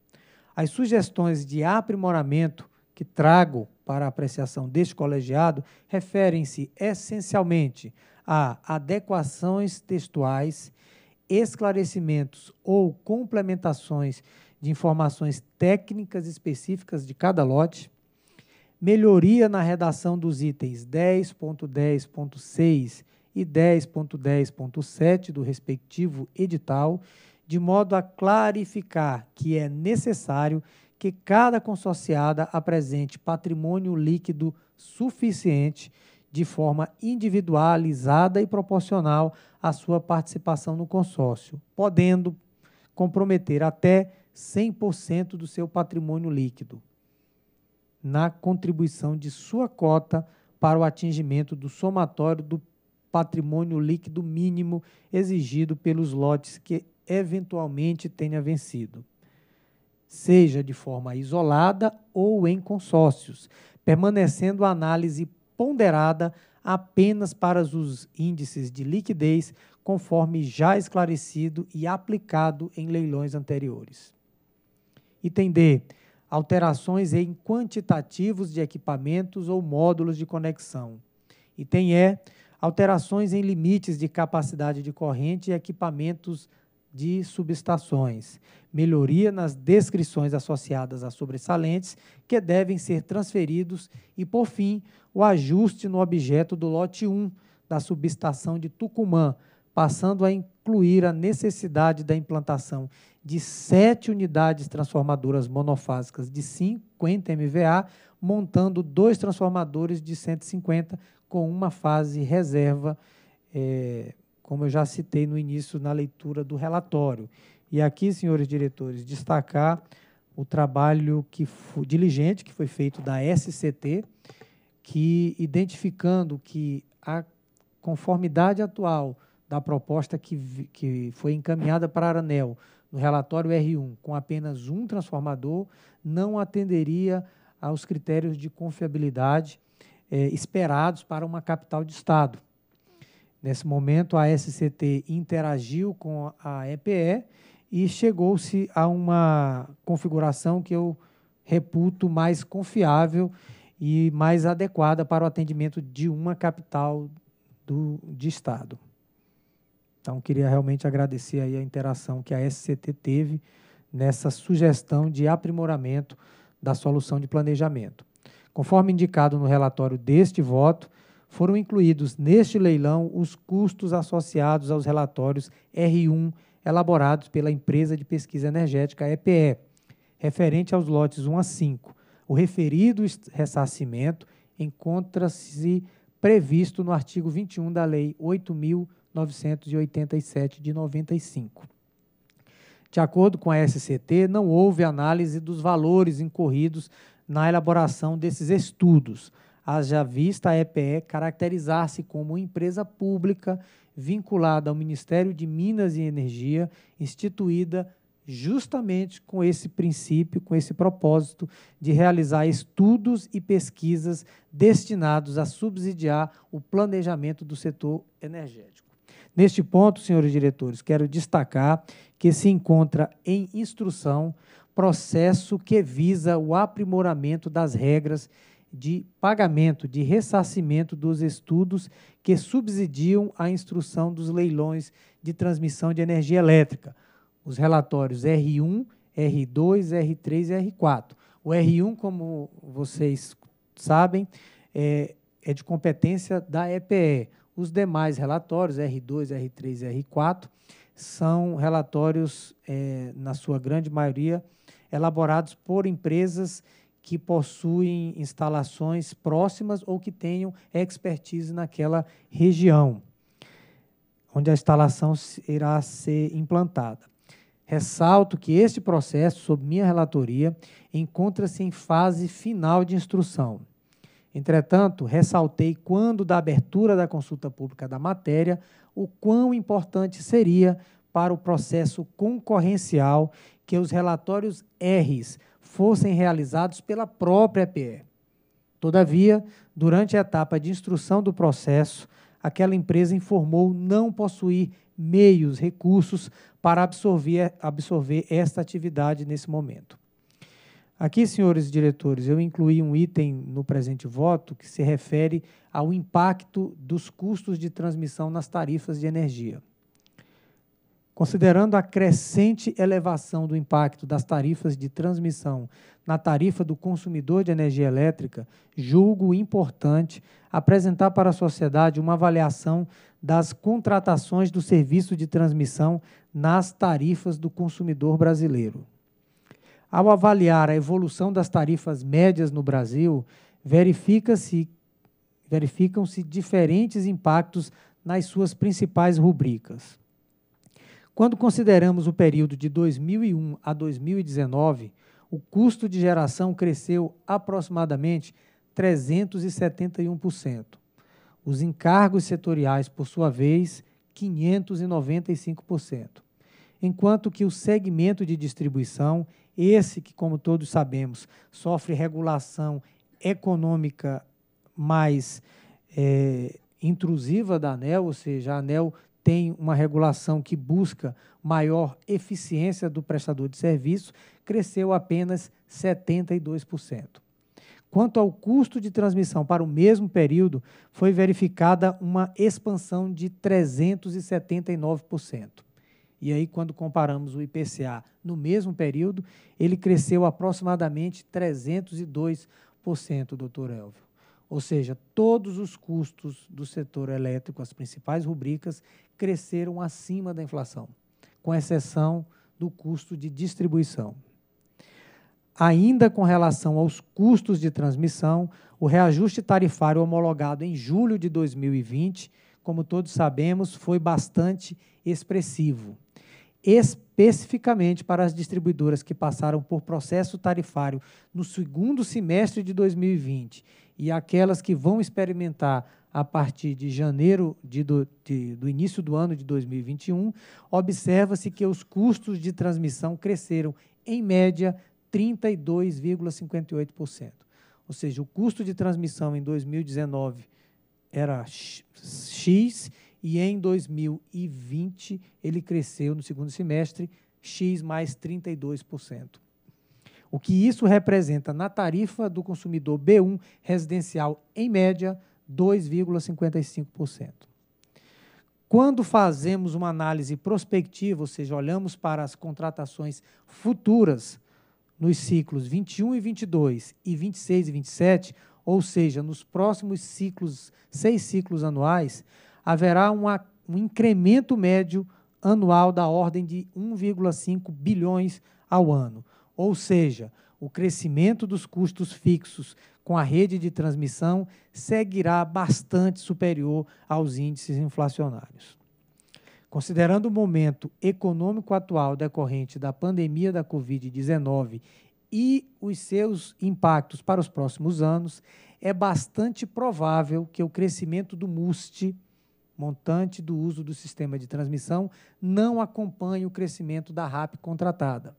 Speaker 8: As sugestões de aprimoramento que trago para apreciação deste colegiado referem-se essencialmente a adequações textuais, esclarecimentos ou complementações de informações técnicas específicas de cada lote, melhoria na redação dos itens 10.10.6 e 10.10.7 do respectivo edital, de modo a clarificar que é necessário que cada consorciada apresente patrimônio líquido suficiente de forma individualizada e proporcional à sua participação no consórcio, podendo comprometer até 100% do seu patrimônio líquido na contribuição de sua cota para o atingimento do somatório do patrimônio líquido mínimo exigido pelos lotes que eventualmente tenha vencido seja de forma isolada ou em consórcios, permanecendo a análise ponderada apenas para os índices de liquidez, conforme já esclarecido e aplicado em leilões anteriores. Item D. Alterações em quantitativos de equipamentos ou módulos de conexão. Item E. Alterações em limites de capacidade de corrente e equipamentos de subestações, melhoria nas descrições associadas às sobressalentes que devem ser transferidos e, por fim, o ajuste no objeto do lote 1 da subestação de Tucumã, passando a incluir a necessidade da implantação de sete unidades transformadoras monofásicas de 50 MVA, montando dois transformadores de 150 com uma fase reserva. É, como eu já citei no início na leitura do relatório. E aqui, senhores diretores, destacar o trabalho que foi, diligente que foi feito da SCT, que identificando que a conformidade atual da proposta que, que foi encaminhada para a Aranel no relatório R1, com apenas um transformador, não atenderia aos critérios de confiabilidade eh, esperados para uma capital de Estado. Nesse momento, a SCT interagiu com a EPE e chegou-se a uma configuração que eu reputo mais confiável e mais adequada para o atendimento de uma capital do, de Estado. Então, queria realmente agradecer aí a interação que a SCT teve nessa sugestão de aprimoramento da solução de planejamento. Conforme indicado no relatório deste voto, foram incluídos neste leilão os custos associados aos relatórios R1 elaborados pela empresa de pesquisa energética EPE, referente aos lotes 1 a 5. O referido ressarcimento encontra-se previsto no artigo 21 da Lei 8.987 de 95. De acordo com a SCT, não houve análise dos valores incorridos na elaboração desses estudos haja vista a EPE caracterizar-se como empresa pública vinculada ao Ministério de Minas e Energia, instituída justamente com esse princípio, com esse propósito de realizar estudos e pesquisas destinados a subsidiar o planejamento do setor energético. Neste ponto, senhores diretores, quero destacar que se encontra em instrução processo que visa o aprimoramento das regras de pagamento, de ressarcimento dos estudos que subsidiam a instrução dos leilões de transmissão de energia elétrica, os relatórios R1, R2, R3 e R4. O R1, como vocês sabem, é, é de competência da EPE. Os demais relatórios, R2, R3 e R4, são relatórios, é, na sua grande maioria, elaborados por empresas que possuem instalações próximas ou que tenham expertise naquela região onde a instalação irá ser implantada. Ressalto que este processo, sob minha relatoria, encontra-se em fase final de instrução. Entretanto, ressaltei quando da abertura da consulta pública da matéria o quão importante seria para o processo concorrencial que os relatórios R's fossem realizados pela própria PE. Todavia, durante a etapa de instrução do processo, aquela empresa informou não possuir meios, recursos para absorver, absorver esta atividade nesse momento. Aqui, senhores diretores, eu incluí um item no presente voto que se refere ao impacto dos custos de transmissão nas tarifas de energia. Considerando a crescente elevação do impacto das tarifas de transmissão na tarifa do consumidor de energia elétrica, julgo importante apresentar para a sociedade uma avaliação das contratações do serviço de transmissão nas tarifas do consumidor brasileiro. Ao avaliar a evolução das tarifas médias no Brasil, verifica-se verificam-se diferentes impactos nas suas principais rubricas. Quando consideramos o período de 2001 a 2019, o custo de geração cresceu aproximadamente 371%. Os encargos setoriais, por sua vez, 595%. Enquanto que o segmento de distribuição, esse que, como todos sabemos, sofre regulação econômica mais é, intrusiva da ANEL, ou seja, a ANEL tem uma regulação que busca maior eficiência do prestador de serviço, cresceu apenas 72%. Quanto ao custo de transmissão para o mesmo período, foi verificada uma expansão de 379%. E aí, quando comparamos o IPCA no mesmo período, ele cresceu aproximadamente 302%, doutor Elvio. Ou seja, todos os custos do setor elétrico, as principais rubricas, cresceram acima da inflação, com exceção do custo de distribuição. Ainda com relação aos custos de transmissão, o reajuste tarifário homologado em julho de 2020, como todos sabemos, foi bastante expressivo. Especificamente para as distribuidoras que passaram por processo tarifário no segundo semestre de 2020 e aquelas que vão experimentar a partir de janeiro de do, de, do início do ano de 2021, observa-se que os custos de transmissão cresceram, em média, 32,58%. Ou seja, o custo de transmissão em 2019 era X e em 2020 ele cresceu no segundo semestre X mais 32%. O que isso representa na tarifa do consumidor B1 residencial, em média, 2,55%. Quando fazemos uma análise prospectiva, ou seja, olhamos para as contratações futuras nos ciclos 21 e 22 e 26 e 27, ou seja, nos próximos ciclos, seis ciclos anuais, haverá uma, um incremento médio anual da ordem de 1,5 bilhões ao ano. Ou seja, o crescimento dos custos fixos com a rede de transmissão seguirá bastante superior aos índices inflacionários. Considerando o momento econômico atual decorrente da pandemia da Covid-19 e os seus impactos para os próximos anos, é bastante provável que o crescimento do MUST, montante do uso do sistema de transmissão, não acompanhe o crescimento da RAP contratada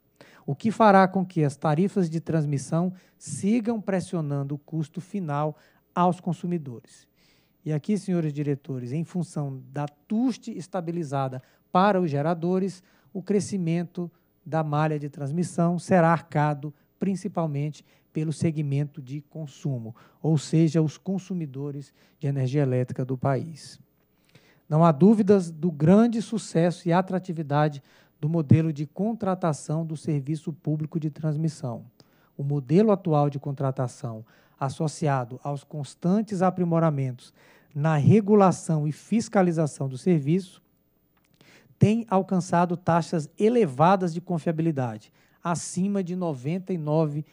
Speaker 8: o que fará com que as tarifas de transmissão sigam pressionando o custo final aos consumidores. E aqui, senhores diretores, em função da TUST estabilizada para os geradores, o crescimento da malha de transmissão será arcado principalmente pelo segmento de consumo, ou seja, os consumidores de energia elétrica do país. Não há dúvidas do grande sucesso e atratividade do modelo de contratação do serviço público de transmissão. O modelo atual de contratação, associado aos constantes aprimoramentos na regulação e fiscalização do serviço, tem alcançado taxas elevadas de confiabilidade, acima de 99%,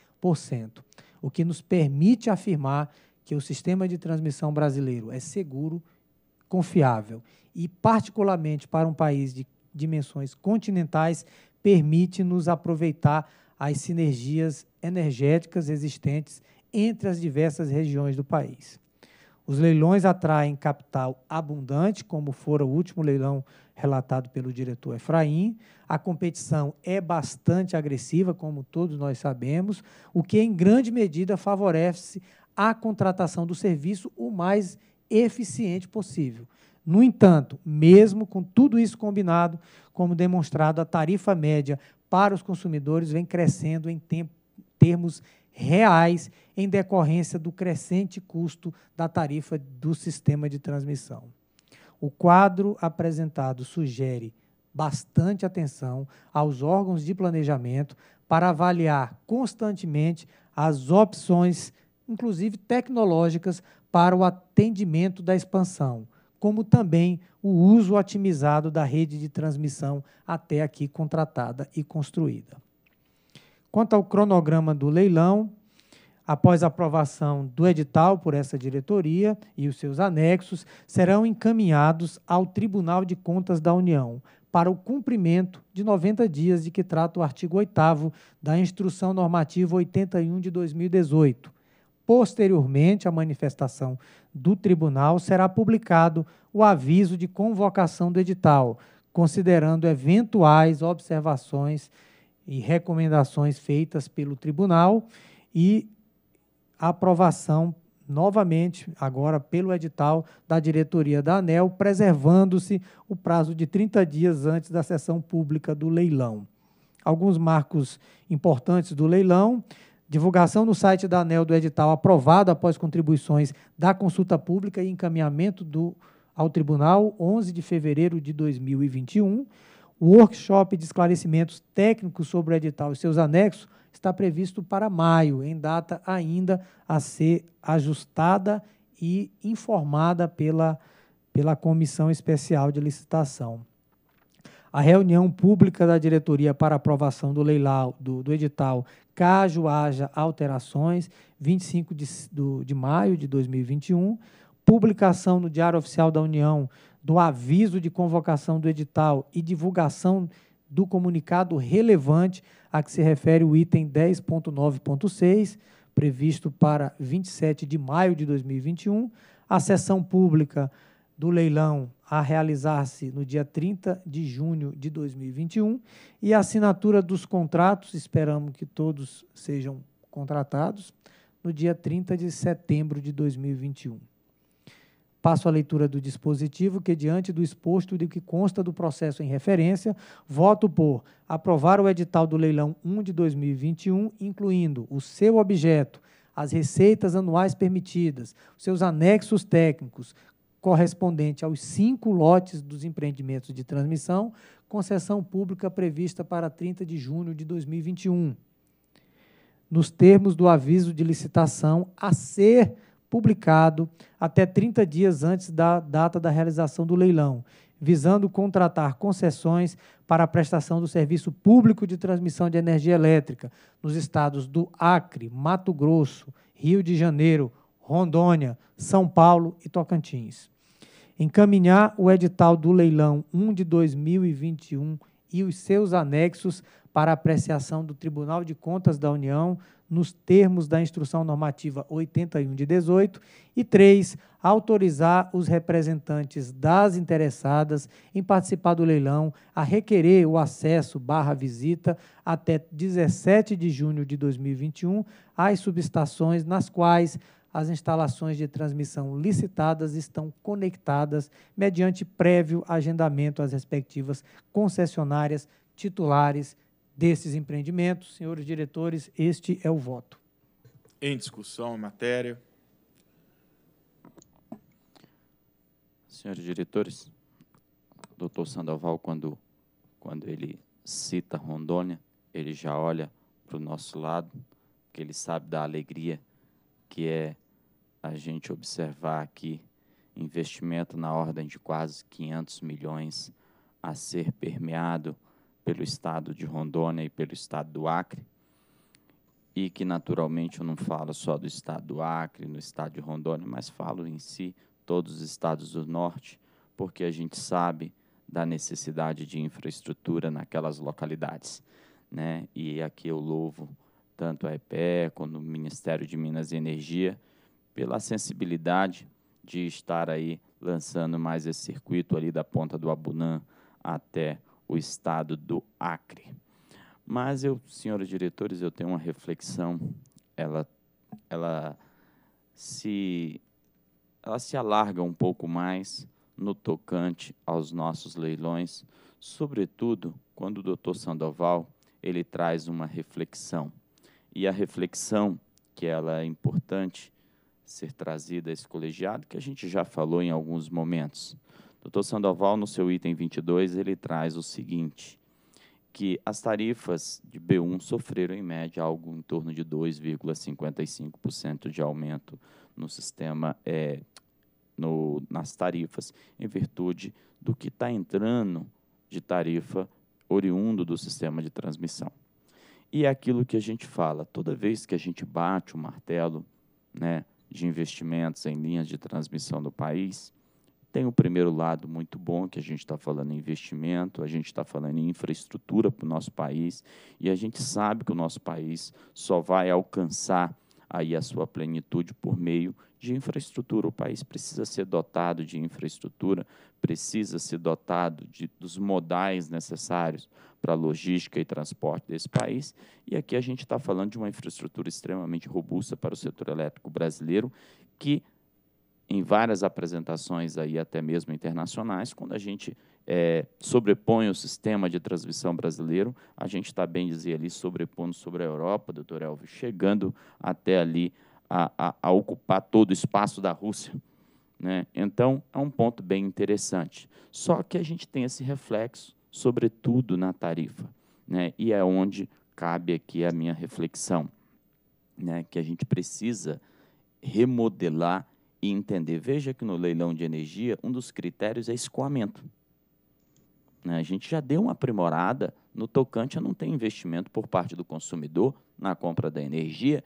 Speaker 8: o que nos permite afirmar que o sistema de transmissão brasileiro é seguro, confiável e, particularmente para um país de dimensões continentais permite-nos aproveitar as sinergias energéticas existentes entre as diversas regiões do país. Os leilões atraem capital abundante, como fora o último leilão relatado pelo diretor Efraim. A competição é bastante agressiva, como todos nós sabemos, o que em grande medida favorece a contratação do serviço o mais eficiente possível. No entanto, mesmo com tudo isso combinado, como demonstrado, a tarifa média para os consumidores vem crescendo em termos reais em decorrência do crescente custo da tarifa do sistema de transmissão. O quadro apresentado sugere bastante atenção aos órgãos de planejamento para avaliar constantemente as opções, inclusive tecnológicas, para o atendimento da expansão, como também o uso otimizado da rede de transmissão até aqui contratada e construída. Quanto ao cronograma do leilão, após aprovação do edital por essa diretoria e os seus anexos, serão encaminhados ao Tribunal de Contas da União para o cumprimento de 90 dias de que trata o artigo 8 da Instrução Normativa 81 de 2018 Posteriormente à manifestação do tribunal, será publicado o aviso de convocação do edital, considerando eventuais observações e recomendações feitas pelo tribunal e aprovação novamente, agora pelo edital da diretoria da ANEL, preservando-se o prazo de 30 dias antes da sessão pública do leilão. Alguns marcos importantes do leilão Divulgação no site da ANEL do edital aprovado após contribuições da consulta pública e encaminhamento do, ao Tribunal, 11 de fevereiro de 2021. O workshop de esclarecimentos técnicos sobre o edital e seus anexos está previsto para maio, em data ainda a ser ajustada e informada pela, pela Comissão Especial de Licitação a reunião pública da diretoria para aprovação do leilão do, do edital, caso haja alterações, 25 de, do, de maio de 2021, publicação no Diário Oficial da União do aviso de convocação do edital e divulgação do comunicado relevante a que se refere o item 10.9.6, previsto para 27 de maio de 2021, a sessão pública do leilão a realizar-se no dia 30 de junho de 2021 e a assinatura dos contratos, esperamos que todos sejam contratados, no dia 30 de setembro de 2021. Passo a leitura do dispositivo que, diante do exposto de que consta do processo em referência, voto por aprovar o edital do leilão 1 de 2021, incluindo o seu objeto, as receitas anuais permitidas, seus anexos técnicos, correspondente aos cinco lotes dos empreendimentos de transmissão, concessão pública prevista para 30 de junho de 2021, nos termos do aviso de licitação a ser publicado até 30 dias antes da data da realização do leilão, visando contratar concessões para a prestação do serviço público de transmissão de energia elétrica nos estados do Acre, Mato Grosso, Rio de Janeiro, Rondônia, São Paulo e Tocantins encaminhar o edital do leilão 1 de 2021 e os seus anexos para apreciação do Tribunal de Contas da União nos termos da Instrução Normativa 81 de 18 e 3, autorizar os representantes das interessadas em participar do leilão a requerer o acesso barra visita até 17 de junho de 2021 às subestações nas quais as instalações de transmissão licitadas estão conectadas mediante prévio agendamento às respectivas concessionárias titulares desses empreendimentos. Senhores diretores, este é o voto.
Speaker 1: Em discussão a matéria.
Speaker 7: Senhores diretores, doutor Sandoval, quando, quando ele cita Rondônia, ele já olha para o nosso lado, porque ele sabe da alegria que é a gente observar aqui investimento na ordem de quase 500 milhões a ser permeado pelo estado de Rondônia e pelo estado do Acre, e que naturalmente eu não falo só do estado do Acre, no estado de Rondônia, mas falo em si todos os estados do norte, porque a gente sabe da necessidade de infraestrutura naquelas localidades, né? E aqui eu louvo tanto a EPE quanto o Ministério de Minas e Energia, pela sensibilidade de estar aí lançando mais esse circuito ali da ponta do Abunã até o estado do Acre. Mas eu, senhores diretores, eu tenho uma reflexão, ela ela se ela se alarga um pouco mais no tocante aos nossos leilões, sobretudo quando o Dr. Sandoval ele traz uma reflexão. E a reflexão que ela é importante ser trazida a esse colegiado, que a gente já falou em alguns momentos. Doutor Sandoval, no seu item 22, ele traz o seguinte, que as tarifas de B1 sofreram, em média, algo em torno de 2,55% de aumento no sistema, é, no, nas tarifas, em virtude do que está entrando de tarifa oriundo do sistema de transmissão. E é aquilo que a gente fala, toda vez que a gente bate o martelo, né, de investimentos em linhas de transmissão do país. Tem o primeiro lado muito bom, que a gente está falando em investimento, a gente está falando em infraestrutura para o nosso país, e a gente sabe que o nosso país só vai alcançar aí a sua plenitude por meio de infraestrutura. O país precisa ser dotado de infraestrutura, precisa ser dotado de, dos modais necessários para logística e transporte desse país. E aqui a gente está falando de uma infraestrutura extremamente robusta para o setor elétrico brasileiro, que em várias apresentações aí até mesmo internacionais, quando a gente é, sobrepõe o sistema de transmissão brasileiro, a gente está bem dizer ali sobrepondo sobre a Europa, doutor Elvio, chegando até ali a, a, a ocupar todo o espaço da Rússia. Né? Então, é um ponto bem interessante. Só que a gente tem esse reflexo, sobretudo na tarifa, né? e é onde cabe aqui a minha reflexão, né? que a gente precisa remodelar e entender. Veja que no leilão de energia, um dos critérios é escoamento. Né? A gente já deu uma aprimorada no tocante a não ter investimento por parte do consumidor na compra da energia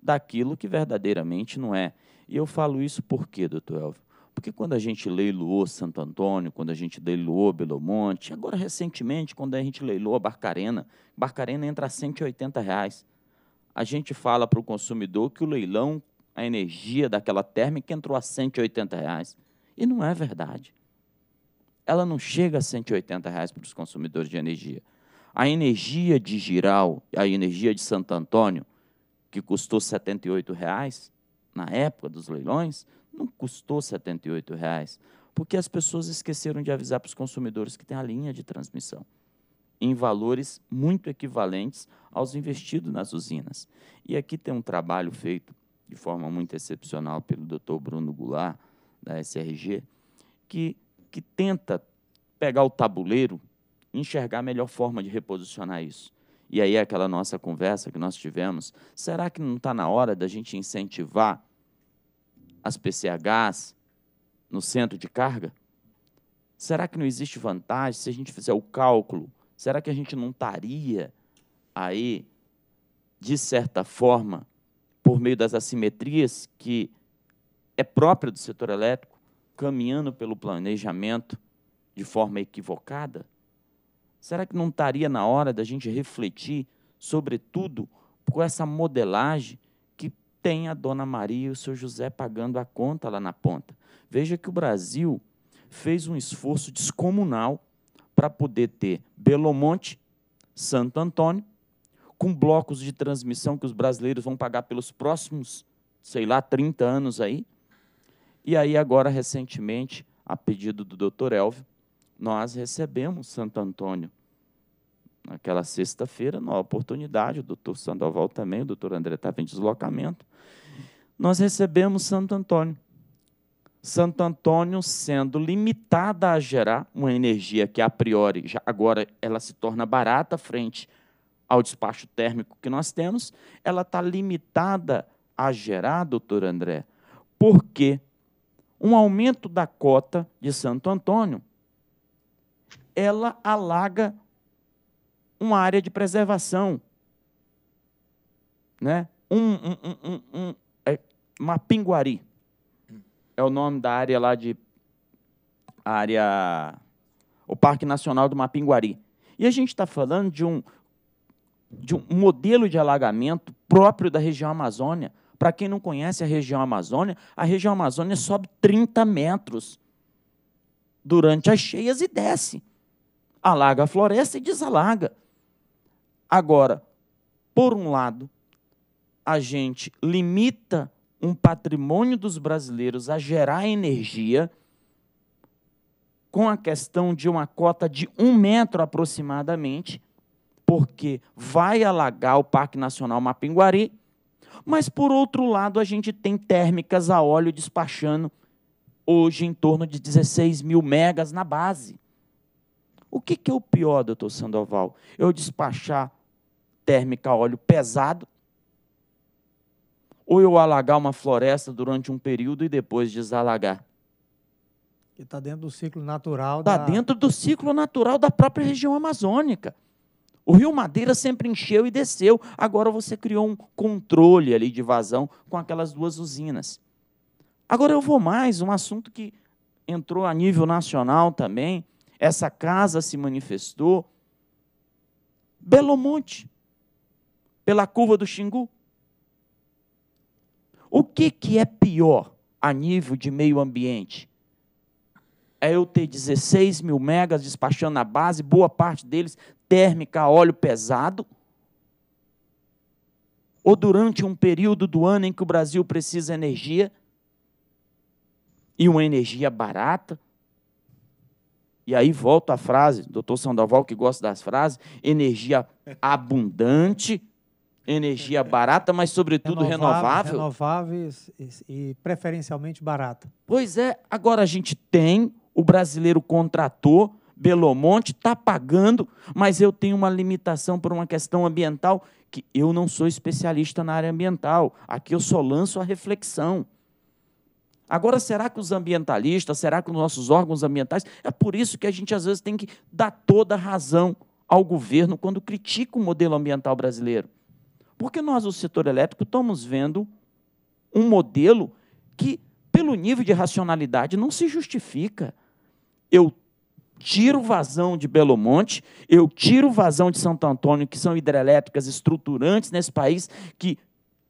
Speaker 7: daquilo que verdadeiramente não é. E eu falo isso por quê, doutor Elvio? Porque quando a gente leiloou Santo Antônio, quando a gente leiloou Belo Monte, agora recentemente, quando a gente leiloou a Barcarena, Barcarena entra a 180 reais. A gente fala para o consumidor que o leilão a energia daquela térmica entrou a 180 reais. E não é verdade. Ela não chega a 180 reais para os consumidores de energia. A energia de Giral, a energia de Santo Antônio, que custou 78 reais na época dos leilões, não custou 78 reais, porque as pessoas esqueceram de avisar para os consumidores que tem a linha de transmissão em valores muito equivalentes aos investidos nas usinas. E aqui tem um trabalho feito de forma muito excepcional pelo Dr. Bruno Goulart, da SRG, que, que tenta pegar o tabuleiro enxergar a melhor forma de reposicionar isso. E aí aquela nossa conversa que nós tivemos, será que não está na hora da gente incentivar as PCHs no centro de carga? Será que não existe vantagem se a gente fizer o cálculo? Será que a gente não estaria aí, de certa forma, por meio das assimetrias que é própria do setor elétrico, caminhando pelo planejamento de forma equivocada? Será que não estaria na hora da gente refletir, sobretudo, com essa modelagem que tem a Dona Maria e o seu José pagando a conta lá na ponta? Veja que o Brasil fez um esforço descomunal para poder ter Belo Monte, Santo Antônio com blocos de transmissão que os brasileiros vão pagar pelos próximos, sei lá, 30 anos aí. E aí, agora, recentemente, a pedido do doutor Elvio, nós recebemos Santo Antônio. Naquela sexta-feira, na oportunidade, o doutor Sandoval também, o doutor André tá estava em deslocamento, nós recebemos Santo Antônio. Santo Antônio sendo limitada a gerar uma energia que a priori já agora ela se torna barata frente ao despacho térmico que nós temos, ela está limitada a gerar, doutor André, porque um aumento da cota de Santo Antônio, ela alaga uma área de preservação, né? Um, um, um, um é, Mapinguari é o nome da área lá de área o Parque Nacional do Mapinguari. E a gente está falando de um de um modelo de alagamento próprio da região Amazônia. Para quem não conhece a região Amazônia, a região Amazônia sobe 30 metros durante as cheias e desce. Alaga a floresta e desalaga. Agora, por um lado, a gente limita um patrimônio dos brasileiros a gerar energia com a questão de uma cota de um metro aproximadamente porque vai alagar o Parque Nacional Mapinguari, mas por outro lado a gente tem térmicas a óleo despachando hoje em torno de 16 mil megas na base. O que, que é o pior, doutor Sandoval? Eu despachar térmica a óleo pesado ou eu alagar uma floresta durante um período e depois desalagar?
Speaker 8: Está dentro do ciclo natural. Está da... dentro do ciclo natural da
Speaker 7: própria região amazônica. O Rio Madeira sempre encheu e desceu. Agora você criou um controle ali de vazão com aquelas duas usinas. Agora eu vou mais, um assunto que entrou a nível nacional também. Essa casa se manifestou. Belo Monte, pela curva do Xingu. O que, que é pior a nível de meio ambiente? é eu ter 16 mil megas despachando na base, boa parte deles térmica, óleo pesado? Ou durante um período do ano em que o Brasil precisa energia, e uma energia barata? E aí volto à frase, doutor Sandoval, que gosta das frases, energia abundante, energia barata, mas sobretudo renovável.
Speaker 8: Renovável, e preferencialmente barata.
Speaker 7: Pois é, agora a gente tem o brasileiro contratou Belomonte, está pagando, mas eu tenho uma limitação por uma questão ambiental que eu não sou especialista na área ambiental. Aqui eu só lanço a reflexão. Agora, será que os ambientalistas, será que os nossos órgãos ambientais. É por isso que a gente às vezes tem que dar toda a razão ao governo quando critica o modelo ambiental brasileiro. Porque nós, o setor elétrico, estamos vendo um modelo que, pelo nível de racionalidade, não se justifica eu tiro vazão de Belo Monte, eu tiro vazão de Santo Antônio, que são hidrelétricas estruturantes nesse país, que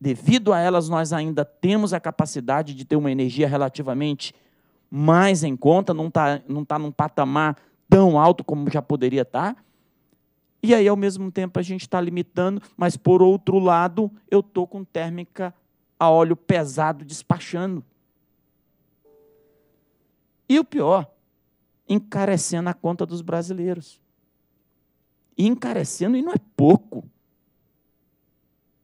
Speaker 7: devido a elas nós ainda temos a capacidade de ter uma energia relativamente mais em conta, não está não tá num patamar tão alto como já poderia estar. Tá. E aí, ao mesmo tempo, a gente está limitando, mas por outro lado, eu estou com térmica a óleo pesado despachando. E o pior, encarecendo a conta dos brasileiros.
Speaker 8: E encarecendo, e não é pouco.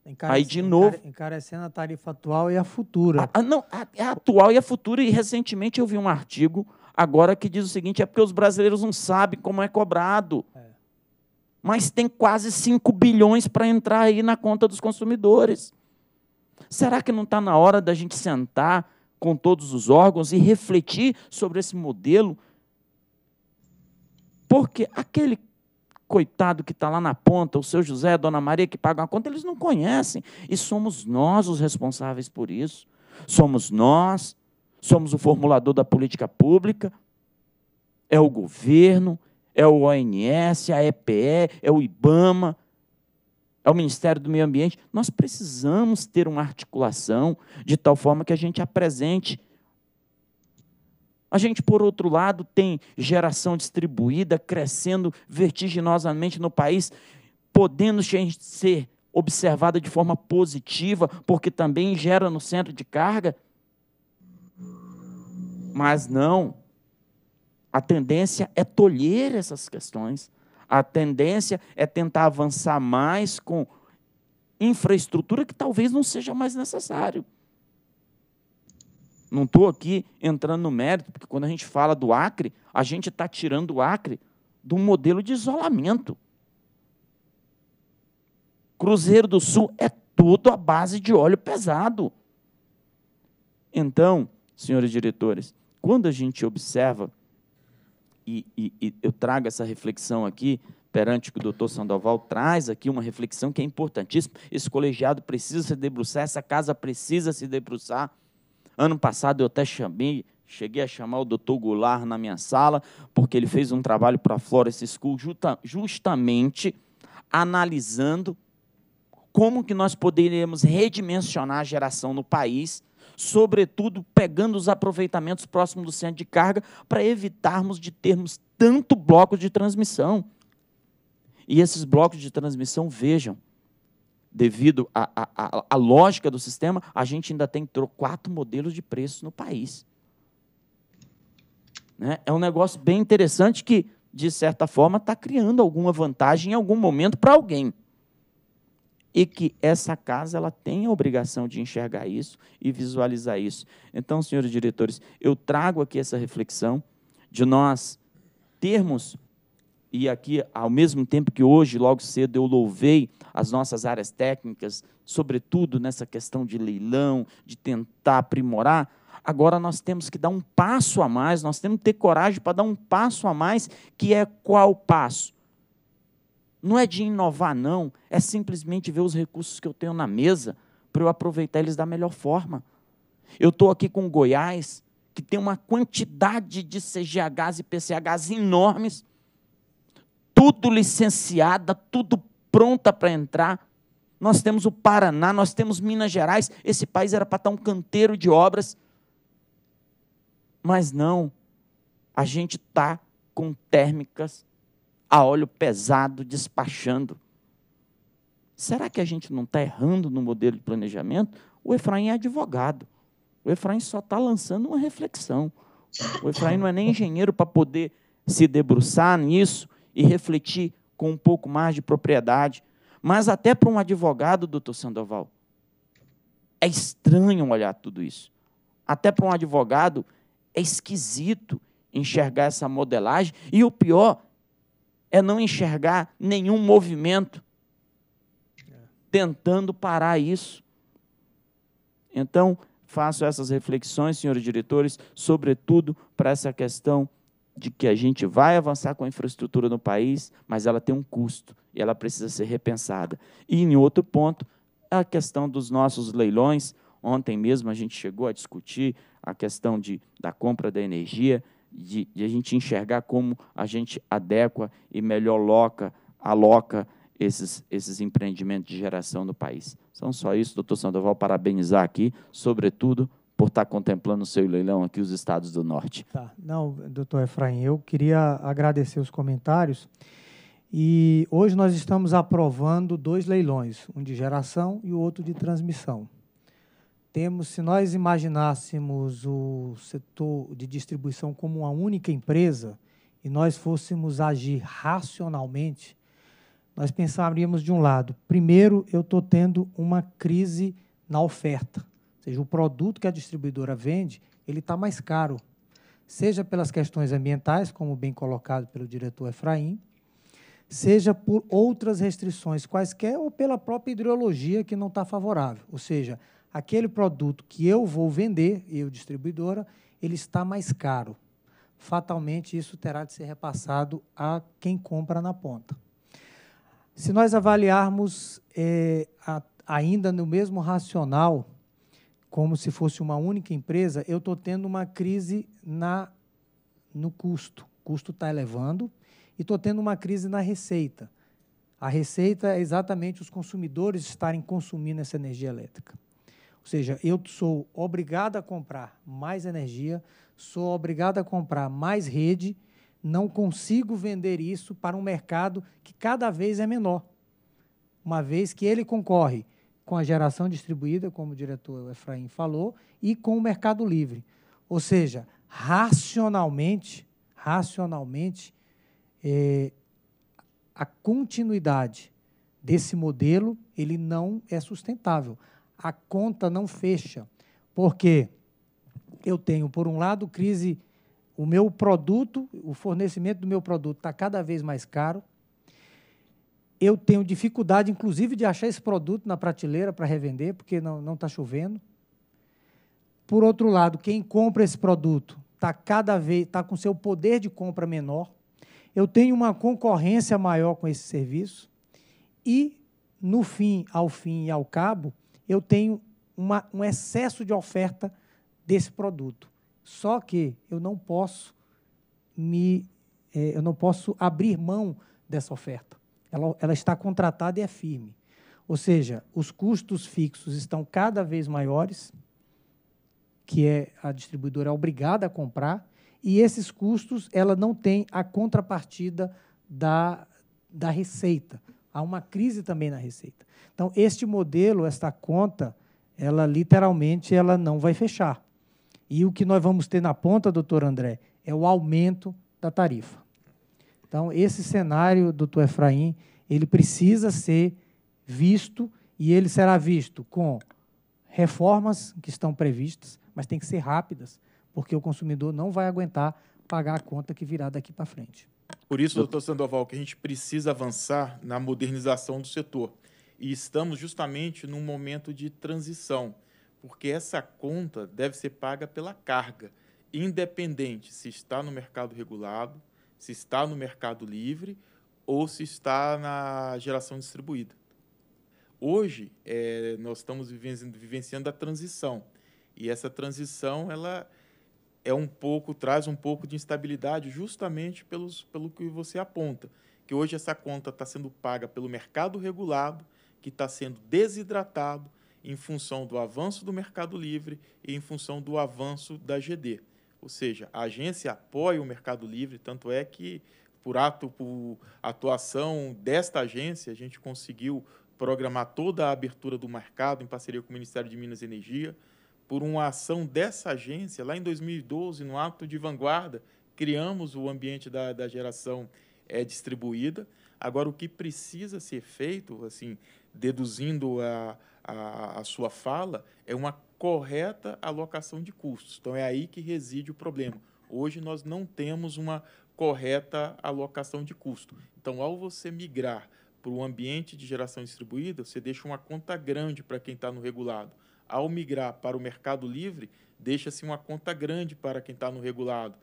Speaker 8: Encarece, Aí, de novo. Encarecendo a tarifa atual e a futura. a, não, a, é a atual e a futura. E
Speaker 7: recentemente eu vi um artigo agora que diz o seguinte: é porque os brasileiros não sabem como é cobrado. É. Mas tem quase 5 bilhões para entrar aí na conta dos consumidores. Será que não está na hora da gente sentar com todos os órgãos e refletir sobre esse modelo porque aquele coitado que está lá na ponta, o seu José, a dona Maria que pagam a conta, eles não conhecem. E somos nós os responsáveis por isso. Somos nós, somos o formulador da política pública, é o governo, é o ONS, é a EPE, é o IBAMA, é o Ministério do Meio Ambiente. Nós precisamos ter uma articulação de tal forma que a gente apresente a gente, por outro lado, tem geração distribuída crescendo vertiginosamente no país, podendo ser observada de forma positiva, porque também gera no centro de carga. Mas não. A tendência é tolher essas questões. A tendência é tentar avançar mais com infraestrutura que talvez não seja mais necessário. Não estou aqui entrando no mérito, porque quando a gente fala do Acre, a gente está tirando o Acre de um modelo de isolamento. Cruzeiro do Sul é tudo à base de óleo pesado. Então, senhores diretores, quando a gente observa, e, e, e eu trago essa reflexão aqui, perante o que o doutor Sandoval traz aqui, uma reflexão que é importantíssima. Esse colegiado precisa se debruçar, essa casa precisa se debruçar Ano passado eu até chamei, cheguei a chamar o doutor Goulart na minha sala, porque ele fez um trabalho para a Florence School, justa, justamente analisando como que nós poderíamos redimensionar a geração no país, sobretudo pegando os aproveitamentos próximos do centro de carga, para evitarmos de termos tanto bloco de transmissão. E esses blocos de transmissão, vejam, devido à lógica do sistema, a gente ainda tem quatro modelos de preços no país. Né? É um negócio bem interessante que, de certa forma, está criando alguma vantagem em algum momento para alguém. E que essa casa ela tem a obrigação de enxergar isso e visualizar isso. Então, senhores diretores, eu trago aqui essa reflexão de nós termos e aqui, ao mesmo tempo que hoje, logo cedo, eu louvei as nossas áreas técnicas, sobretudo nessa questão de leilão, de tentar aprimorar, agora nós temos que dar um passo a mais, nós temos que ter coragem para dar um passo a mais, que é qual passo? Não é de inovar, não, é simplesmente ver os recursos que eu tenho na mesa para eu aproveitar eles da melhor forma. Eu estou aqui com o Goiás, que tem uma quantidade de CGHs e PCHs enormes tudo licenciada, tudo pronta para entrar. Nós temos o Paraná, nós temos Minas Gerais. Esse país era para estar tá um canteiro de obras. Mas não, a gente está com térmicas a óleo pesado despachando. Será que a gente não está errando no modelo de planejamento? O Efraim é advogado. O Efraim só está lançando uma reflexão. O Efraim não é nem engenheiro para poder se debruçar nisso e refletir com um pouco mais de propriedade. Mas até para um advogado, doutor Sandoval, é estranho olhar tudo isso. Até para um advogado, é esquisito enxergar essa modelagem. E o pior é não enxergar nenhum movimento tentando parar isso. Então, faço essas reflexões, senhores diretores, sobretudo para essa questão de que a gente vai avançar com a infraestrutura no país, mas ela tem um custo e ela precisa ser repensada. E em outro ponto, a questão dos nossos leilões. Ontem mesmo a gente chegou a discutir a questão de, da compra da energia, de, de a gente enxergar como a gente adequa e melhor loca, aloca esses, esses empreendimentos de geração no país. São só isso, doutor Sandoval, parabenizar aqui, sobretudo por estar tá contemplando o seu leilão aqui, os estados do norte.
Speaker 8: Tá. Não, doutor Efraim, eu queria agradecer os comentários. E hoje nós estamos aprovando dois leilões, um de geração e o outro de transmissão. Temos, se nós imaginássemos o setor de distribuição como uma única empresa e nós fôssemos agir racionalmente, nós pensaríamos de um lado, primeiro eu estou tendo uma crise na oferta seja, o produto que a distribuidora vende, ele está mais caro, seja pelas questões ambientais, como bem colocado pelo diretor Efraim, seja por outras restrições quaisquer ou pela própria hidrologia que não está favorável. Ou seja, aquele produto que eu vou vender, eu distribuidora, ele está mais caro. Fatalmente, isso terá de ser repassado a quem compra na ponta. Se nós avaliarmos eh, a, ainda no mesmo racional como se fosse uma única empresa, eu estou tendo uma crise na no custo. O custo está elevando e estou tendo uma crise na receita. A receita é exatamente os consumidores estarem consumindo essa energia elétrica. Ou seja, eu sou obrigado a comprar mais energia, sou obrigado a comprar mais rede, não consigo vender isso para um mercado que cada vez é menor, uma vez que ele concorre com a geração distribuída, como o diretor Efraim falou, e com o mercado livre. Ou seja, racionalmente, racionalmente, é, a continuidade desse modelo ele não é sustentável. A conta não fecha, porque eu tenho, por um lado, crise, o meu produto, o fornecimento do meu produto está cada vez mais caro, eu tenho dificuldade, inclusive, de achar esse produto na prateleira para revender, porque não está chovendo. Por outro lado, quem compra esse produto está cada vez está com seu poder de compra menor. Eu tenho uma concorrência maior com esse serviço e no fim, ao fim e ao cabo, eu tenho uma, um excesso de oferta desse produto. Só que eu não posso me, eh, eu não posso abrir mão dessa oferta ela, ela está contratada e é firme. Ou seja, os custos fixos estão cada vez maiores, que é a distribuidora é obrigada a comprar, e esses custos ela não tem a contrapartida da, da receita. Há uma crise também na receita. Então, este modelo, esta conta, ela literalmente ela não vai fechar. E o que nós vamos ter na ponta, doutor André, é o aumento da tarifa. Então, esse cenário, doutor Efraim, ele precisa ser visto e ele será visto com reformas que estão previstas, mas tem que ser rápidas, porque o consumidor não vai aguentar pagar a conta que virá daqui para frente.
Speaker 1: Por isso, doutor Sandoval, que a gente precisa avançar na modernização do setor. E estamos justamente num momento de transição, porque essa conta deve ser paga pela carga, independente se está no mercado regulado, se está no mercado livre ou se está na geração distribuída. Hoje, é, nós estamos vivenciando a transição. E essa transição, ela é um pouco traz um pouco de instabilidade justamente pelos, pelo que você aponta, que hoje essa conta está sendo paga pelo mercado regulado, que está sendo desidratado em função do avanço do mercado livre e em função do avanço da GD. Ou seja, a agência apoia o Mercado Livre, tanto é que, por ato, por atuação desta agência, a gente conseguiu programar toda a abertura do mercado em parceria com o Ministério de Minas e Energia, por uma ação dessa agência, lá em 2012, no ato de vanguarda, criamos o ambiente da, da geração é, distribuída. Agora, o que precisa ser feito, assim, deduzindo a, a, a sua fala é uma correta alocação de custos. Então, é aí que reside o problema. Hoje, nós não temos uma correta alocação de custo. Então, ao você migrar para o ambiente de geração distribuída, você deixa uma conta grande para quem está no regulado. Ao migrar para o mercado livre, deixa-se uma conta grande para quem está no regulado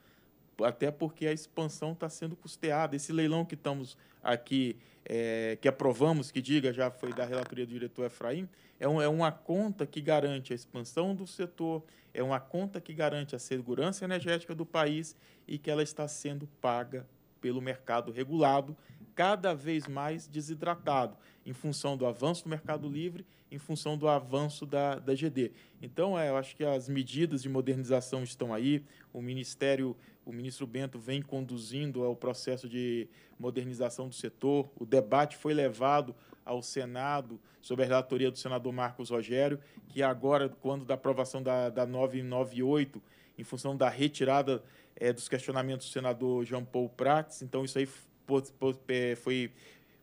Speaker 1: até porque a expansão está sendo custeada. Esse leilão que estamos aqui, é, que aprovamos, que diga, já foi da relatoria do diretor Efraim, é, um, é uma conta que garante a expansão do setor, é uma conta que garante a segurança energética do país e que ela está sendo paga pelo mercado regulado, cada vez mais desidratado, em função do avanço do mercado livre, em função do avanço da, da GD. Então, é, eu acho que as medidas de modernização estão aí, o Ministério o ministro Bento vem conduzindo o processo de modernização do setor. O debate foi levado ao Senado, sob a relatoria do senador Marcos Rogério, que agora, quando da aprovação da, da 998, em função da retirada é, dos questionamentos do senador João Paulo Prats, então isso aí foi, foi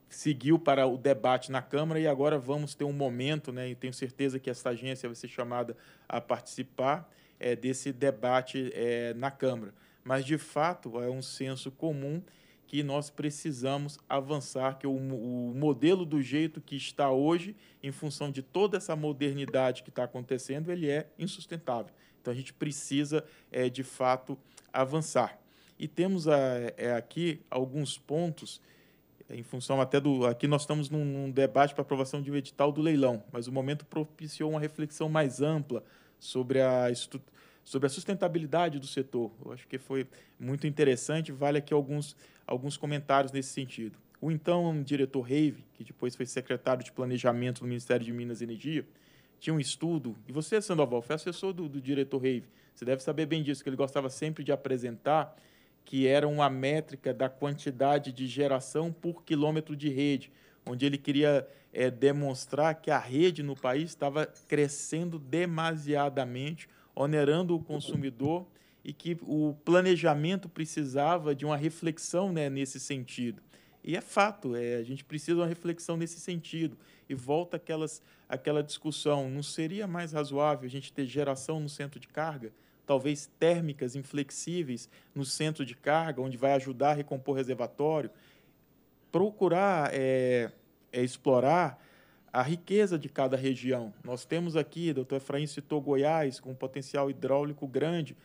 Speaker 1: seguiu para o debate na Câmara e agora vamos ter um momento, né, e tenho certeza que essa agência vai ser chamada a participar é, desse debate é, na Câmara mas de fato é um senso comum que nós precisamos avançar, que o, o, modelo do jeito que está hoje, em função de toda essa modernidade que está acontecendo, ele é insustentável. Então a gente precisa, é, de fato, avançar. E temos a, é, aqui alguns pontos, em função até do. Aqui nós estamos num, num debate para aprovação de um edital do leilão, mas o momento propiciou uma reflexão mais ampla sobre a estrutura sobre a sustentabilidade do setor. Eu acho que foi muito interessante, vale aqui alguns, alguns comentários nesse sentido. O então diretor Reive, que depois foi secretário de Planejamento no Ministério de Minas e Energia, tinha um estudo, e você, Sandoval, foi assessor do, do diretor Reive, você deve saber bem disso, que ele gostava sempre de apresentar, que era uma métrica da quantidade de geração por quilômetro de rede, onde ele queria é, demonstrar que a rede no país estava crescendo demasiadamente onerando o consumidor e que o planejamento precisava de uma reflexão né, nesse sentido. E é fato, é, a gente precisa de uma reflexão nesse sentido. E volta aquelas, aquela discussão: não seria mais razoável a gente ter geração no centro de carga? Talvez térmicas inflexíveis no centro de carga, onde vai ajudar a recompor reservatório. Procurar é, é explorar a riqueza de cada região. Nós temos aqui, doutor Efraim citou Goiás, com um potencial hidráulico grande,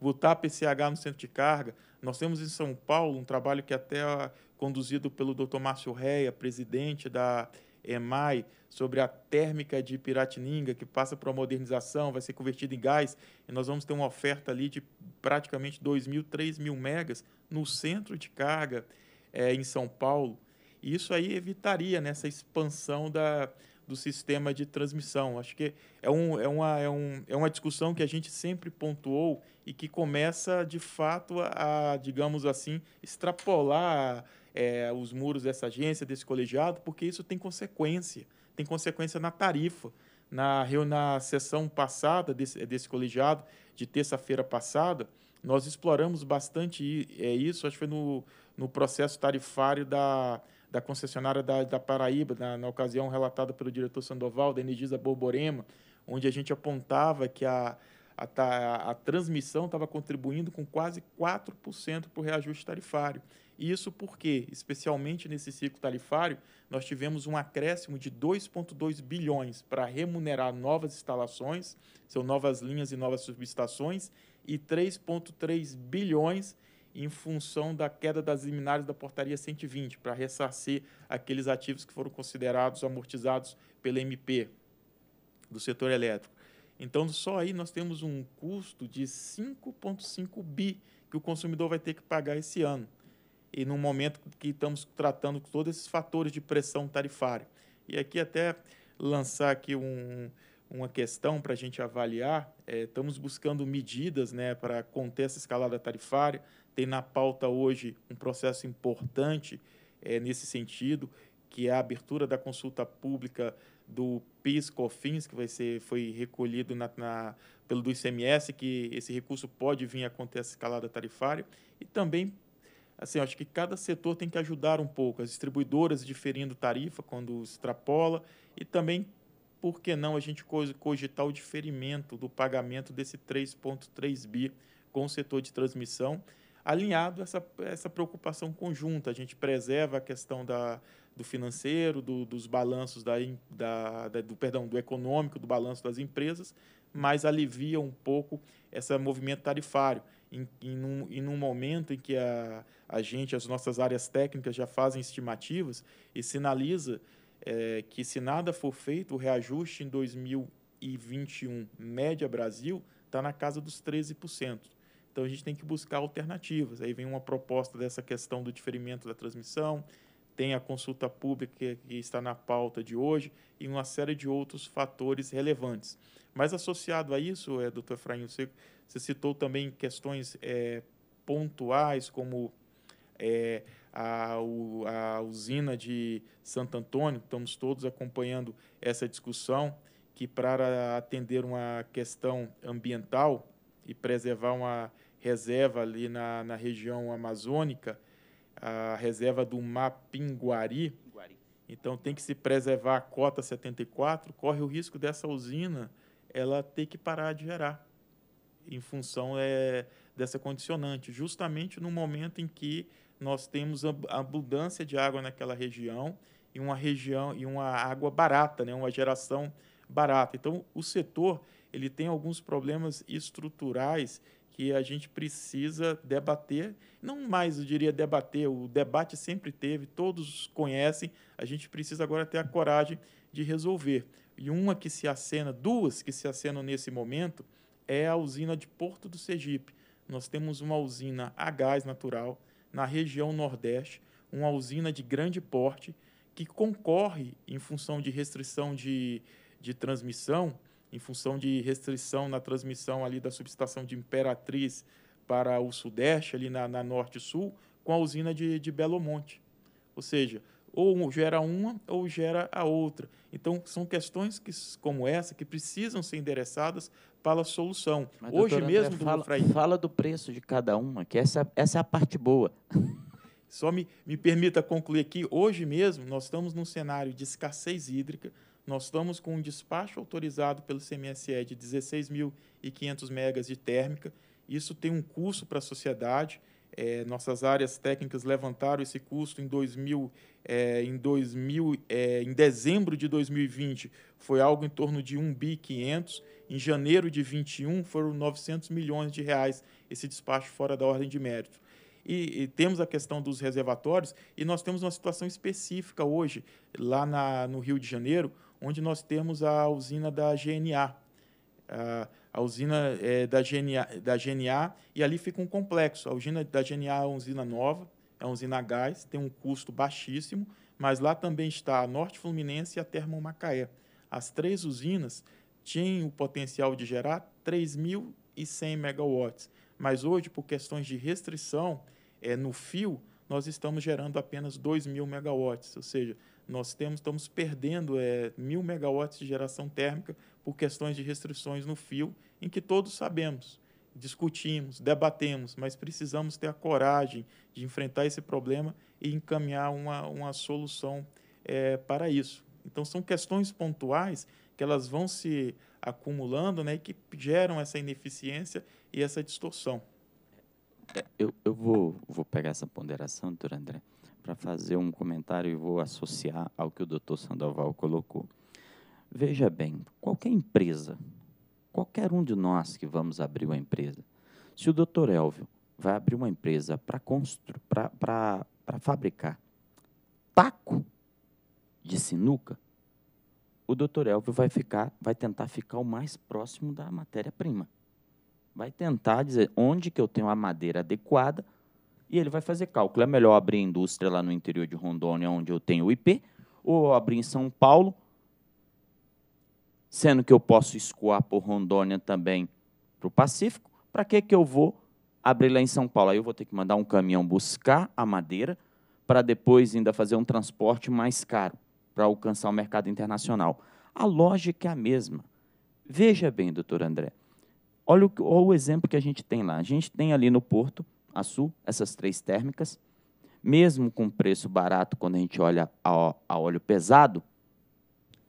Speaker 1: botar PCH no centro de carga. Nós temos em São Paulo um trabalho que é até é conduzido pelo doutor Márcio Reia, presidente da EMAI, sobre a térmica de Piratininga, que passa para a modernização, vai ser convertida em gás, e nós vamos ter uma oferta ali de praticamente 2 mil, 3 mil megas no centro de carga é, em São Paulo. E isso aí evitaria nessa né, expansão da, do sistema de transmissão. Acho que é, um, é, uma, é, um, é uma discussão que a gente sempre pontuou e que começa, de fato, a, digamos assim, extrapolar é, os muros dessa agência, desse colegiado, porque isso tem consequência. Tem consequência na tarifa. Na, na sessão passada desse, desse colegiado, de terça-feira passada, nós exploramos bastante é, isso, acho que foi no, no processo tarifário da, da concessionária da, da Paraíba, na, na, ocasião relatada pelo diretor Sandoval, da Energisa Borborema, onde a gente apontava que a, a, a, a transmissão estava contribuindo com quase 4% para o reajuste tarifário. isso porque, especialmente nesse ciclo tarifário, nós tivemos um acréscimo de 2,2 bilhões para remunerar novas instalações, são novas linhas e novas subestações, e 3,3 bilhões em função da queda das liminares da portaria 120, para ressarcir aqueles ativos que foram considerados amortizados pela MP do setor elétrico. Então, só aí nós temos um custo de 5,5 bi que o consumidor vai ter que pagar esse ano. E num momento que estamos tratando todos esses fatores de pressão tarifária. E aqui até lançar aqui um, uma questão para a gente avaliar. É, estamos buscando medidas né, para conter essa escalada tarifária tem na pauta hoje um processo importante é, nesse sentido, que é a abertura da consulta pública do PIS-COFINS, que vai ser, foi recolhido na, na, pelo do ICMS, que esse recurso pode vir a acontecer escalada tarifária, e também, assim, acho que cada setor tem que ajudar um pouco, as distribuidoras diferindo tarifa quando extrapola, e também, por que não, a gente cogitar o diferimento do pagamento desse 3,3 bi com o setor de transmissão, alinhado essa, essa preocupação conjunta. A gente preserva a questão da, do financeiro, do, dos balanços da, da, da, do perdão, do econômico, do balanço das empresas, mas alivia um pouco esse movimento tarifário. Em, em, um, em um momento em que a, a gente, as nossas áreas técnicas já fazem estimativas e sinaliza é, que se nada for feito, o reajuste em 2021, média Brasil, está na casa dos 13%. Então a gente tem que buscar alternativas. Aí vem uma proposta dessa questão do diferimento da transmissão, tem a consulta pública que está na pauta de hoje e uma série de outros fatores relevantes. Mas associado a isso, é, doutor Efraim, você, você citou também questões é, pontuais, como é, a, a usina de Santo Antônio, estamos todos acompanhando essa discussão, que para atender uma questão ambiental e preservar uma reserva ali na, na região amazônica, a reserva do Mapinguari. Então tem que se preservar a cota 74, corre o risco dessa usina ela ter que parar de gerar em função é, dessa condicionante, justamente no momento em que nós temos abundância de água naquela região e uma região e uma água barata, né, uma geração barata. Então o setor ele tem alguns problemas estruturais que a gente precisa debater, não mais eu diria debater, o debate sempre teve, todos conhecem, a gente precisa agora ter a coragem de resolver. E uma que se acena, duas que se acenam nesse momento, é a usina de Porto do Sergipe. Nós temos uma usina a gás natural na região Nordeste, uma usina de grande porte que concorre, em função de restrição de, de transmissão, em função de restrição na transmissão ali da subestação de Imperatriz para o Sudeste, ali na, na Norte-Sul, com a usina de, de Belo Monte. Ou seja, ou gera uma ou gera a outra. Então, são questões que, como essa que precisam ser endereçadas para a solução. Mas, Hoje mesmo, André, fala, fala do preço de cada uma, que essa,
Speaker 7: essa é a parte boa.
Speaker 1: Só me, me permita concluir aqui. Hoje mesmo, nós estamos num cenário de escassez hídrica, nós estamos com um despacho autorizado pelo CMSE de 16.500 megas de térmica. Isso tem um custo para a sociedade. É, nossas áreas técnicas levantaram esse custo em 2000, é, em 2000, é, em dezembro de 2020 foi algo em torno de 1 bi 500, em janeiro de 21 foram 900 milhões de reais esse despacho fora da ordem de mérito. E, e, temos a questão dos reservatórios e nós temos uma situação específica hoje lá na, no Rio de Janeiro onde nós temos a usina da GNA. A, a usina é, da, GNA, da GNA, e ali fica um complexo. A usina da GNA é uma usina nova, é uma usina a gás, tem um custo baixíssimo, mas lá também está a Norte Fluminense e a Termo Macaé. As três usinas têm o potencial de gerar 3.100 megawatts, mas hoje, por questões de restrição é, no fio, nós estamos gerando apenas 2.000 megawatts, ou seja, nós temos, estamos perdendo é, mil megawatts de geração térmica por questões de restrições no fio, em que todos sabemos, discutimos, debatemos, mas precisamos ter a coragem de enfrentar esse problema e encaminhar uma, uma solução é, para isso. Então, são questões pontuais que elas vão se acumulando né, e que geram essa ineficiência e essa distorção.
Speaker 7: É, eu, eu vou, vou pegar essa ponderação, doutor André para fazer um comentário e vou associar ao que o doutor Sandoval colocou. Veja bem, qualquer empresa, qualquer um de nós que vamos abrir uma empresa, se o doutor Elvio vai abrir uma empresa para construir, para fabricar taco de sinuca, o doutor Elvio vai ficar, vai tentar ficar o mais próximo da matéria-prima. Vai tentar dizer onde que eu tenho a madeira adequada e ele vai fazer cálculo. É melhor abrir indústria lá no interior de Rondônia, onde eu tenho o IP, ou abrir em São Paulo, sendo que eu posso escoar por Rondônia também para o Pacífico. Para que, que eu vou abrir lá em São Paulo? Aí eu vou ter que mandar um caminhão buscar a madeira para depois ainda fazer um transporte mais caro para alcançar o mercado internacional. A lógica é a mesma. Veja bem, doutor André. Olha o, olha o exemplo que a gente tem lá. A gente tem ali no porto a sul, essas três térmicas, mesmo com preço barato quando a gente olha a, a óleo pesado,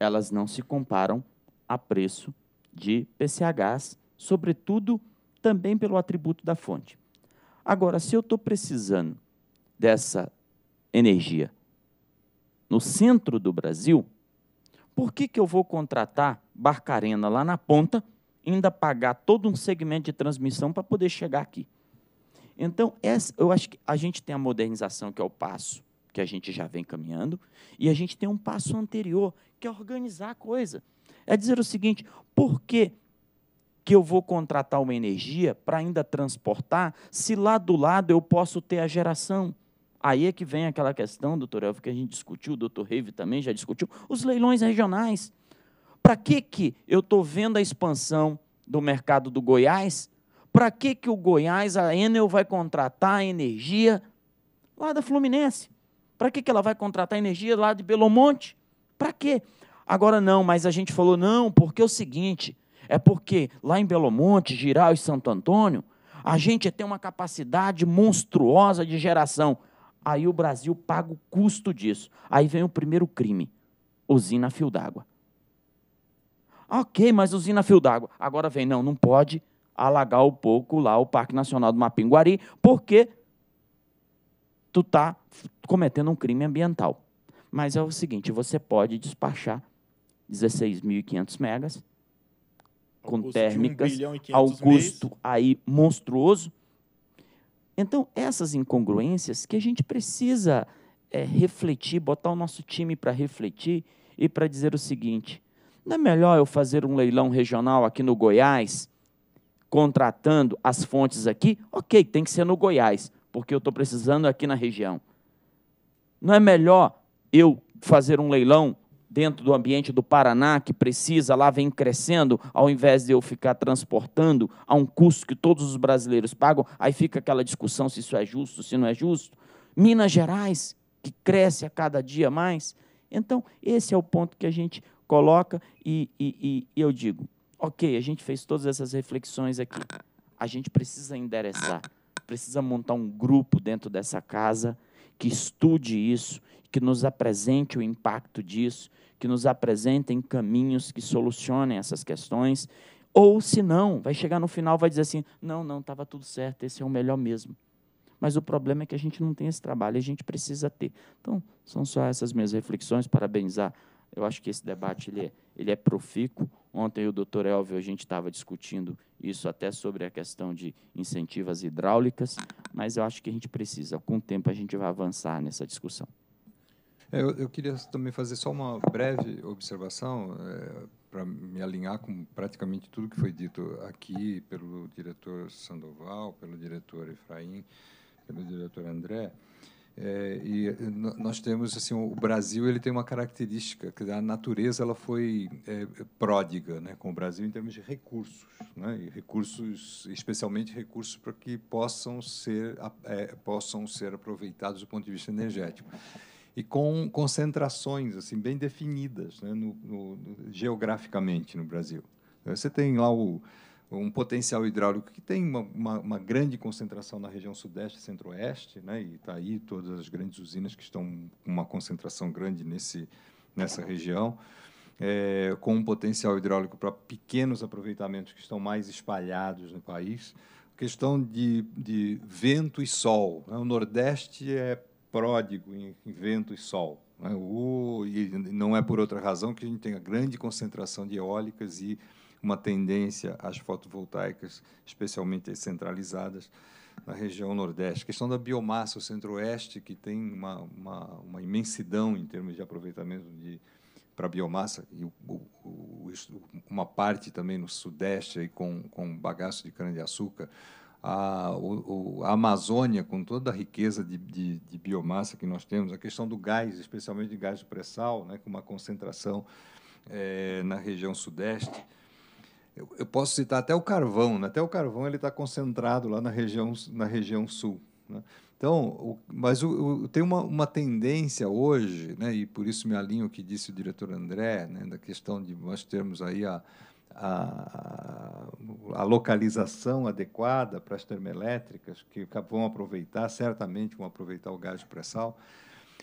Speaker 7: elas não se comparam a preço de PCHs, sobretudo também pelo atributo da fonte. Agora, se eu estou precisando dessa energia no centro do Brasil, por que, que eu vou contratar Barcarena lá na ponta, ainda pagar todo um segmento de transmissão para poder chegar aqui? Então, essa, eu acho que a gente tem a modernização, que é o passo que a gente já vem caminhando, e a gente tem um passo anterior, que é organizar a coisa. É dizer o seguinte: por que, que eu vou contratar uma energia para ainda transportar, se lá do lado eu posso ter a geração? Aí é que vem aquela questão, doutor Elvio, que a gente discutiu, o doutor Reve também já discutiu, os leilões regionais. Para que, que eu estou vendo a expansão do mercado do Goiás para que, que o Goiás, a Enel, vai contratar energia lá da Fluminense? Para que, que ela vai contratar energia lá de Belo Monte? Para quê? Agora não, mas a gente falou, não, porque é o seguinte, é porque lá em Belo Monte, Giral e Santo Antônio, a gente tem uma capacidade monstruosa de geração. Aí o Brasil paga o custo disso. Aí vem o primeiro crime: usina fio d'água. Ok, mas usina fio d'água. Agora vem, não, não pode alagar um pouco lá o Parque Nacional do Mapinguari, porque tu tá cometendo um crime ambiental. Mas é o seguinte, você pode despachar 16.500 megas com térmicas um ao custo aí monstruoso. Então, essas incongruências que a gente precisa é, refletir, botar o nosso time para refletir e para dizer o seguinte: não é melhor eu fazer um leilão regional aqui no Goiás contratando as fontes aqui, ok, tem que ser no Goiás, porque eu estou precisando aqui na região. Não é melhor eu fazer um leilão dentro do ambiente do Paraná, que precisa, lá vem crescendo, ao invés de eu ficar transportando a um custo que todos os brasileiros pagam, aí fica aquela discussão se isso é justo, se não é justo. Minas Gerais, que cresce a cada dia mais. Então, esse é o ponto que a gente coloca e, e, e eu digo, ok, a gente fez todas essas reflexões aqui. A gente precisa endereçar, precisa montar um grupo dentro dessa casa que estude isso, que nos apresente o impacto disso, que nos apresentem caminhos que solucionem essas questões. Ou se não, vai chegar no final vai dizer assim: não, não, estava tudo certo, esse é o melhor mesmo. Mas o problema é que a gente não tem esse trabalho, a gente precisa ter. Então, são só essas minhas reflexões. Parabenizar eu acho que esse debate ele é, ele é profícuo. Ontem o doutor Elvio, a gente estava discutindo isso até sobre a questão de incentivas hidráulicas, mas eu acho que a gente precisa, com o tempo a gente vai avançar nessa discussão.
Speaker 6: É, eu, eu, queria também fazer só uma breve observação é, para me alinhar com praticamente tudo que foi dito aqui pelo diretor Sandoval, pelo diretor Efraim, pelo diretor André. É, e eh, nós temos assim o Brasil ele tem uma característica que a natureza ela foi é, pródiga né, com o Brasil em termos de recursos né, e recursos especialmente recursos para que possam ser é, possam ser aproveitados do ponto de vista energético e com concentrações assim bem definidas né, no, no, geograficamente no Brasil você tem lá o um potencial hidráulico que tem uma, uma, uma grande concentração na região sudeste e centro-oeste, né? e está aí todas as grandes usinas que estão com uma concentração grande nesse, nessa região, é, com um potencial hidráulico para pequenos aproveitamentos que estão mais espalhados no país. Questão de, de vento e sol. Né? O Nordeste é pródigo em, em vento e sol. Né? O, e não é por outra razão que a gente tem a grande concentração de eólicas e uma tendência às fotovoltaicas, especialmente centralizadas na região Nordeste. A questão da biomassa, o Centro-Oeste, que tem uma, uma, uma, imensidão em termos de aproveitamento de para biomassa e o, o, uma parte também no Sudeste aí com com bagaço de cana-de-açúcar a, o, a, Amazônia, com toda a riqueza de, de, de, biomassa que nós temos, a questão do gás, especialmente de gás de pré-sal, né, com uma concentração é, na região sudeste, eu, eu posso citar até o carvão, né? até o carvão ele está concentrado lá na região, na região sul. Né? Então, o, mas o, o, tem uma, uma tendência hoje, né, e por isso me alinho o que disse o diretor André, né, da questão de nós termos aí a, a, a, localização adequada para as termoelétricas, que vão aproveitar, certamente vão aproveitar o gás de pré-sal,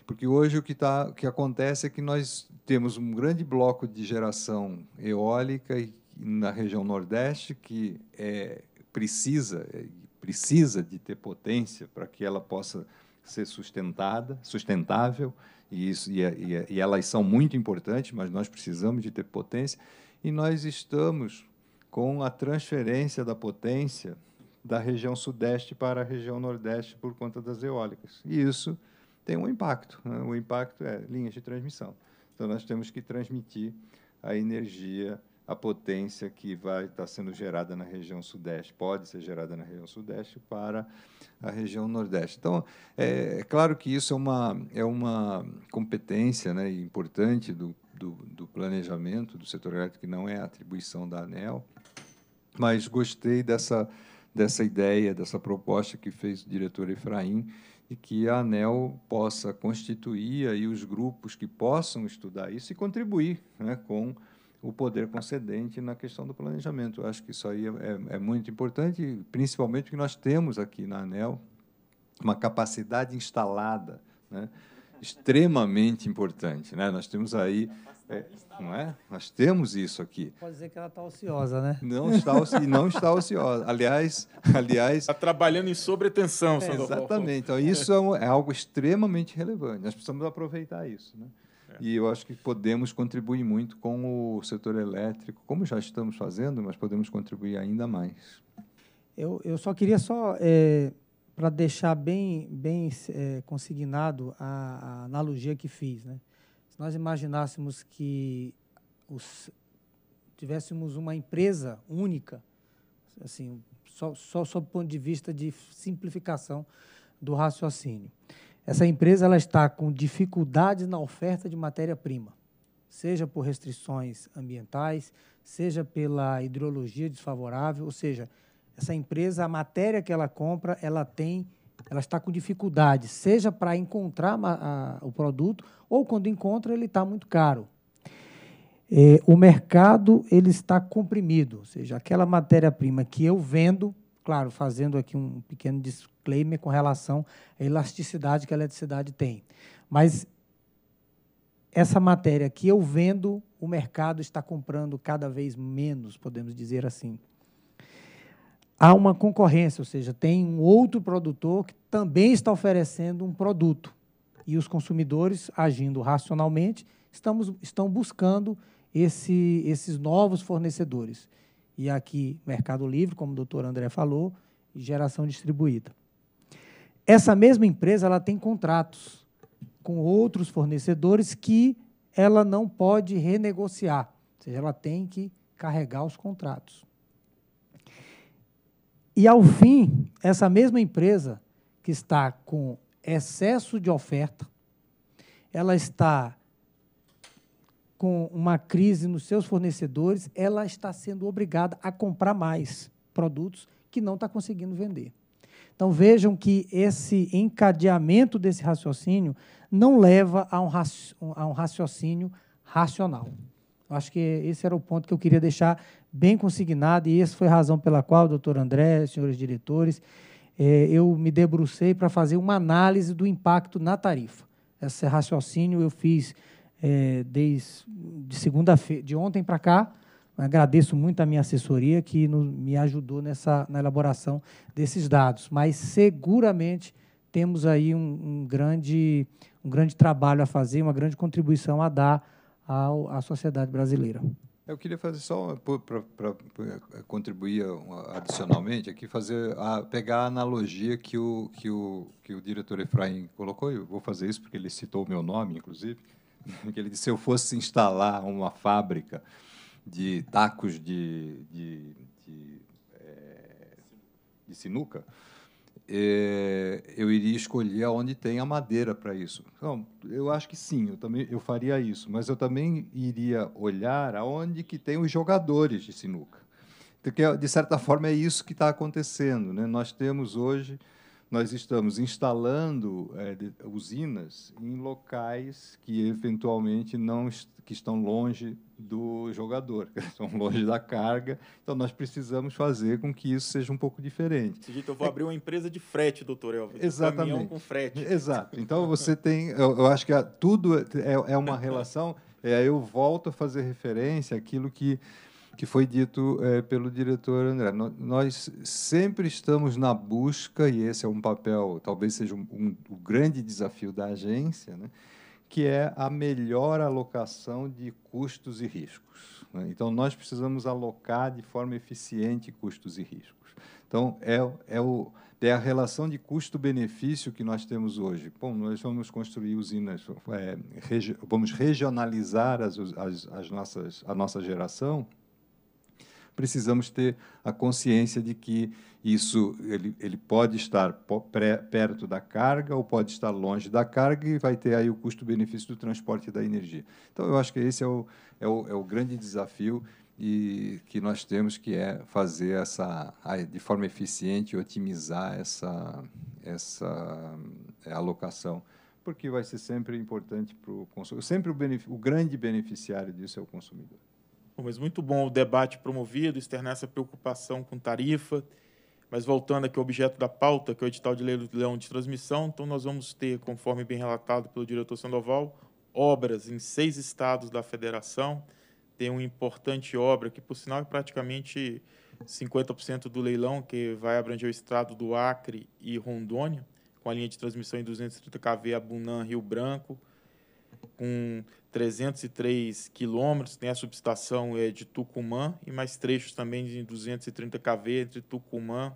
Speaker 6: porque hoje o que, tá, o que acontece é que nós temos um grande bloco de geração eólica e na região Nordeste que é, precisa, é, precisa de ter potência para que ela possa ser sustentada, sustentável, e, isso, e, é, e, é, e elas são muito importantes, mas nós precisamos de ter potência, e nós estamos com a transferência da potência da região Sudeste para a região Nordeste por conta das eólicas. E isso tem um impacto. Né? O impacto é linhas de transmissão. Então, nós temos que transmitir a energia a potência que vai estar tá sendo gerada na região sudeste, pode ser gerada na região sudeste para a região nordeste. Então, é, é claro que isso é uma, é uma competência né, importante do, do, do planejamento do setor elétrico, que não é atribuição da ANEL, mas gostei dessa, dessa ideia, dessa proposta que fez o diretor Efraim, e que a ANEL possa constituir aí os grupos que possam estudar isso e contribuir né, com o poder concedente na questão do planejamento. Eu acho que isso aí é, é, é muito importante, principalmente porque nós temos aqui na ANEL uma capacidade instalada, né? extremamente importante. Né? Nós temos aí. É, não é? Nós temos isso aqui.
Speaker 8: Pode dizer que ela está ociosa, né? Não está, não está
Speaker 6: ociosa. Aliás, aliás. Está trabalhando em sobretensão, Sandoval. É, exatamente. Então, isso é, um, é algo extremamente relevante. Nós precisamos aproveitar isso. Né? É. E eu acho que podemos contribuir muito com o setor elétrico, como já estamos fazendo, mas podemos contribuir ainda mais.
Speaker 8: Eu, eu só queria só é, para deixar bem bem é, consignado a, a, analogia que fiz, né? Se nós imaginássemos que os, tivéssemos uma empresa única, assim, só, só sob o ponto de vista de simplificação do raciocínio. Essa empresa ela está com dificuldades na oferta de matéria-prima, seja por restrições ambientais, seja pela hidrologia desfavorável, ou seja, essa empresa, a matéria que ela compra, ela tem, ela está com dificuldade, seja para encontrar a, a, o produto ou quando encontra ele está muito caro. É, o mercado ele está comprimido, ou seja, aquela matéria-prima que eu vendo claro, fazendo aqui um pequeno disclaimer com relação à elasticidade que a eletricidade tem. Mas essa matéria que eu vendo, o mercado está comprando cada vez menos, podemos dizer assim. Há uma concorrência, ou seja, tem um outro produtor que também está oferecendo um produto. E os consumidores, agindo racionalmente, estamos, estão buscando esse, esses novos fornecedores e aqui Mercado Livre, como o doutor André falou, e geração distribuída. Essa mesma empresa ela tem contratos com outros fornecedores que ela não pode renegociar, ou seja, ela tem que carregar os contratos. E, ao fim, essa mesma empresa que está com excesso de oferta, ela está com uma crise nos seus fornecedores, ela está sendo obrigada a comprar mais produtos que não está conseguindo vender. Então vejam que esse encadeamento desse raciocínio não leva a um, raci a um raciocínio racional. Eu acho que esse era o ponto que eu queria deixar bem consignado, e essa foi a razão pela qual, doutor André, senhores diretores, eh, eu me debrucei para fazer uma análise do impacto na tarifa. Esse raciocínio eu fiz é, desde segunda-feira, de ontem para cá. Agradeço muito a minha assessoria que no, me ajudou nessa, na elaboração desses dados, mas seguramente temos aí um, um grande, um grande trabalho a fazer, uma grande contribuição a dar ao, à sociedade brasileira.
Speaker 6: Eu queria fazer só para é, contribuir adicionalmente aqui, fazer a, pegar a analogia que o, que, o, que o diretor Efraim colocou, eu vou fazer isso porque ele citou o meu nome, inclusive que ele disse, se eu fosse instalar uma fábrica de tacos de, de, de, é, de sinuca, é, eu iria escolher onde tem a madeira para isso. Então, eu acho que sim, eu também eu faria isso, mas eu também iria olhar aonde que tem os jogadores de sinuca. Porque, de certa forma, é isso que está acontecendo. Né? Nós temos hoje nós estamos instalando é, de, usinas em locais que eventualmente não est que estão longe do jogador, que estão longe da carga. Então nós precisamos fazer com que isso seja um pouco diferente. Se jeito, eu vou é... abrir uma
Speaker 1: empresa de frete, doutor Elvis. Exatamente. Caminhão com frete. Exato.
Speaker 6: Então você tem, eu, eu acho que a, tudo é, é uma relação. eu volto a fazer referência àquilo que que foi dito é, pelo diretor André. No, nós sempre estamos na busca, e esse é um papel, talvez seja um, um, o grande desafio da agência, né, que é a melhor alocação de custos e riscos. Né? Então, nós precisamos alocar de forma eficiente custos e riscos. Então, é, é, o, é a relação de custo-benefício que nós temos hoje. Bom, nós vamos construir usinas, é, regi vamos regionalizar as, as, as nossas, a nossa geração, precisamos ter a consciência de que isso ele, ele pode estar pré, perto da carga ou pode estar longe da carga e vai ter aí o custo-benefício do transporte da energia. Então, eu acho que esse é o, é o, é o grande desafio e que nós temos que é fazer essa de forma eficiente otimizar essa essa é, alocação porque vai ser sempre importante para o consumidor
Speaker 1: sempre o, o grande beneficiário disso é o consumidor mas muito bom o debate promovido, externar essa preocupação com tarifa. Mas voltando aqui ao objeto da pauta, que é o edital de leilão de transmissão, então nós vamos ter, conforme bem relatado pelo diretor Sandoval, obras em seis estados da federação. Tem uma importante obra que, por sinal, é praticamente 50% do leilão, que vai abranger o estado do Acre e Rondônia, com a linha de transmissão em 230 kV a Bunan, Rio Branco, com 303 quilômetros, tem a subestação é, de Tucumã e mais trechos também de 230 kV entre Tucumã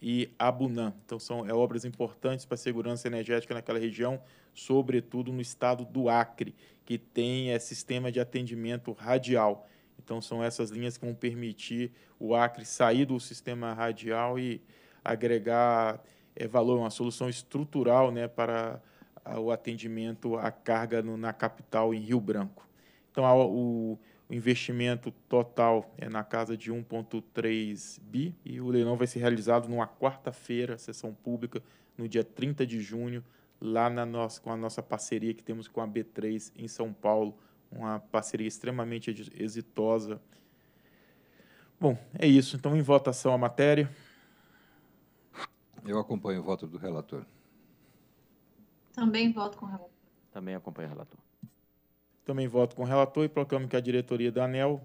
Speaker 1: e Abunã. Então, são é, obras importantes para a segurança energética naquela região, sobretudo no estado do Acre, que tem é, sistema de atendimento radial. Então, são essas linhas que vão permitir o Acre sair do sistema radial e agregar é, valor, uma solução estrutural né, para o atendimento à carga no, na capital, em Rio Branco. Então, a, o, o investimento total é na casa de 1,3 bi e o leilão vai ser realizado numa quarta-feira, sessão pública, no dia 30 de junho, lá na nossa, com a nossa parceria que temos com a B3 em São Paulo, uma parceria extremamente exitosa. Bom, é isso. Então, em votação a matéria. Eu acompanho o voto do relator.
Speaker 4: Também voto com o relator.
Speaker 1: Também acompanho o relator. Também voto com o relator e proclamo que a diretoria da ANEL,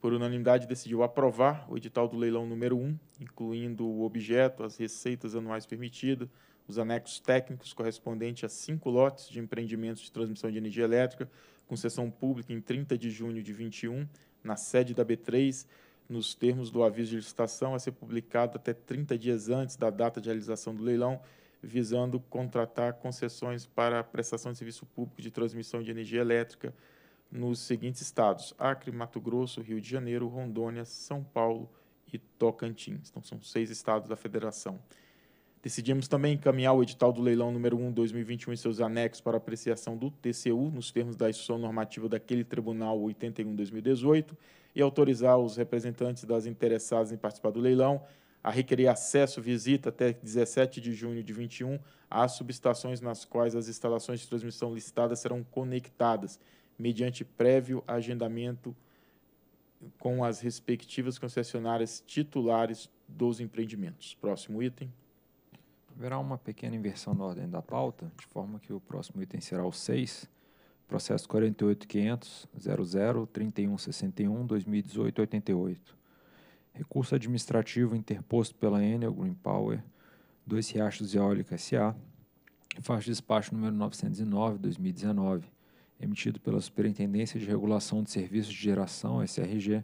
Speaker 1: por unanimidade, decidiu aprovar o edital do leilão número 1, incluindo o objeto, as receitas anuais permitidas, os anexos técnicos correspondentes a cinco lotes de empreendimentos de transmissão de energia elétrica, com sessão pública em 30 de junho de 21, na sede da B3, nos termos do aviso de licitação, a ser publicado até 30 dias antes da data de realização do leilão visando contratar concessões para prestação de serviço público de transmissão de energia elétrica nos seguintes estados: Acre, Mato Grosso, Rio de Janeiro, Rondônia, São Paulo e Tocantins. Então, são seis estados da federação. Decidimos também encaminhar o edital do leilão número 1 2021 e seus anexos para apreciação do TCU, nos termos da instrução normativa daquele Tribunal 81 2018, e autorizar os representantes das interessadas em participar do leilão a requerer acesso, visita até 17 de junho de 21 às subestações nas quais as instalações de transmissão listadas serão conectadas, mediante prévio agendamento com as respectivas concessionárias titulares dos empreendimentos. Próximo item.
Speaker 5: Haverá uma pequena inversão na ordem da pauta, de forma que o próximo item será o 6, processo 48.500.00.31.61.2018.88. Recurso administrativo interposto pela Enel Green Power, Dois Riachos Eólica S.A., faz despacho número 909-2019, emitido pela Superintendência de Regulação de Serviços de Geração, SRG,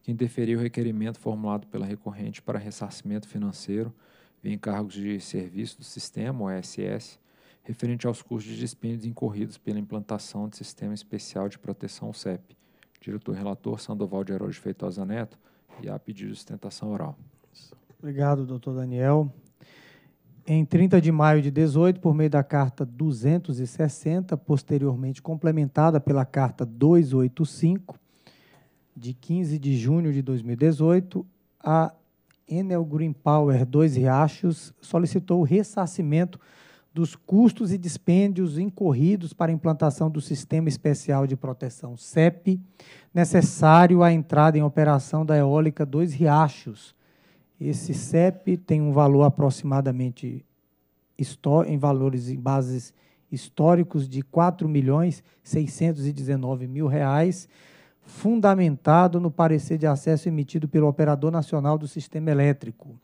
Speaker 5: que interferiu o requerimento formulado pela recorrente para ressarcimento financeiro via encargos de serviço do sistema, OSS, referente aos custos de despesas incorridos pela implantação de Sistema Especial de Proteção, SEP. Diretor-relator Sandoval de Araújo Feitosa Neto e a pedido de sustentação oral.
Speaker 8: Obrigado, doutor Daniel. Em 30 de maio de 18, por meio da Carta 260, posteriormente complementada pela Carta 285, de 15 de junho de 2018, a Enel Green Power Dois Riachos solicitou o ressarcimento dos custos e dispêndios incorridos para a implantação do Sistema Especial de Proteção CEP, necessário à entrada em operação da eólica Dois Riachos. Esse CEP tem um valor aproximadamente em valores em bases históricos de R$ reais, fundamentado no parecer de acesso emitido pelo Operador Nacional do Sistema Elétrico.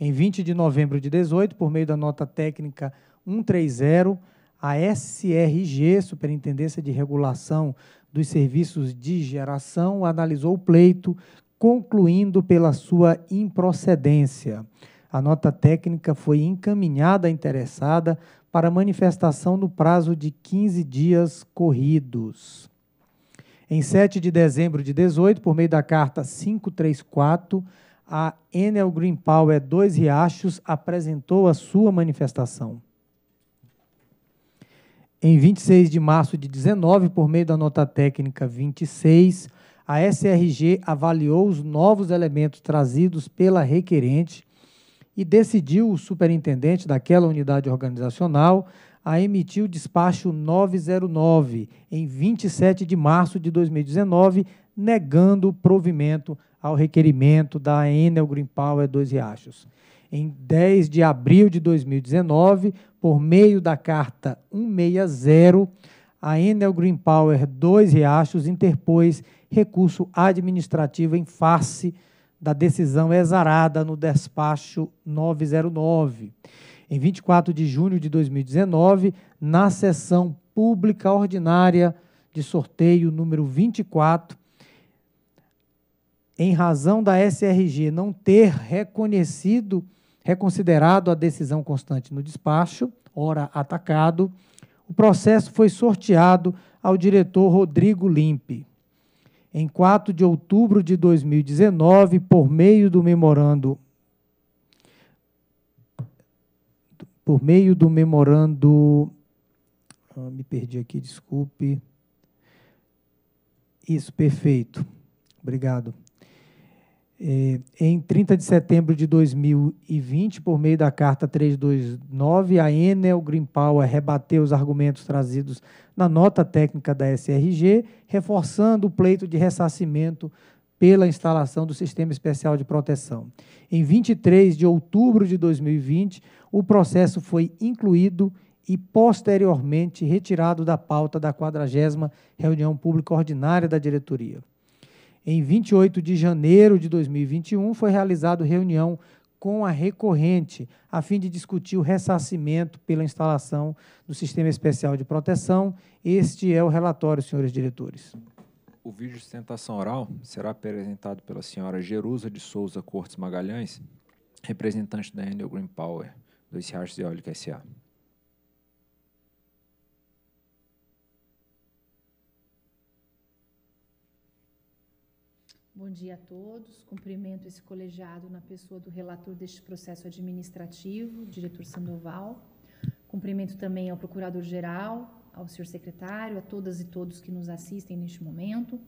Speaker 8: Em 20 de novembro de 18, por meio da nota técnica 130, a SRG, Superintendência de Regulação dos Serviços de Geração, analisou o pleito, concluindo pela sua improcedência. A nota técnica foi encaminhada à interessada para manifestação no prazo de 15 dias corridos. Em 7 de dezembro de 18, por meio da carta 534, a Enel Green Power Dois Riachos apresentou a sua manifestação em 26 de março de 19, por meio da nota técnica 26, a SRG avaliou os novos elementos trazidos pela requerente e decidiu o superintendente daquela unidade organizacional a emitir o despacho 909 em 27 de março de 2019, negando o provimento ao requerimento da Enel Green Power Dois Riachos. Em 10 de abril de 2019, por meio da carta 160, a Enel Green Power Dois Riachos interpôs recurso administrativo em face da decisão exarada no despacho 909. Em 24 de junho de 2019, na sessão pública ordinária de sorteio número 24, em razão da SRG não ter reconhecido Reconsiderado é a decisão constante no despacho, ora atacado, o processo foi sorteado ao diretor Rodrigo Limpe. Em 4 de outubro de 2019, por meio do memorando por meio do memorando ah, me perdi aqui, desculpe. Isso, perfeito. Obrigado. Eh, em 30 de setembro de 2020, por meio da Carta 329, a Enel Green Power rebateu os argumentos trazidos na nota técnica da SRG, reforçando o pleito de ressarcimento pela instalação do Sistema Especial de Proteção. Em 23 de outubro de 2020, o processo foi incluído e posteriormente retirado da pauta da 40 reunião pública ordinária da diretoria. Em 28 de janeiro de 2021, foi realizada reunião com a recorrente, a fim de discutir o ressarcimento pela instalação do Sistema Especial de Proteção. Este é o relatório, senhores diretores.
Speaker 5: O vídeo de sustentação oral será apresentado pela senhora Jerusa de Souza Cortes Magalhães, representante da Enel Green Power, dos Riachos Eólicos S.A.
Speaker 9: Bom dia a todos. Cumprimento esse colegiado na pessoa do relator deste processo administrativo, diretor Sandoval. Cumprimento também ao procurador-geral, ao senhor secretário, a todas e todos que nos assistem neste momento.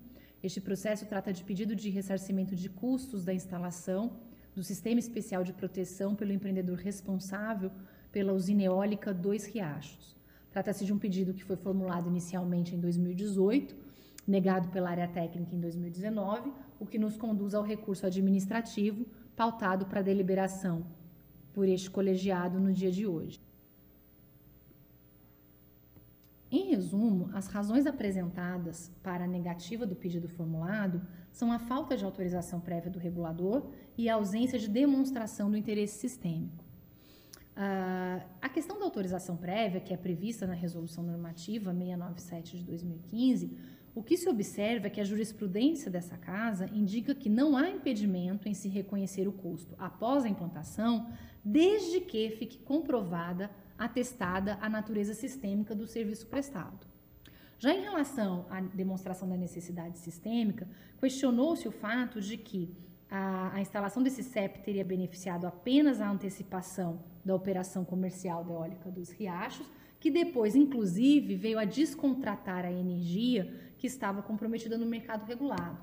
Speaker 9: Este processo trata de pedido de ressarcimento de custos da instalação do Sistema Especial de Proteção pelo empreendedor responsável pela usina eólica Dois Riachos. Trata-se de um pedido que foi formulado inicialmente em 2018 negado pela área técnica em 2019, o que nos conduz ao recurso administrativo pautado para deliberação por este colegiado no dia de hoje. Em resumo, as razões apresentadas para a negativa do pedido formulado são a falta de autorização prévia do regulador e a ausência de demonstração do interesse sistêmico. Uh, a questão da autorização prévia, que é prevista na Resolução Normativa 697 de 2015, o que se observa é que a jurisprudência dessa casa indica que não há impedimento em se reconhecer o custo após a implantação, desde que fique comprovada, atestada a natureza sistêmica do serviço prestado. Já em relação à demonstração da necessidade sistêmica, questionou-se o fato de que a, a instalação desse CEP teria beneficiado apenas a antecipação da operação comercial da eólica dos riachos, que depois, inclusive, veio a descontratar a energia que estava comprometida no mercado regulado.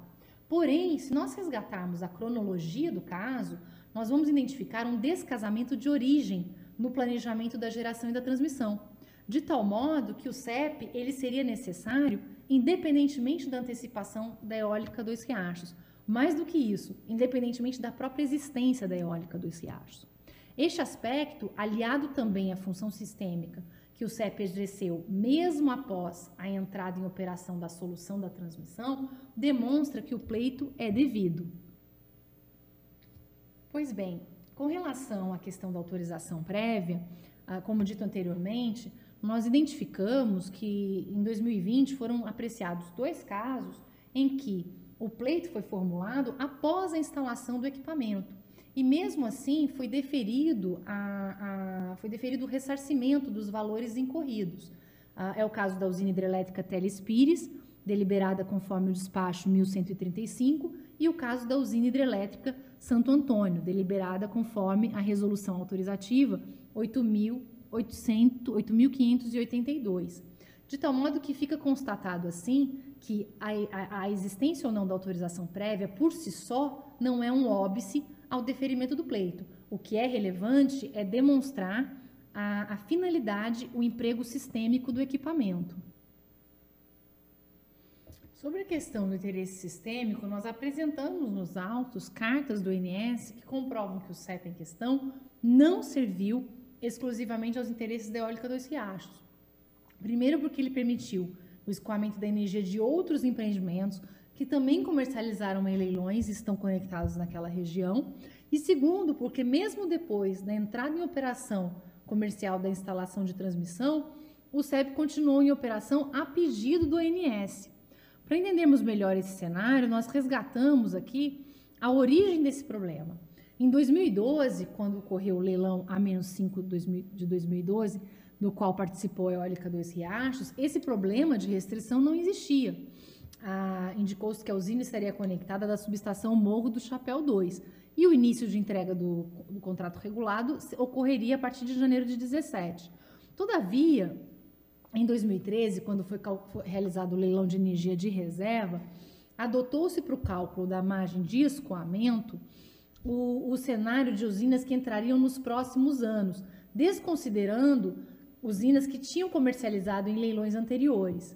Speaker 9: Porém, se nós resgatarmos a cronologia do caso, nós vamos identificar um descasamento de origem no planejamento da geração e da transmissão, de tal modo que o CEP ele seria necessário independentemente da antecipação da eólica dos riachos, mais do que isso, independentemente da própria existência da eólica dos riachos. Este aspecto, aliado também à função sistêmica que o CEP exerceu mesmo após a entrada em operação da solução da transmissão demonstra que o pleito é devido. Pois bem, com relação à questão da autorização prévia, ah, como dito anteriormente, nós identificamos que em 2020 foram apreciados dois casos em que o pleito foi formulado após a instalação do equipamento. E mesmo assim, foi deferido, a, a, foi deferido o ressarcimento dos valores incorridos. Ah, é o caso da usina hidrelétrica Telespires, deliberada conforme o despacho 1135, e o caso da usina hidrelétrica Santo Antônio, deliberada conforme a resolução autorizativa 8.582. De tal modo que fica constatado assim que a, a, a existência ou não da autorização prévia, por si só, não é um óbice ao deferimento do pleito. O que é relevante é demonstrar a, a finalidade, o emprego sistêmico do equipamento. Sobre a questão do interesse sistêmico, nós apresentamos nos autos cartas do INS que comprovam que o CEP em questão não serviu exclusivamente aos interesses da eólica dos riachos. Primeiro, porque ele permitiu o escoamento da energia de outros empreendimentos, que também comercializaram em leilões e estão conectados naquela região. E segundo, porque mesmo depois da entrada em operação comercial da instalação de transmissão, o Cep continuou em operação a pedido do ONS. Para entendermos melhor esse cenário, nós resgatamos aqui a origem desse problema. Em 2012, quando ocorreu o leilão A-5 de 2012, do qual participou a Eólica dos Riachos, esse problema de restrição não existia indicou-se que a usina estaria conectada da subestação Morro do Chapéu 2. E o início de entrega do, do contrato regulado ocorreria a partir de janeiro de 17. Todavia, em 2013, quando foi, foi realizado o leilão de energia de reserva, adotou-se para o cálculo da margem de escoamento o, o cenário de usinas que entrariam nos próximos anos, desconsiderando usinas que tinham comercializado em leilões anteriores.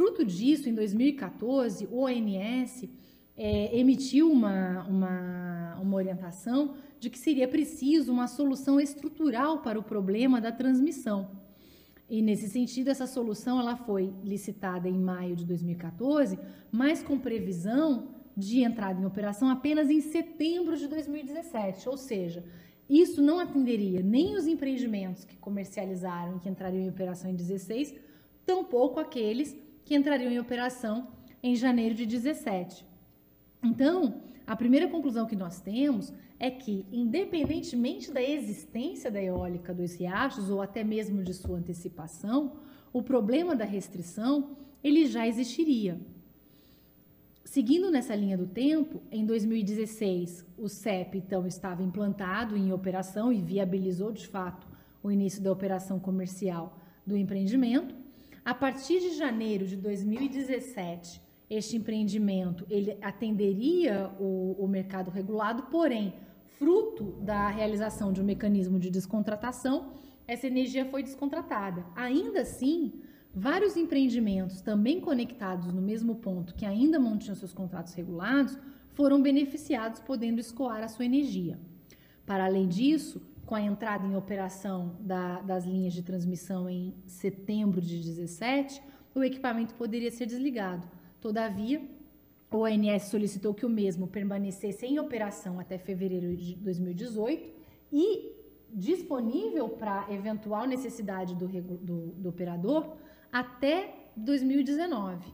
Speaker 9: Fruto disso, em 2014, o OMS é, emitiu uma, uma, uma orientação de que seria preciso uma solução estrutural para o problema da transmissão. E nesse sentido, essa solução ela foi licitada em maio de 2014, mas com previsão de entrada em operação apenas em setembro de 2017. Ou seja, isso não atenderia nem os empreendimentos que comercializaram e que entrariam em operação em 2016, tampouco aqueles que entrariam em operação em janeiro de 17. Então, a primeira conclusão que nós temos é que, independentemente da existência da eólica dos riachos ou até mesmo de sua antecipação, o problema da restrição ele já existiria. Seguindo nessa linha do tempo, em 2016 o CEP então estava implantado em operação e viabilizou de fato o início da operação comercial do empreendimento. A partir de janeiro de 2017, este empreendimento ele atenderia o, o mercado regulado, porém, fruto da realização de um mecanismo de descontratação, essa energia foi descontratada. Ainda assim, vários empreendimentos também conectados no mesmo ponto que ainda mantinham seus contratos regulados foram beneficiados, podendo escoar a sua energia. Para além disso, com a entrada em operação da, das linhas de transmissão em setembro de 17, o equipamento poderia ser desligado. Todavia, o ONS solicitou que o mesmo permanecesse em operação até fevereiro de 2018 e disponível para eventual necessidade do, do, do operador até 2019.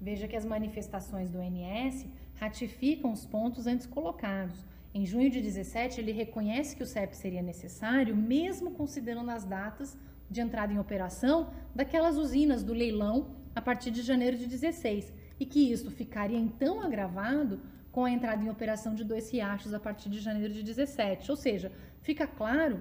Speaker 9: Veja que as manifestações do ONS ratificam os pontos antes colocados em junho de 17, ele reconhece que o CEP seria necessário, mesmo considerando as datas de entrada em operação daquelas usinas do leilão a partir de janeiro de 16, e que isso ficaria então agravado com a entrada em operação de dois riachos a partir de janeiro de 17. Ou seja, fica claro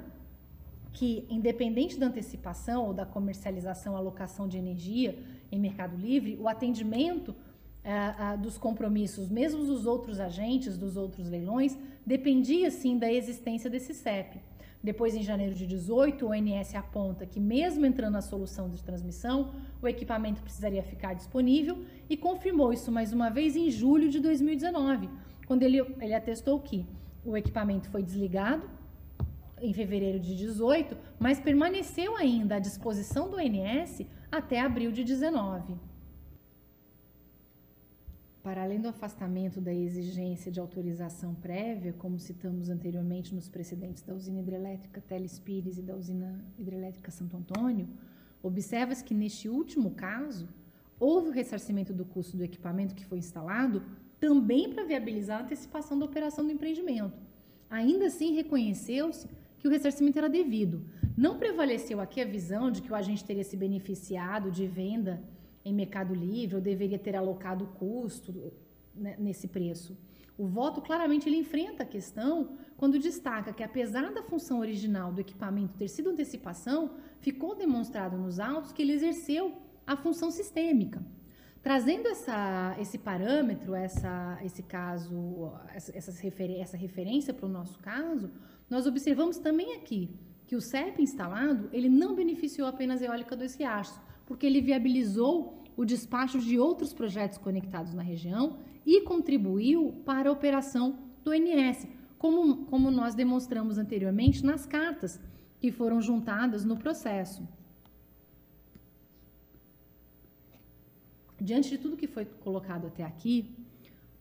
Speaker 9: que, independente da antecipação ou da comercialização, alocação de energia em Mercado Livre, o atendimento eh, dos compromissos, mesmo dos outros agentes, dos outros leilões, dependia sim da existência desse CEP. Depois, em janeiro de 18, o ONS aponta que, mesmo entrando na solução de transmissão, o equipamento precisaria ficar disponível e confirmou isso mais uma vez em julho de 2019, quando ele, ele atestou que o equipamento foi desligado em fevereiro de 18, mas permaneceu ainda à disposição do ONS até abril de 19 para além do afastamento da exigência de autorização prévia, como citamos anteriormente nos precedentes da usina hidrelétrica Telespires e da usina hidrelétrica Santo Antônio, observa-se que neste último caso houve o ressarcimento do custo do equipamento que foi instalado também para viabilizar a antecipação da operação do empreendimento. Ainda assim, reconheceu-se que o ressarcimento era devido. Não prevaleceu aqui a visão de que o agente teria se beneficiado de venda em Mercado Livre, ou deveria ter alocado o custo né, nesse preço. O voto claramente ele enfrenta a questão quando destaca que, apesar da função original do equipamento ter sido antecipação, ficou demonstrado nos autos que ele exerceu a função sistêmica. Trazendo essa, esse parâmetro, essa, esse caso, essa, essa, refer, essa referência para o nosso caso, nós observamos também aqui que o CEP instalado ele não beneficiou apenas a eólica dos riachos, porque ele viabilizou o despacho de outros projetos conectados na região e contribuiu para a operação do NS, como, como nós demonstramos anteriormente nas cartas que foram juntadas no processo. Diante de tudo que foi colocado até aqui,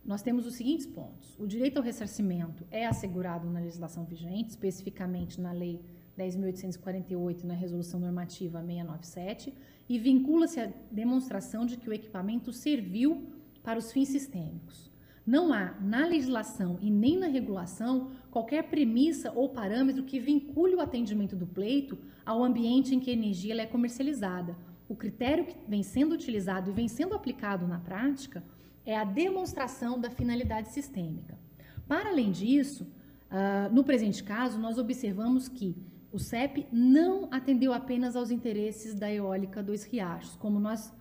Speaker 9: nós temos os seguintes pontos. O direito ao ressarcimento é assegurado na legislação vigente, especificamente na Lei 10.848 na Resolução Normativa 697 e vincula-se à demonstração de que o equipamento serviu para os fins sistêmicos. Não há na legislação e nem na regulação qualquer premissa ou parâmetro que vincule o atendimento do pleito ao ambiente em que a energia é comercializada. O critério que vem sendo utilizado e vem sendo aplicado na prática é a demonstração da finalidade sistêmica. Para além disso, ah, no presente caso, nós observamos que o CEP não atendeu apenas aos interesses da eólica dos riachos. Como nós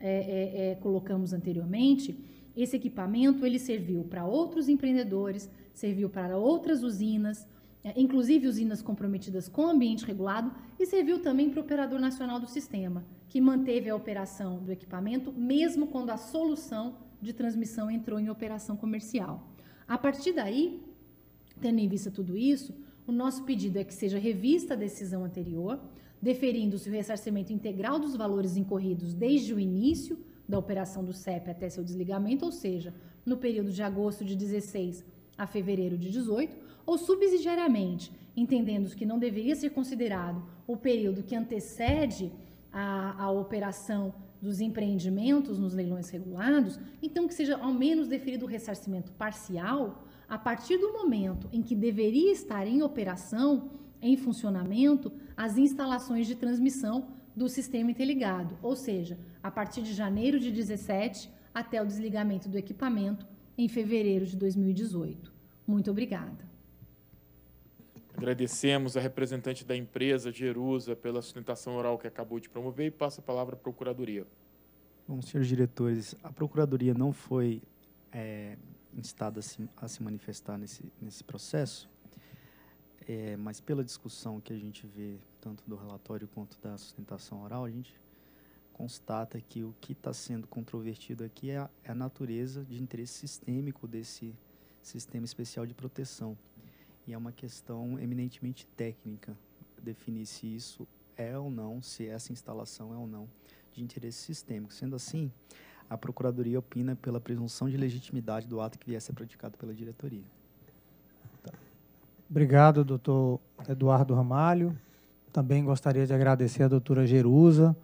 Speaker 9: é, é, é, colocamos anteriormente, esse equipamento ele serviu para outros empreendedores, serviu para outras usinas, é, inclusive usinas comprometidas com o ambiente regulado, e serviu também para o operador nacional do sistema, que manteve a operação do equipamento mesmo quando a solução de transmissão entrou em operação comercial. A partir daí, tendo em vista tudo isso, o nosso pedido é que seja revista a decisão anterior, deferindo-se o ressarcimento integral dos valores incorridos desde o início da operação do CEP até seu desligamento, ou seja, no período de agosto de 16 a fevereiro de 18, ou subsidiariamente, entendendo que não deveria ser considerado o período que antecede a, a operação dos empreendimentos nos leilões regulados, então que seja ao menos deferido o ressarcimento parcial a partir do momento em que deveria estar em operação, em funcionamento, as instalações de transmissão do sistema interligado, ou seja, a partir de janeiro de 17 até o desligamento do equipamento em fevereiro de 2018. Muito obrigada.
Speaker 1: Agradecemos a representante da empresa, Jerusa, pela sustentação oral que acabou de promover e passa a palavra à Procuradoria.
Speaker 2: Bom, senhores diretores, a Procuradoria não foi é, instado a se, a se manifestar nesse, nesse processo, é, mas pela discussão que a gente vê, tanto do relatório quanto da sustentação oral, a gente constata que o que está sendo controvertido aqui é a, é a, natureza de interesse sistêmico desse sistema especial de proteção. E é uma questão eminentemente técnica definir se isso é ou não, se essa instalação é ou não de interesse sistêmico. Sendo assim, a Procuradoria opina pela presunção de legitimidade do ato que viesse a ser praticado pela diretoria.
Speaker 8: Tá. Obrigado, doutor Eduardo Ramalho. Também gostaria de agradecer à doutora Jerusa,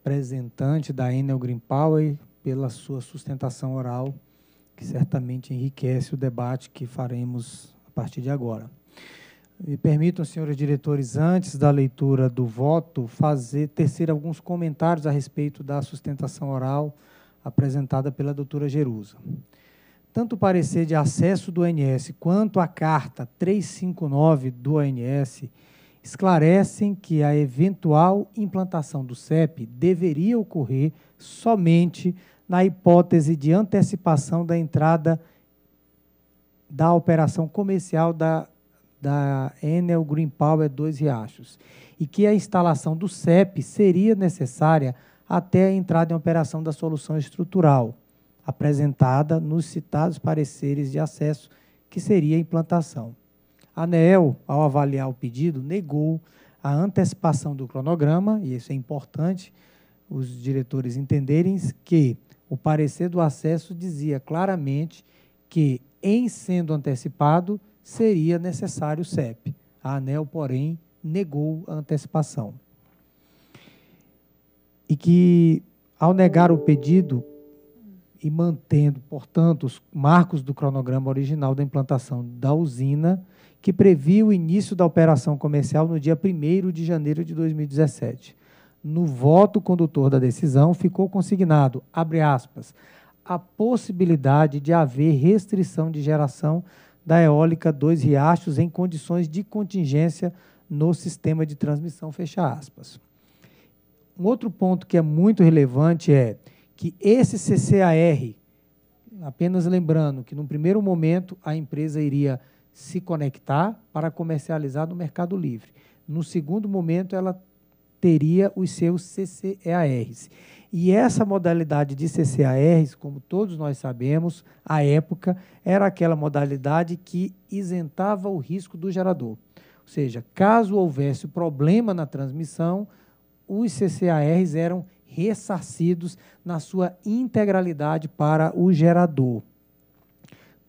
Speaker 8: representante da Enel Green Power, pela sua sustentação oral, que certamente enriquece o debate que faremos a partir de agora. Me permitam, senhores diretores, antes da leitura do voto, fazer tecer alguns comentários a respeito da sustentação oral apresentada pela doutora Jerusa. Tanto o parecer de acesso do ONS quanto a carta 359 do ONS esclarecem que a eventual implantação do CEP deveria ocorrer somente na hipótese de antecipação da entrada da operação comercial da da Enel Green Power Dois Riachos, e que a instalação do CEP seria necessária até a entrada em operação da solução estrutural, apresentada nos citados pareceres de acesso, que seria a implantação. A ANEEL, ao avaliar o pedido, negou a antecipação do cronograma, e isso é importante os diretores entenderem que o parecer do acesso dizia claramente que, em sendo antecipado, seria necessário o CEP. A ANEL, porém, negou a antecipação. E que, ao negar o pedido e mantendo, portanto, os marcos do cronograma original da implantação da usina, que previa o início da operação comercial no dia 1 de janeiro de 2017. No voto condutor da decisão, ficou consignado, abre aspas, a possibilidade de haver restrição de geração da eólica dois riachos em condições de contingência no sistema de transmissão, fecha aspas. Um outro ponto que é muito relevante é que esse CCAR, apenas lembrando que, num primeiro momento, a empresa iria se conectar para comercializar no Mercado Livre. No segundo momento, ela teria os seus CCARs. E essa modalidade de CCARs, como todos nós sabemos, à época, era aquela modalidade que isentava o risco do gerador. Ou seja, caso houvesse problema na transmissão, os CCARs eram ressarcidos na sua integralidade para o gerador,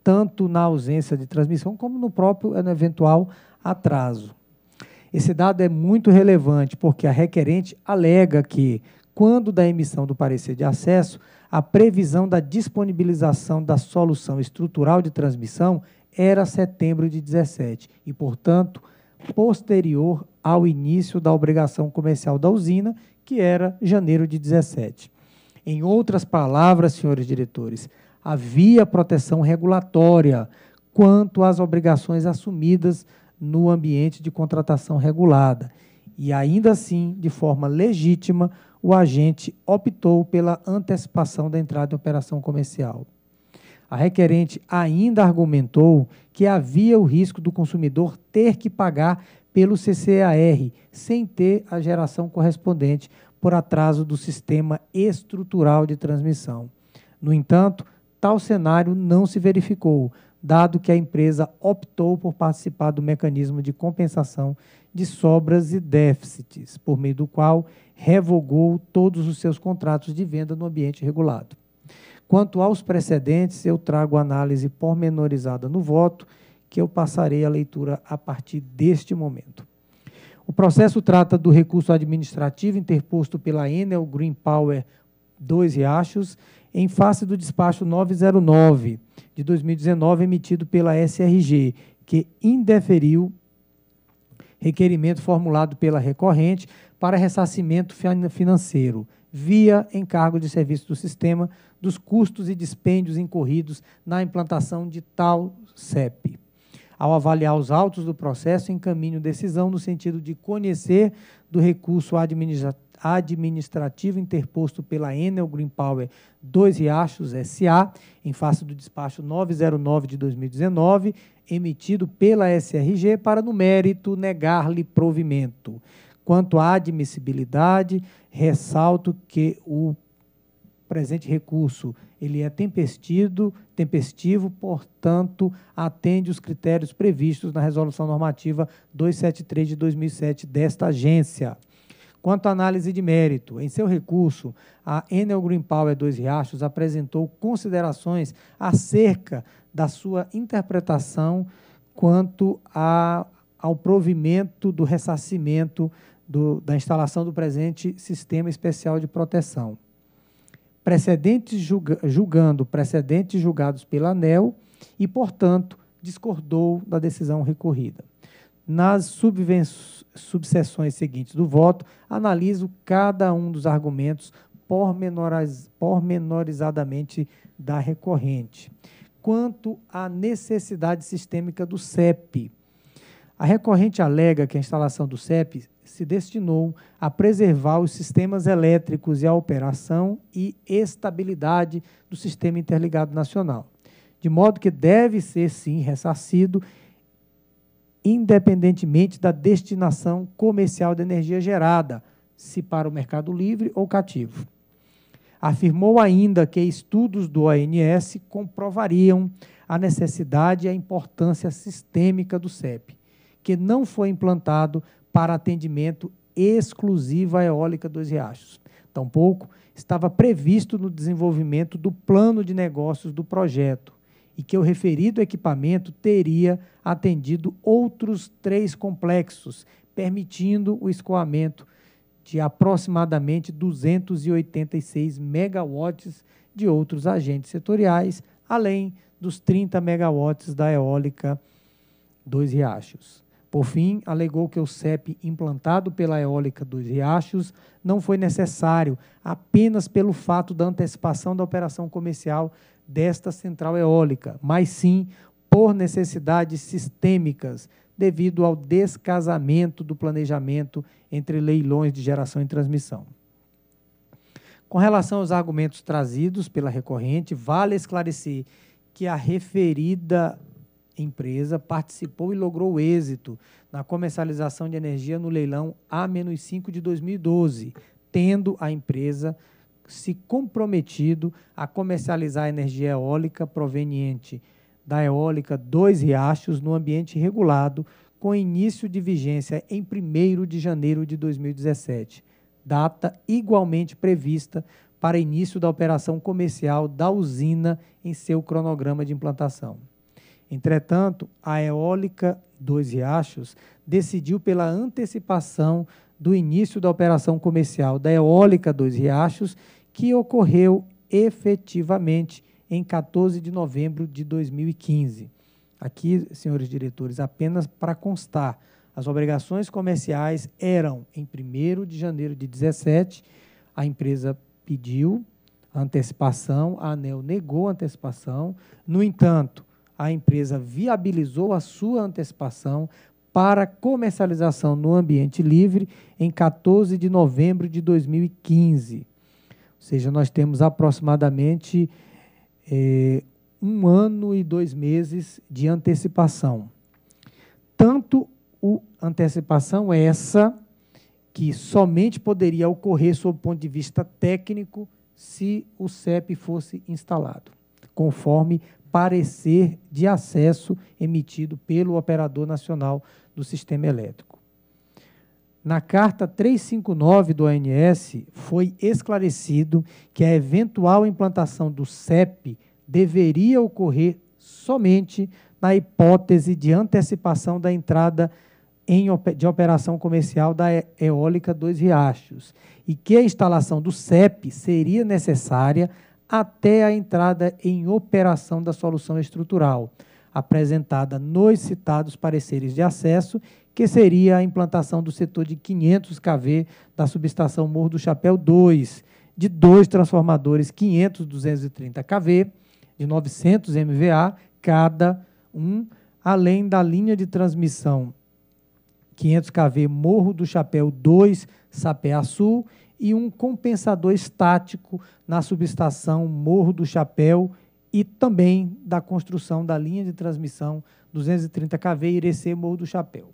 Speaker 8: tanto na ausência de transmissão como no próprio eh, no eventual atraso. Esse dado é muito relevante porque a requerente alega que quando da emissão do parecer de acesso, a previsão da disponibilização da solução estrutural de transmissão era setembro de 17 e, portanto, posterior ao início da obrigação comercial da usina, que era janeiro de 17. Em outras palavras, senhores diretores, havia proteção regulatória quanto às obrigações assumidas no ambiente de contratação regulada. E ainda assim, de forma legítima, o agente optou pela antecipação da entrada em operação comercial. A requerente ainda argumentou que havia o risco do consumidor ter que pagar pelo CCAR sem ter a geração correspondente por atraso do sistema estrutural de transmissão. No entanto, tal cenário não se verificou, dado que a empresa optou por participar do mecanismo de compensação de sobras e déficits, por meio do qual revogou todos os seus contratos de venda no ambiente regulado. Quanto aos precedentes, eu trago análise pormenorizada no voto, que eu passarei a leitura a partir deste momento. O processo trata do recurso administrativo interposto pela Enel Green Power 2 Riachos em face do despacho 909 de 2019 emitido pela SRG, que indeferiu requerimento formulado pela recorrente para ressarcimento financeiro, via encargo de serviço do sistema, dos custos e dispêndios incorridos na implantação de tal CEP. Ao avaliar os autos do processo, encaminho decisão no sentido de conhecer do recurso administrativo interposto pela Enel Green Power 2 Riachos S.A., em face do despacho 909 de 2019, emitido pela SRG para, no mérito, negar-lhe provimento. Quanto à admissibilidade, ressalto que o presente recurso ele é tempestido, tempestivo, portanto, atende os critérios previstos na Resolução Normativa 273 de 2007 desta agência. Quanto à análise de mérito, em seu recurso, a Enel Green Power Dois Riachos apresentou considerações acerca da sua interpretação quanto a, ao provimento do ressarcimento do, da instalação do presente Sistema Especial de Proteção. Precedentes julga, julgando precedentes julgados pela ANEL e, portanto, discordou da decisão recorrida nas subseções seguintes do voto, analiso cada um dos argumentos pormenorizadamente da recorrente. Quanto à necessidade sistêmica do CEP, a recorrente alega que a instalação do CEP se destinou a preservar os sistemas elétricos e a operação e estabilidade do Sistema Interligado Nacional, de modo que deve ser, sim, ressarcido independentemente da destinação comercial da energia gerada, se para o mercado livre ou cativo. Afirmou ainda que estudos do ONS comprovariam a necessidade e a importância sistêmica do CEP, que não foi implantado para atendimento exclusivo à eólica dos riachos. Tampouco estava previsto no desenvolvimento do plano de negócios do projeto, e que o referido equipamento teria atendido outros três complexos, permitindo o escoamento de aproximadamente 286 megawatts de outros agentes setoriais, além dos 30 megawatts da eólica Dois Riachos. Por fim, alegou que o CEP implantado pela eólica dois Riachos não foi necessário apenas pelo fato da antecipação da operação comercial desta central eólica, mas sim por necessidades sistêmicas, devido ao descasamento do planejamento entre leilões de geração e transmissão. Com relação aos argumentos trazidos pela recorrente, vale esclarecer que a referida empresa participou e logrou êxito na comercialização de energia no leilão A-5 de 2012, tendo a empresa se comprometido a comercializar energia eólica proveniente da eólica Dois Riachos no ambiente regulado, com início de vigência em 1 de janeiro de 2017, data igualmente prevista para início da operação comercial da usina em seu cronograma de implantação. Entretanto, a eólica Dois Riachos decidiu pela antecipação do início da operação comercial da eólica Dois Riachos que ocorreu efetivamente em 14 de novembro de 2015. Aqui, senhores diretores, apenas para constar, as obrigações comerciais eram em 1 de janeiro de 17, a empresa pediu antecipação, a ANEL negou a antecipação. No entanto, a empresa viabilizou a sua antecipação para comercialização no ambiente livre em 14 de novembro de 2015. Ou seja, nós temos aproximadamente é, um ano e dois meses de antecipação. Tanto o antecipação é essa que somente poderia ocorrer sob o ponto de vista técnico se o CEP fosse instalado, conforme parecer de acesso emitido pelo Operador Nacional do Sistema Elétrico. Na carta 359 do ANS, foi esclarecido que a eventual implantação do CEP deveria ocorrer somente na hipótese de antecipação da entrada em, de operação comercial da eólica Dois Riachos e que a instalação do CEP seria necessária até a entrada em operação da solução estrutural apresentada nos citados pareceres de acesso que seria a implantação do setor de 500 kV da subestação Morro do Chapéu 2, de dois transformadores 500-230 kV, de 900 MVA cada um, além da linha de transmissão 500 kV Morro do Chapéu 2, Sapeá Sul, e um compensador estático na subestação Morro do Chapéu e também da construção da linha de transmissão 230 kV Irecê Morro do Chapéu.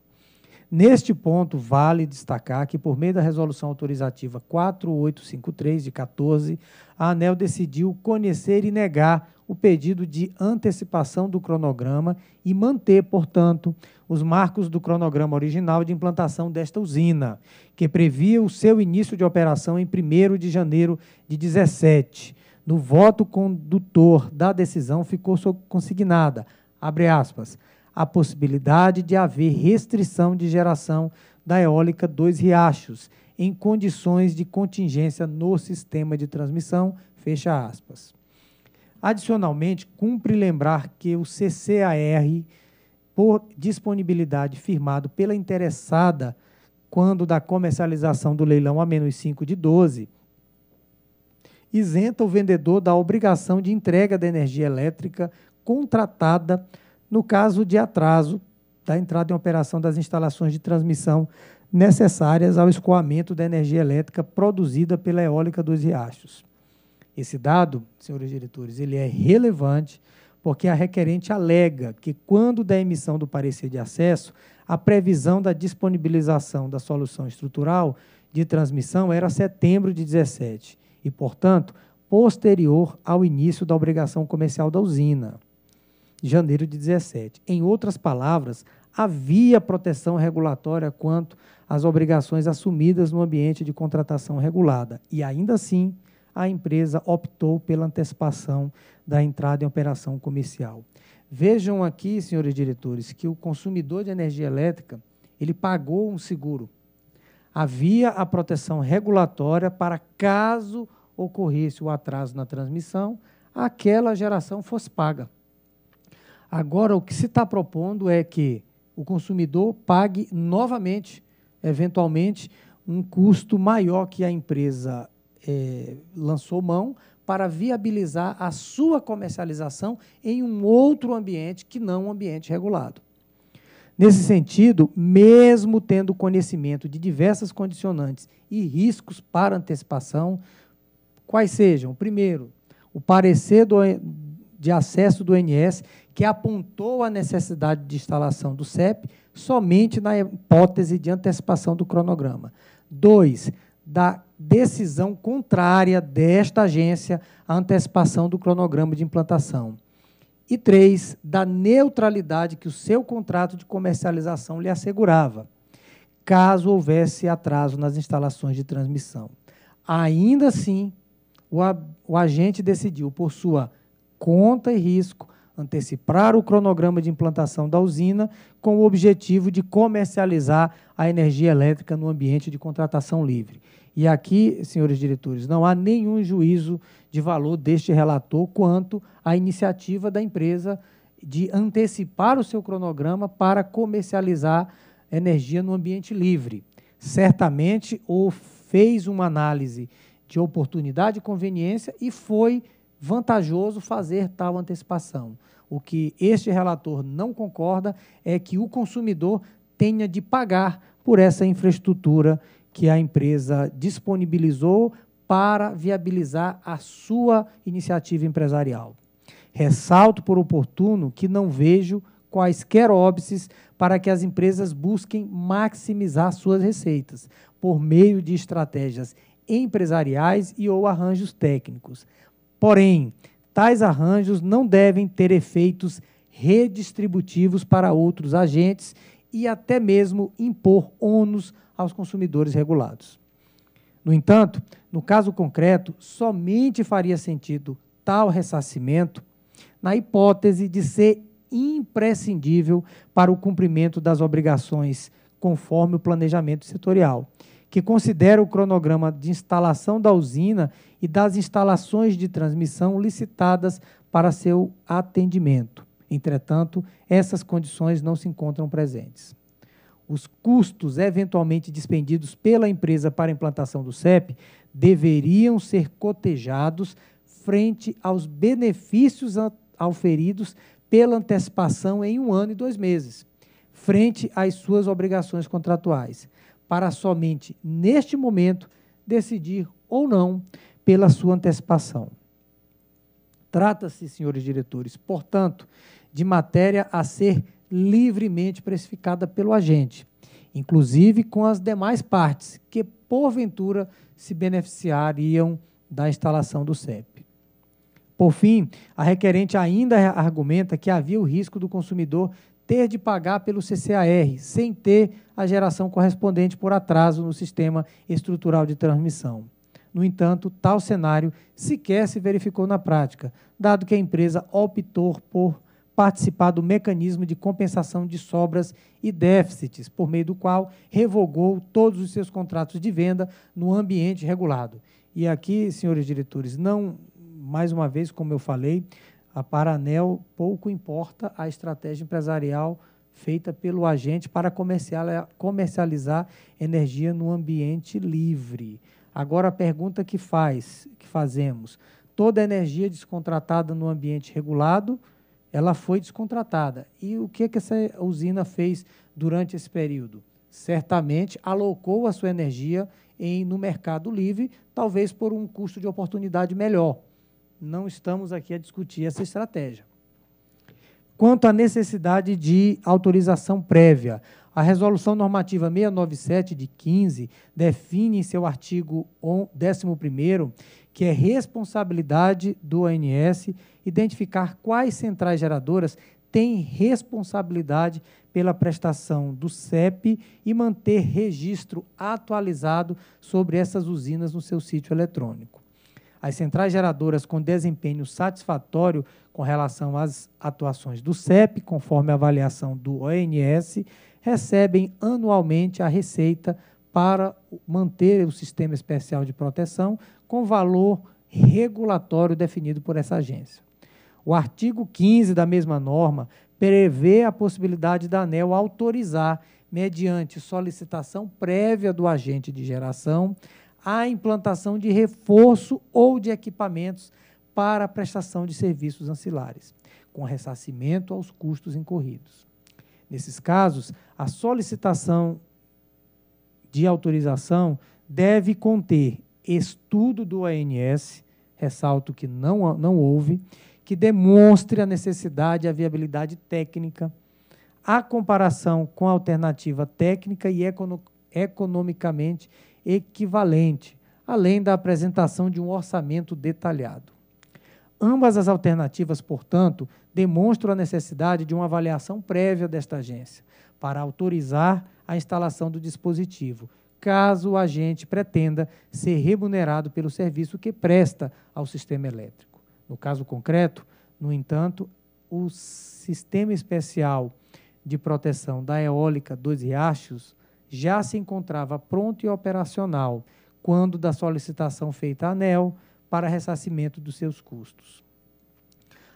Speaker 8: Neste ponto, vale destacar que, por meio da resolução autorizativa 4853, de 14, a ANEL decidiu conhecer e negar o pedido de antecipação do cronograma e manter, portanto, os marcos do cronograma original de implantação desta usina, que previa o seu início de operação em 1 de janeiro de 17. No voto condutor da decisão ficou consignada, abre aspas, a possibilidade de haver restrição de geração da eólica dois riachos em condições de contingência no sistema de transmissão, fecha aspas. Adicionalmente, cumpre lembrar que o CCAR, por disponibilidade firmado pela interessada quando da comercialização do leilão a menos 5 de 12, isenta o vendedor da obrigação de entrega da energia elétrica contratada no caso de atraso da entrada em operação das instalações de transmissão necessárias ao escoamento da energia elétrica produzida pela eólica dos riachos. Esse dado, senhores diretores, ele é relevante porque a requerente alega que, quando da emissão do parecer de acesso, a previsão da disponibilização da solução estrutural de transmissão era setembro de 17 e, portanto, posterior ao início da obrigação comercial da usina janeiro de 17. Em outras palavras, havia proteção regulatória quanto às obrigações assumidas no ambiente de contratação regulada, e ainda assim a empresa optou pela antecipação da entrada em operação comercial. Vejam aqui, senhores diretores, que o consumidor de energia elétrica, ele pagou um seguro. Havia a proteção regulatória para caso ocorresse o atraso na transmissão, aquela geração fosse paga. Agora, o que se está propondo é que o consumidor pague novamente, eventualmente, um custo maior que a empresa é, lançou mão para viabilizar a sua comercialização em um outro ambiente que não um ambiente regulado. Nesse sentido, mesmo tendo conhecimento de diversas condicionantes e riscos para antecipação, quais sejam? Primeiro, o parecer do, de acesso do INS, que apontou a necessidade de instalação do CEP somente na hipótese de antecipação do cronograma. Dois, da decisão contrária desta agência à antecipação do cronograma de implantação. E três, da neutralidade que o seu contrato de comercialização lhe assegurava, caso houvesse atraso nas instalações de transmissão. Ainda assim, o, agente decidiu, por sua conta e risco, antecipar o cronograma de implantação da usina com o objetivo de comercializar a energia elétrica no ambiente de contratação livre. E aqui, senhores diretores, não há nenhum juízo de valor deste relator quanto à iniciativa da empresa de antecipar o seu cronograma para comercializar energia no ambiente livre. Certamente, ou fez uma análise de oportunidade e conveniência e foi vantajoso fazer tal antecipação. O que este relator não concorda é que o consumidor tenha de pagar por essa infraestrutura que a empresa disponibilizou para viabilizar a sua iniciativa empresarial. Ressalto por oportuno que não vejo quaisquer óbices para que as empresas busquem maximizar suas receitas por meio de estratégias empresariais e ou arranjos técnicos. Porém, tais arranjos não devem ter efeitos redistributivos para outros agentes e até mesmo impor ônus aos consumidores regulados. No entanto, no caso concreto, somente faria sentido tal ressarcimento na hipótese de ser imprescindível para o cumprimento das obrigações conforme o planejamento setorial, que considera o cronograma de instalação da usina e das instalações de transmissão licitadas para seu atendimento. Entretanto, essas condições não se encontram presentes. Os custos eventualmente dispendidos pela empresa para a implantação do CEP deveriam ser cotejados frente aos benefícios auferidos pela antecipação em um ano e dois meses, frente às suas obrigações contratuais, para somente neste momento decidir ou não pela sua antecipação. Trata-se, senhores diretores, portanto, de matéria a ser livremente precificada pelo agente, inclusive com as demais partes que, porventura, se beneficiariam da instalação do CEP. Por fim, a requerente ainda argumenta que havia o risco do consumidor ter de pagar pelo CCAR, sem ter a geração correspondente por atraso no sistema estrutural de transmissão. No entanto, tal cenário sequer se verificou na prática, dado que a empresa optou por participar do mecanismo de compensação de sobras e déficits, por meio do qual revogou todos os seus contratos de venda no ambiente regulado. E aqui, senhores diretores, não, mais uma vez, como eu falei, a Paranel pouco importa a estratégia empresarial feita pelo agente para comercializar energia no ambiente livre. Agora a pergunta que faz, que fazemos, toda a energia descontratada no ambiente regulado, ela foi descontratada. E o que é que essa usina fez durante esse período? Certamente alocou a sua energia em, no mercado livre, talvez por um custo de oportunidade melhor. Não estamos aqui a discutir essa estratégia. Quanto à necessidade de autorização prévia, a Resolução Normativa 697 de 15 define em seu artigo 11 que é responsabilidade do ANS identificar quais centrais geradoras têm responsabilidade pela prestação do CEP e manter registro atualizado sobre essas usinas no seu sítio eletrônico. As centrais geradoras com desempenho satisfatório com relação às atuações do CEP, conforme a avaliação do ONS, recebem anualmente a receita para manter o sistema especial de proteção com valor regulatório definido por essa agência. O artigo 15 da mesma norma prevê a possibilidade da ANEL autorizar, mediante solicitação prévia do agente de geração, a implantação de reforço ou de equipamentos para prestação de serviços ancilares, com ressarcimento aos custos incorridos. Nesses casos, a solicitação de autorização deve conter estudo do ANS, ressalto que não, não houve, que demonstre a necessidade e a viabilidade técnica, a comparação com a alternativa técnica e econo, economicamente equivalente, além da apresentação de um orçamento detalhado. Ambas as alternativas, portanto, demonstra a necessidade de uma avaliação prévia desta agência para autorizar a instalação do dispositivo, caso o agente pretenda ser remunerado pelo serviço que presta ao sistema elétrico. No caso concreto, no entanto, o Sistema Especial de Proteção da Eólica dos Riachos já se encontrava pronto e operacional quando da solicitação feita à ANEL para ressarcimento dos seus custos.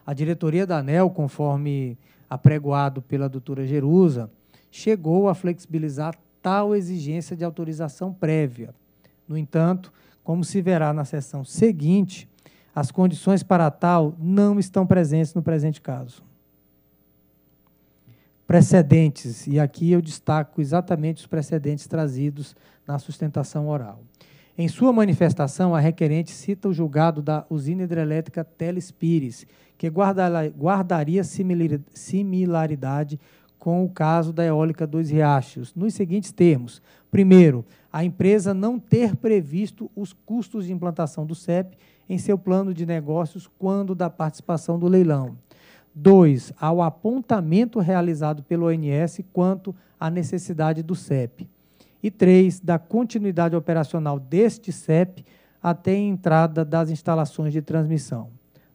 Speaker 8: A diretoria da ANEL, conforme apregoado pela doutora Jerusa, chegou a flexibilizar tal exigência de autorização prévia. No entanto, como se verá na sessão seguinte, as condições para tal não estão presentes no presente caso. Precedentes, e aqui eu destaco exatamente os precedentes trazidos na sustentação oral. Em sua manifestação, a requerente cita o julgado da usina hidrelétrica Teles Pires, que guardaria similaridade com o caso da eólica dos Riachos, nos seguintes termos. Primeiro, a empresa não ter previsto os custos de implantação do CEP em seu plano de negócios quando da participação do leilão. dois, Ao apontamento realizado pelo ONS quanto à necessidade do CEP e três da continuidade operacional deste CEP até a entrada das instalações de transmissão.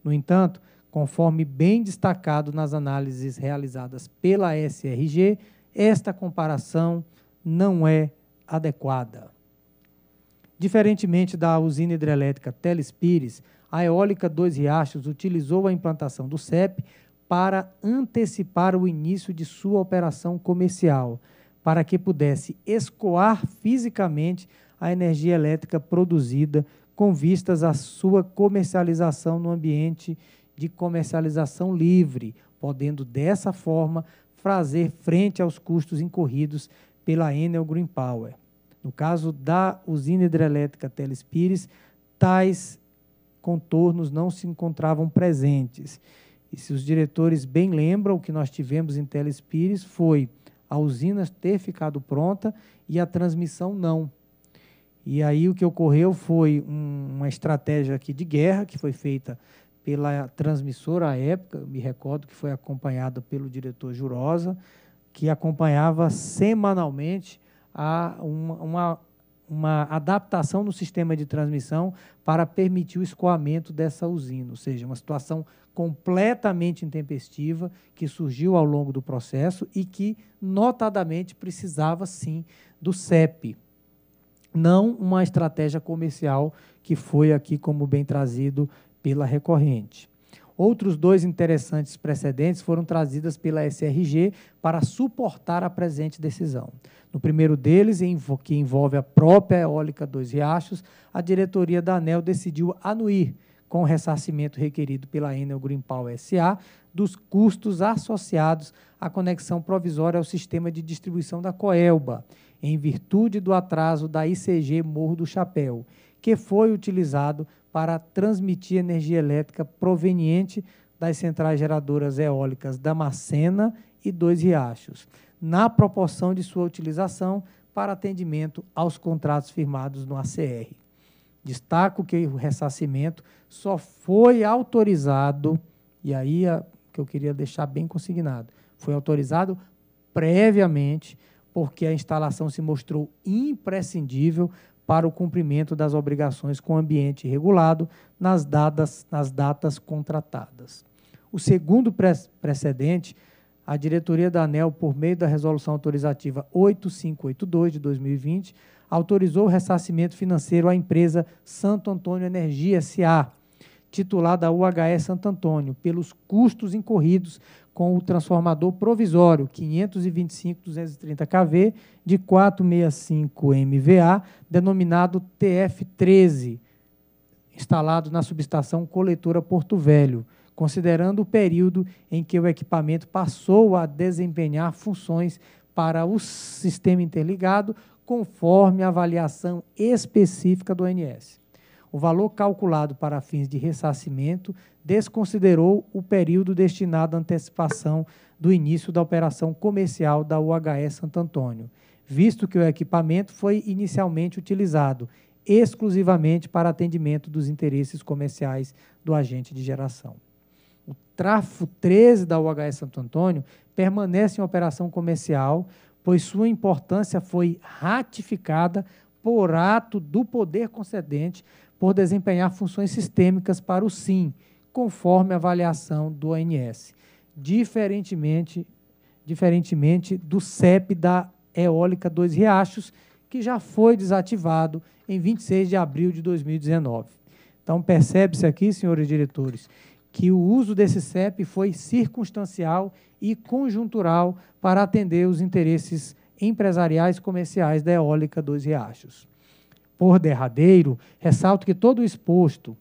Speaker 8: No entanto, conforme bem destacado nas análises realizadas pela SRG, esta comparação não é adequada. Diferentemente da usina hidrelétrica Telespires, a Eólica Dois Riachos utilizou a implantação do CEP para antecipar o início de sua operação comercial – para que pudesse escoar fisicamente a energia elétrica produzida com vistas à sua comercialização no ambiente de comercialização livre, podendo dessa forma fazer frente aos custos incorridos pela Enel Green Power. No caso da usina hidrelétrica Telespires, tais contornos não se encontravam presentes. E se os diretores bem lembram, o que nós tivemos em Telespires foi a usina ter ficado pronta e a transmissão não. E aí o que ocorreu foi um, uma estratégia aqui de guerra que foi feita pela transmissora à época, me recordo que foi acompanhada pelo diretor Jurosa, que acompanhava semanalmente a uma, uma, uma adaptação no sistema de transmissão para permitir o escoamento dessa usina, ou seja, uma situação completamente intempestiva que surgiu ao longo do processo e que, notadamente, precisava sim do CEP, não uma estratégia comercial que foi aqui, como bem trazido, pela recorrente. Outros dois interessantes precedentes foram trazidos pela SRG para suportar a presente decisão. No primeiro deles, que envolve a própria Eólica Dois Riachos, a diretoria da ANEL decidiu anuir com o ressarcimento requerido pela Enel Greenpower SA dos custos associados à conexão provisória ao sistema de distribuição da Coelba, em virtude do atraso da ICG Morro do Chapéu, que foi utilizado para transmitir energia elétrica proveniente das centrais geradoras eólicas da Macena e Dois Riachos, na proporção de sua utilização para atendimento aos contratos firmados no ACR. Destaco que o ressarcimento só foi autorizado, e aí a, que eu queria deixar bem consignado, foi autorizado previamente, porque a instalação se mostrou imprescindível para o cumprimento das obrigações com o ambiente regulado nas, dadas, nas datas contratadas. O segundo pre precedente, a diretoria da ANEL, por meio da resolução autorizativa 8582 de 2020, autorizou o ressarcimento financeiro à empresa Santo Antônio Energia SA, titulada UHE Santo Antônio, pelos custos incorridos com o transformador provisório 525-230 kV de 465 MVA, denominado TF13, instalado na subestação coletora Porto Velho, considerando o período em que o equipamento passou a desempenhar funções para o sistema interligado conforme a avaliação específica do ONS. O valor calculado para fins de ressarcimento desconsiderou o período destinado à antecipação do início da operação comercial da UHS Santo Antônio, visto que o equipamento foi inicialmente utilizado exclusivamente para atendimento dos interesses comerciais do agente de geração. O trafo 13 da UHS Santo Antônio permanece em operação comercial pois sua importância foi ratificada por ato do poder concedente por desempenhar funções sistêmicas para o sim, conforme a avaliação do ONS, diferentemente, diferentemente do CEP da Eólica Dois Riachos, que já foi desativado em 26 de abril de 2019. Então, percebe-se aqui, senhores diretores, que o uso desse CEP foi circunstancial e conjuntural para atender os interesses empresariais comerciais da Eólica dos Riachos. Por derradeiro, ressalto que todo o exposto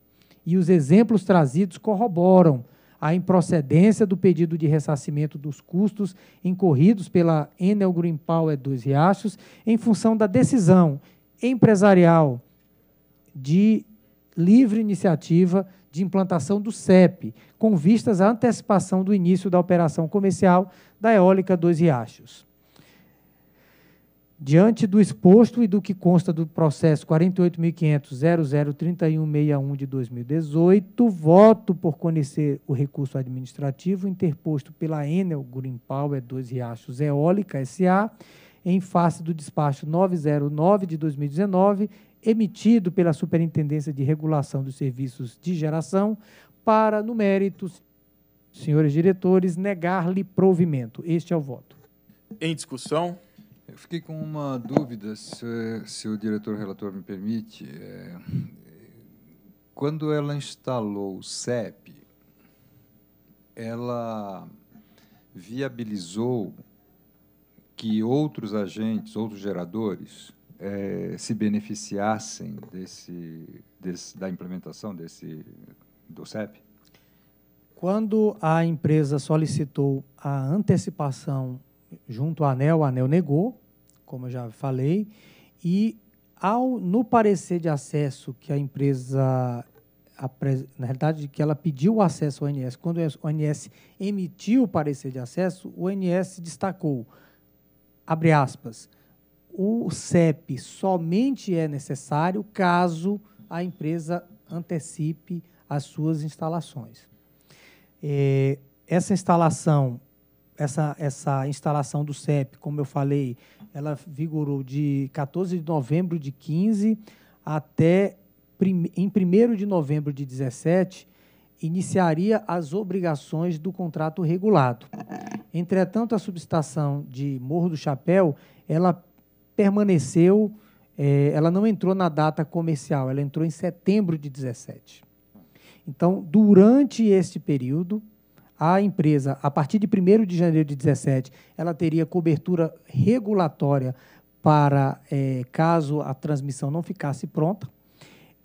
Speaker 8: e os exemplos trazidos corroboram a improcedência do pedido de ressarcimento dos custos incorridos pela Enel Green Power dos Riachos em função da decisão empresarial de livre iniciativa de implantação do CEP, com vistas à antecipação do início da operação comercial da Eólica Dois Riachos. Diante do exposto e do que consta do processo 48.500.003161 de 2018, voto por conhecer o recurso administrativo interposto pela Enel Green Power 2 Riachos Eólica S.A., em face do despacho 909 de 2019 emitido pela Superintendência de Regulação dos Serviços de Geração para, no mérito, senhores diretores, negar-lhe provimento. Este é o voto.
Speaker 1: Em discussão. Eu fiquei com uma dúvida,
Speaker 6: se, se o diretor relator me permite. É, quando ela instalou o CEP, ela viabilizou que outros agentes, outros geradores, é, se beneficiassem desse, desse, da implementação desse do CEP?
Speaker 8: Quando a empresa solicitou a antecipação junto à ANEL, a ANEL negou, como eu já falei, e ao no parecer de acesso que a empresa na realidade que ela pediu o acesso ao ONS, quando o ONS emitiu o parecer de acesso, o ONS destacou abre aspas o CEP somente é necessário caso a empresa antecipe as suas instalações. É, essa instalação, essa, essa instalação do CEP, como eu falei, ela vigorou de 14 de novembro de 15 até em 1 de novembro de 17, iniciaria as obrigações do contrato regulado. Entretanto, a subestação de Morro do Chapéu, ela permaneceu, é, ela não entrou na data comercial, ela entrou em setembro de 17. Então, durante este período, a empresa, a partir de 1 de janeiro de 17, ela teria cobertura regulatória para é, caso a transmissão não ficasse pronta.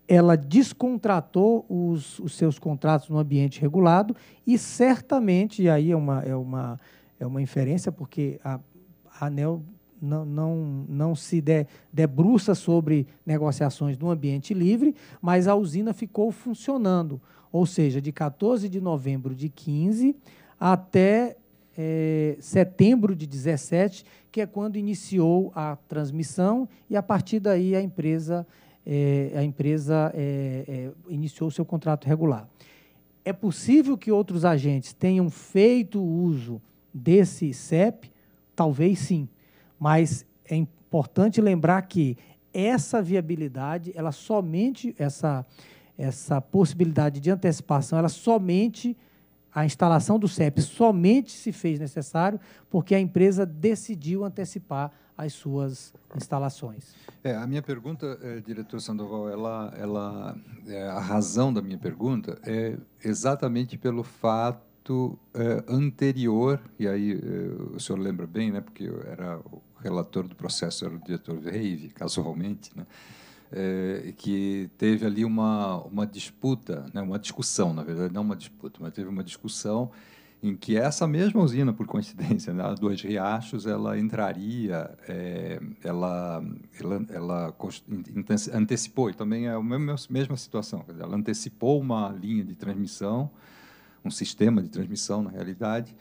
Speaker 8: Ela descontratou os, os seus contratos no ambiente regulado e certamente, e aí é uma, é uma, é uma inferência, porque a, a ANEL não, não, não se de, debruça sobre negociações no ambiente livre, mas a usina ficou funcionando, ou seja, de 14 de novembro de 15 até é, setembro de 17, que é quando iniciou a transmissão, e a partir daí a empresa, é, a empresa é, iniciou seu contrato regular. É possível que outros agentes tenham feito uso desse CEP? Talvez sim. Mas é importante lembrar que essa viabilidade, ela somente, essa, essa possibilidade de antecipação, ela somente, a instalação do CEP somente se fez necessário porque a empresa decidiu antecipar as suas instalações.
Speaker 6: É, a minha pergunta, é, diretor Sandoval, ela, ela, é, a razão da minha pergunta é exatamente pelo fato é, anterior, e aí é, o senhor lembra bem, né, porque era o relator do processo era o diretor Reive, casualmente, né? É, que teve ali uma, uma disputa, né? uma discussão, na verdade, não uma disputa, mas teve uma discussão em que essa mesma usina, por coincidência, né, a Dois Riachos, ela entraria, é, ela, ela, ela, antecipou, e também é a mesma situação, ela antecipou uma linha de transmissão, um sistema de transmissão, na realidade,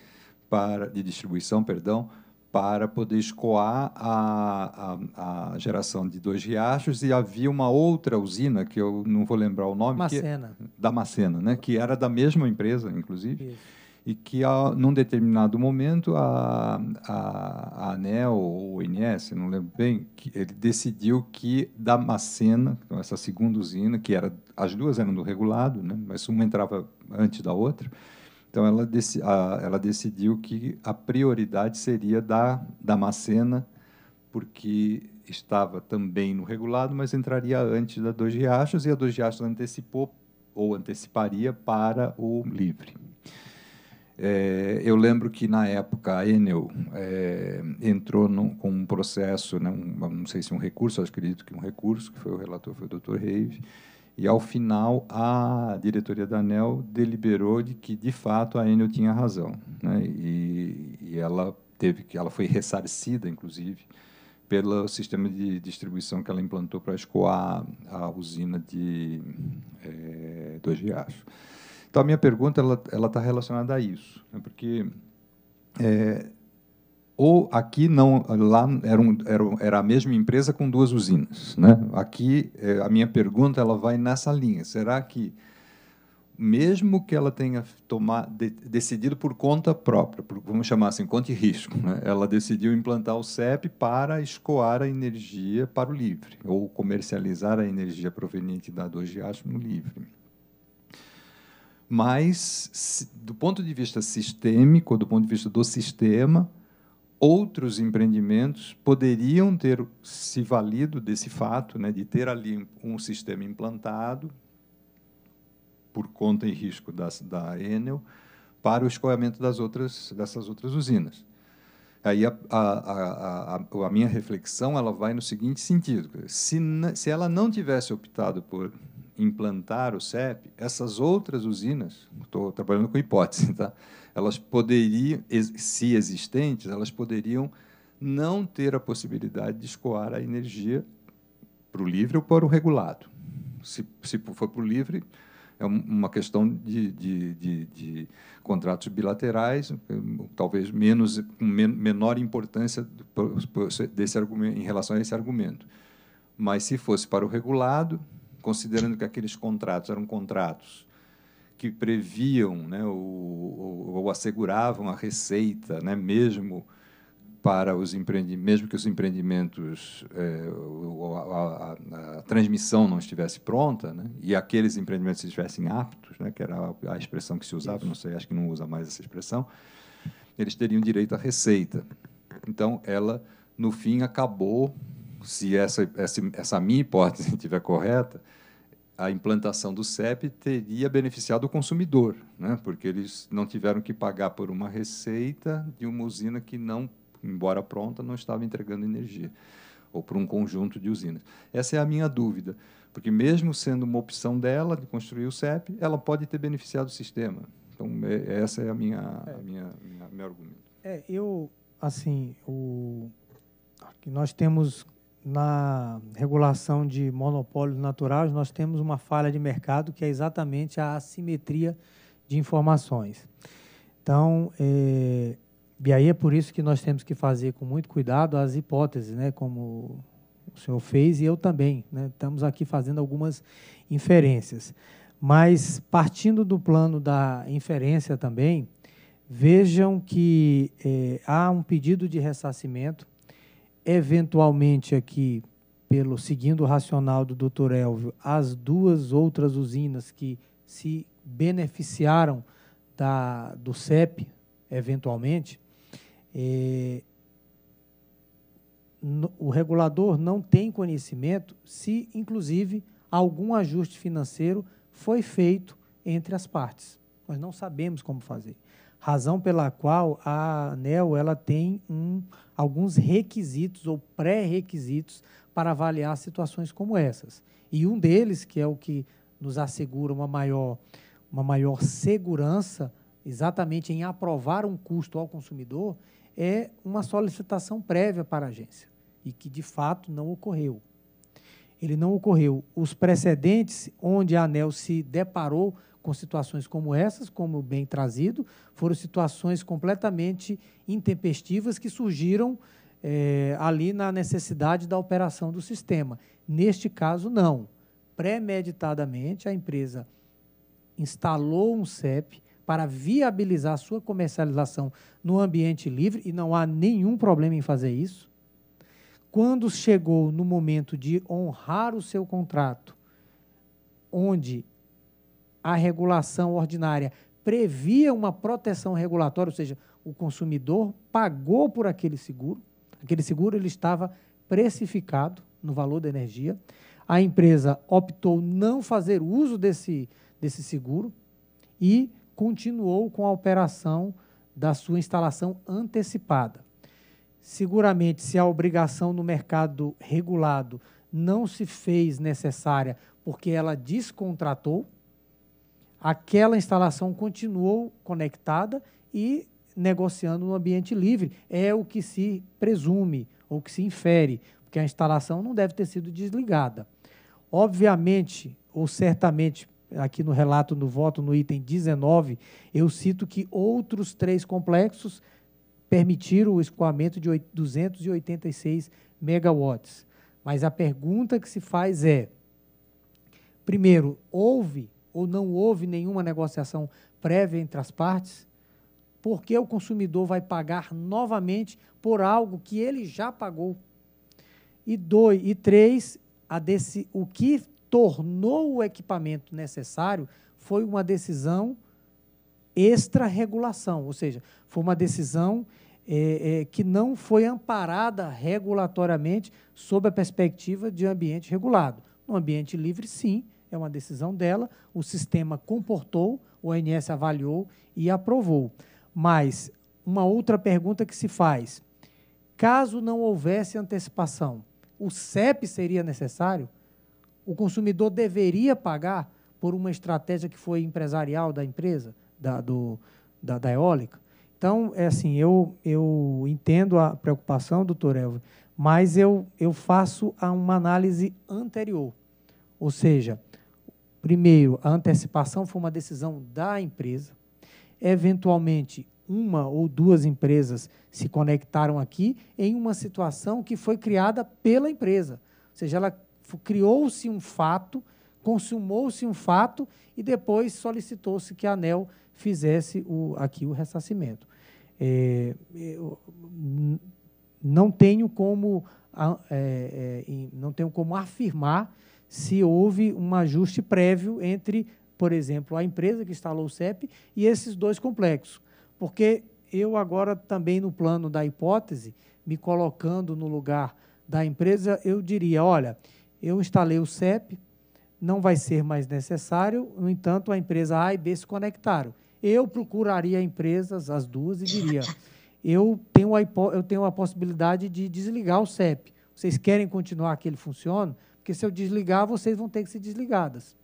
Speaker 6: para, de distribuição, perdão, para poder escoar a, a, a, geração de dois riachos e havia uma outra usina que eu não vou lembrar o nome é Macena. Que, da Macena né que era da mesma empresa inclusive Isso. e que a, num determinado momento a, a, a ANEL ou o INS não lembro bem que ele decidiu que da Macena então essa segunda usina que era as duas eram do regulado né mas uma entrava antes da outra então, ela, dec, a, ela decidiu que a prioridade seria da Damascena, porque estava também no regulado, mas entraria antes da Dois Riachos, e a Dois Riachos antecipou ou anteciparia para o livre. É, eu lembro que, na época, a Enel é, entrou no, com um processo, né, um, não sei se um recurso, acredito que um recurso, que foi o relator, foi o Dr. Reis, e, ao final, a diretoria da ANEL deliberou de que, de fato, a Enel tinha razão. Né? E, e, ela teve que ela foi ressarcida, inclusive, pelo sistema de distribuição que ela implantou para escoar a usina de é, Dois Riachos. Então, a minha pergunta ela está relacionada a isso, né? porque é, ou aqui não lá era, um, era, era, a mesma empresa com duas usinas, né? Aqui é, a minha pergunta ela vai nessa linha. Será que mesmo que ela tenha tomar, de, decidido por conta própria, por, vamos chamar assim, conta e risco, né? ela decidiu implantar o CEP para escoar a energia para o livre, ou comercializar a energia proveniente da 2 gás no livre. Mas, se, do ponto de vista sistêmico, do ponto de vista do sistema, outros empreendimentos poderiam ter se valido desse fato, né, de ter ali um sistema implantado, por conta e risco das, da Enel, para o escoamento das outras, dessas outras usinas. Aí a, a, a, a minha reflexão ela vai no seguinte sentido: se, se ela não tivesse optado por implantar o CEP, essas outras usinas, estou trabalhando com hipótese, tá? elas poderiam, se existentes, elas poderiam não ter a possibilidade de escoar a energia para o livre ou para o regulado. Se, se for para o livre, é uma questão de, de, de, de contratos bilaterais, talvez menos, menor importância desse argumento, em relação a esse argumento. Mas se fosse para o regulado, considerando que aqueles contratos eram contratos que previam né, ou, ou, asseguravam a receita, né, mesmo para os empreendimentos, mesmo que os empreendimentos, é, a, a, a, transmissão não estivesse pronta, né, e aqueles empreendimentos estivessem aptos, né, que era a expressão que se usava, não sei, acho que não usa mais essa expressão, eles teriam direito à receita. Então, ela, no fim, acabou, se essa, essa, essa minha hipótese estiver correta, a implantação do CEP teria beneficiado o consumidor, né? porque eles não tiveram que pagar por uma receita de uma usina que não, embora pronta, não estava entregando energia, ou por um conjunto de usinas. Essa é a minha dúvida, porque mesmo sendo uma opção dela de construir o CEP, ela pode ter beneficiado o sistema. Então, é, essa é a minha, é. A minha, minha meu argumento.
Speaker 8: É, eu, assim, o... nós temos na regulação de monopólios naturais, nós temos uma falha de mercado que é exatamente a assimetria de informações. Então, é, e aí é por isso que nós temos que fazer com muito cuidado as hipóteses, né, como o senhor fez e eu também. Né, estamos aqui fazendo algumas inferências. Mas, partindo do plano da inferência também, vejam que é, há um pedido de ressarcimento eventualmente aqui, pelo seguindo o racional do Dr. Elvio, as duas outras usinas que se beneficiaram da, do CEP, eventualmente, é, no, o regulador não tem conhecimento se, inclusive, algum ajuste financeiro foi feito entre as partes. Nós não sabemos como fazer. Razão pela qual a ANEL ela tem um alguns requisitos ou pré-requisitos para avaliar situações como essas. E um deles, que é o que nos assegura uma maior, uma maior segurança, exatamente em aprovar um custo ao consumidor, é uma solicitação prévia para a agência, e que de fato não ocorreu. Ele não ocorreu. Os precedentes onde a ANEL se deparou com situações como essas, como bem trazido, foram situações completamente intempestivas que surgiram é, ali na necessidade da operação do sistema. Neste caso, não. Premeditadamente, a empresa instalou um CEP para viabilizar sua comercialização no ambiente livre, e não há nenhum problema em fazer isso. Quando chegou no momento de honrar o seu contrato, onde a regulação ordinária previa uma proteção regulatória, ou seja, o consumidor pagou por aquele seguro, aquele seguro ele estava precificado no valor da energia. A empresa optou não fazer uso desse, desse seguro e continuou com a operação da sua instalação antecipada. Seguramente, se a obrigação no mercado regulado não se fez necessária porque ela descontratou, aquela instalação continuou conectada e negociando no ambiente livre. É o que se presume, ou que se infere, porque a instalação não deve ter sido desligada. Obviamente, ou certamente, aqui no relato no voto, no item 19, eu cito que outros três complexos permitiram o escoamento de 286 megawatts. Mas a pergunta que se faz é: primeiro, houve ou não houve nenhuma negociação prévia entre as partes, por que o consumidor vai pagar novamente por algo que ele já pagou? E dois, e três, a desse, o que tornou o equipamento necessário foi uma decisão extra-regulação, ou seja, foi uma decisão é, é, que não foi amparada regulatoriamente sob a perspectiva de ambiente regulado. No ambiente livre, sim, é uma decisão dela, o sistema comportou, o ONS avaliou e aprovou. Mas uma outra pergunta que se faz: caso não houvesse antecipação, o CEP seria necessário? O consumidor deveria pagar por uma estratégia que foi empresarial da empresa, da, do, da, da eólica? Então, é assim, eu, eu entendo a preocupação, doutor Elvio, mas eu, eu faço uma análise anterior. Ou seja, Primeiro, a antecipação foi uma decisão da empresa. Eventualmente, uma ou duas empresas se conectaram aqui em uma situação que foi criada pela empresa. Ou seja, ela criou-se um fato, consumou-se um fato e depois solicitou-se que a ANEL fizesse o, aqui o ressarcimento. É, é não tenho como é, é, não tenho como afirmar se houve um ajuste prévio entre, por exemplo, a empresa que instalou o CEP e esses dois complexos. Porque eu agora também no plano da hipótese, me colocando no lugar da empresa, eu diria, olha, eu instalei o CEP, não vai ser mais necessário, no entanto, a empresa A e B se conectaram. Eu procuraria empresas, as duas, e diria, eu tenho a, eu tenho a possibilidade de desligar o CEP. Vocês querem continuar que ele funcione? Porque se eu desligar, vocês vão ter que ser desligadas.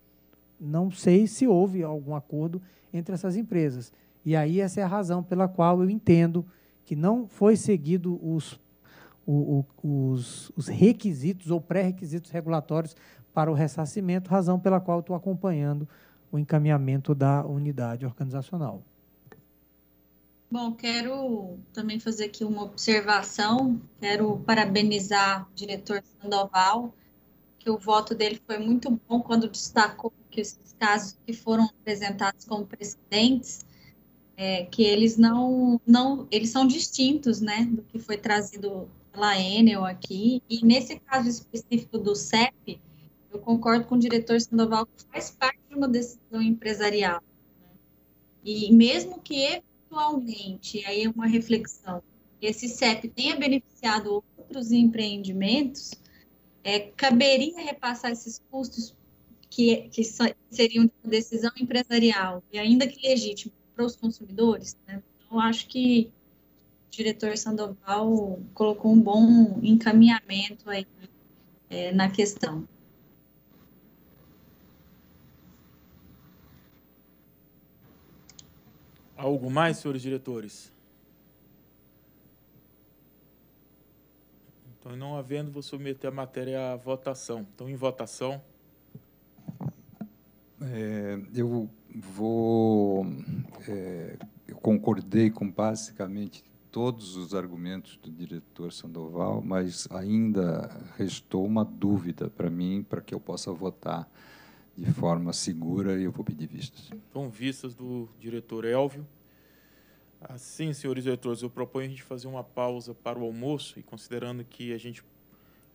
Speaker 8: Não sei se houve algum acordo entre essas empresas. E aí essa é a razão pela qual eu entendo que não foi seguido os, os, os requisitos ou pré-requisitos regulatórios para o ressarcimento, razão pela qual estou acompanhando o encaminhamento da unidade organizacional.
Speaker 4: Bom, quero também fazer aqui uma observação. Quero parabenizar o diretor Sandoval que o voto dele foi muito bom quando destacou que os casos que foram apresentados como precedentes, é, que eles não, não, eles são distintos, né, do que foi trazido pela Enel aqui. E nesse caso específico do CEP, eu concordo com o diretor Sandoval que faz parte de uma decisão empresarial. Né. E mesmo que eventualmente, aí é uma reflexão, esse CEP tenha beneficiado outros empreendimentos, é, caberia repassar esses custos que, que seriam de decisão empresarial e ainda que legítimo para os consumidores, né? Então, acho que o diretor Sandoval colocou um bom encaminhamento aí é, na questão.
Speaker 1: Algo mais, senhores diretores? Então, não havendo, vou submeter a matéria à votação. Então, em votação.
Speaker 6: É, eu vou. É, eu concordei com basicamente todos os argumentos do diretor Sandoval, mas ainda restou uma dúvida para mim, para que eu possa votar de forma segura, e eu vou pedir vistas.
Speaker 1: Então, vistas do diretor Elvio. Assim, senhores diretores, eu proponho a gente fazer uma pausa para o almoço e considerando que a gente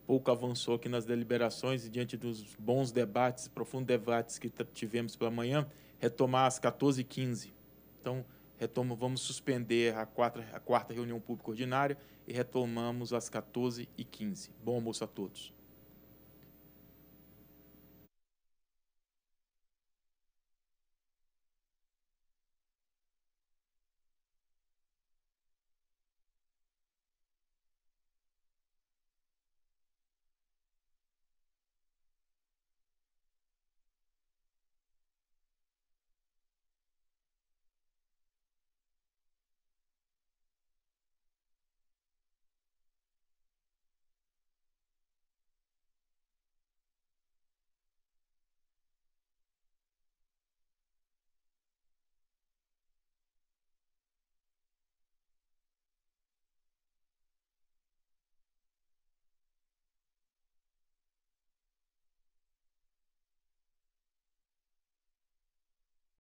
Speaker 1: pouco avançou aqui nas deliberações e diante dos bons debates, profundos debates que tivemos pela manhã, retomar às 14h15. Então, retomo, vamos suspender a, a quarta reunião pública ordinária e retomamos às 14h15. Bom almoço a todos.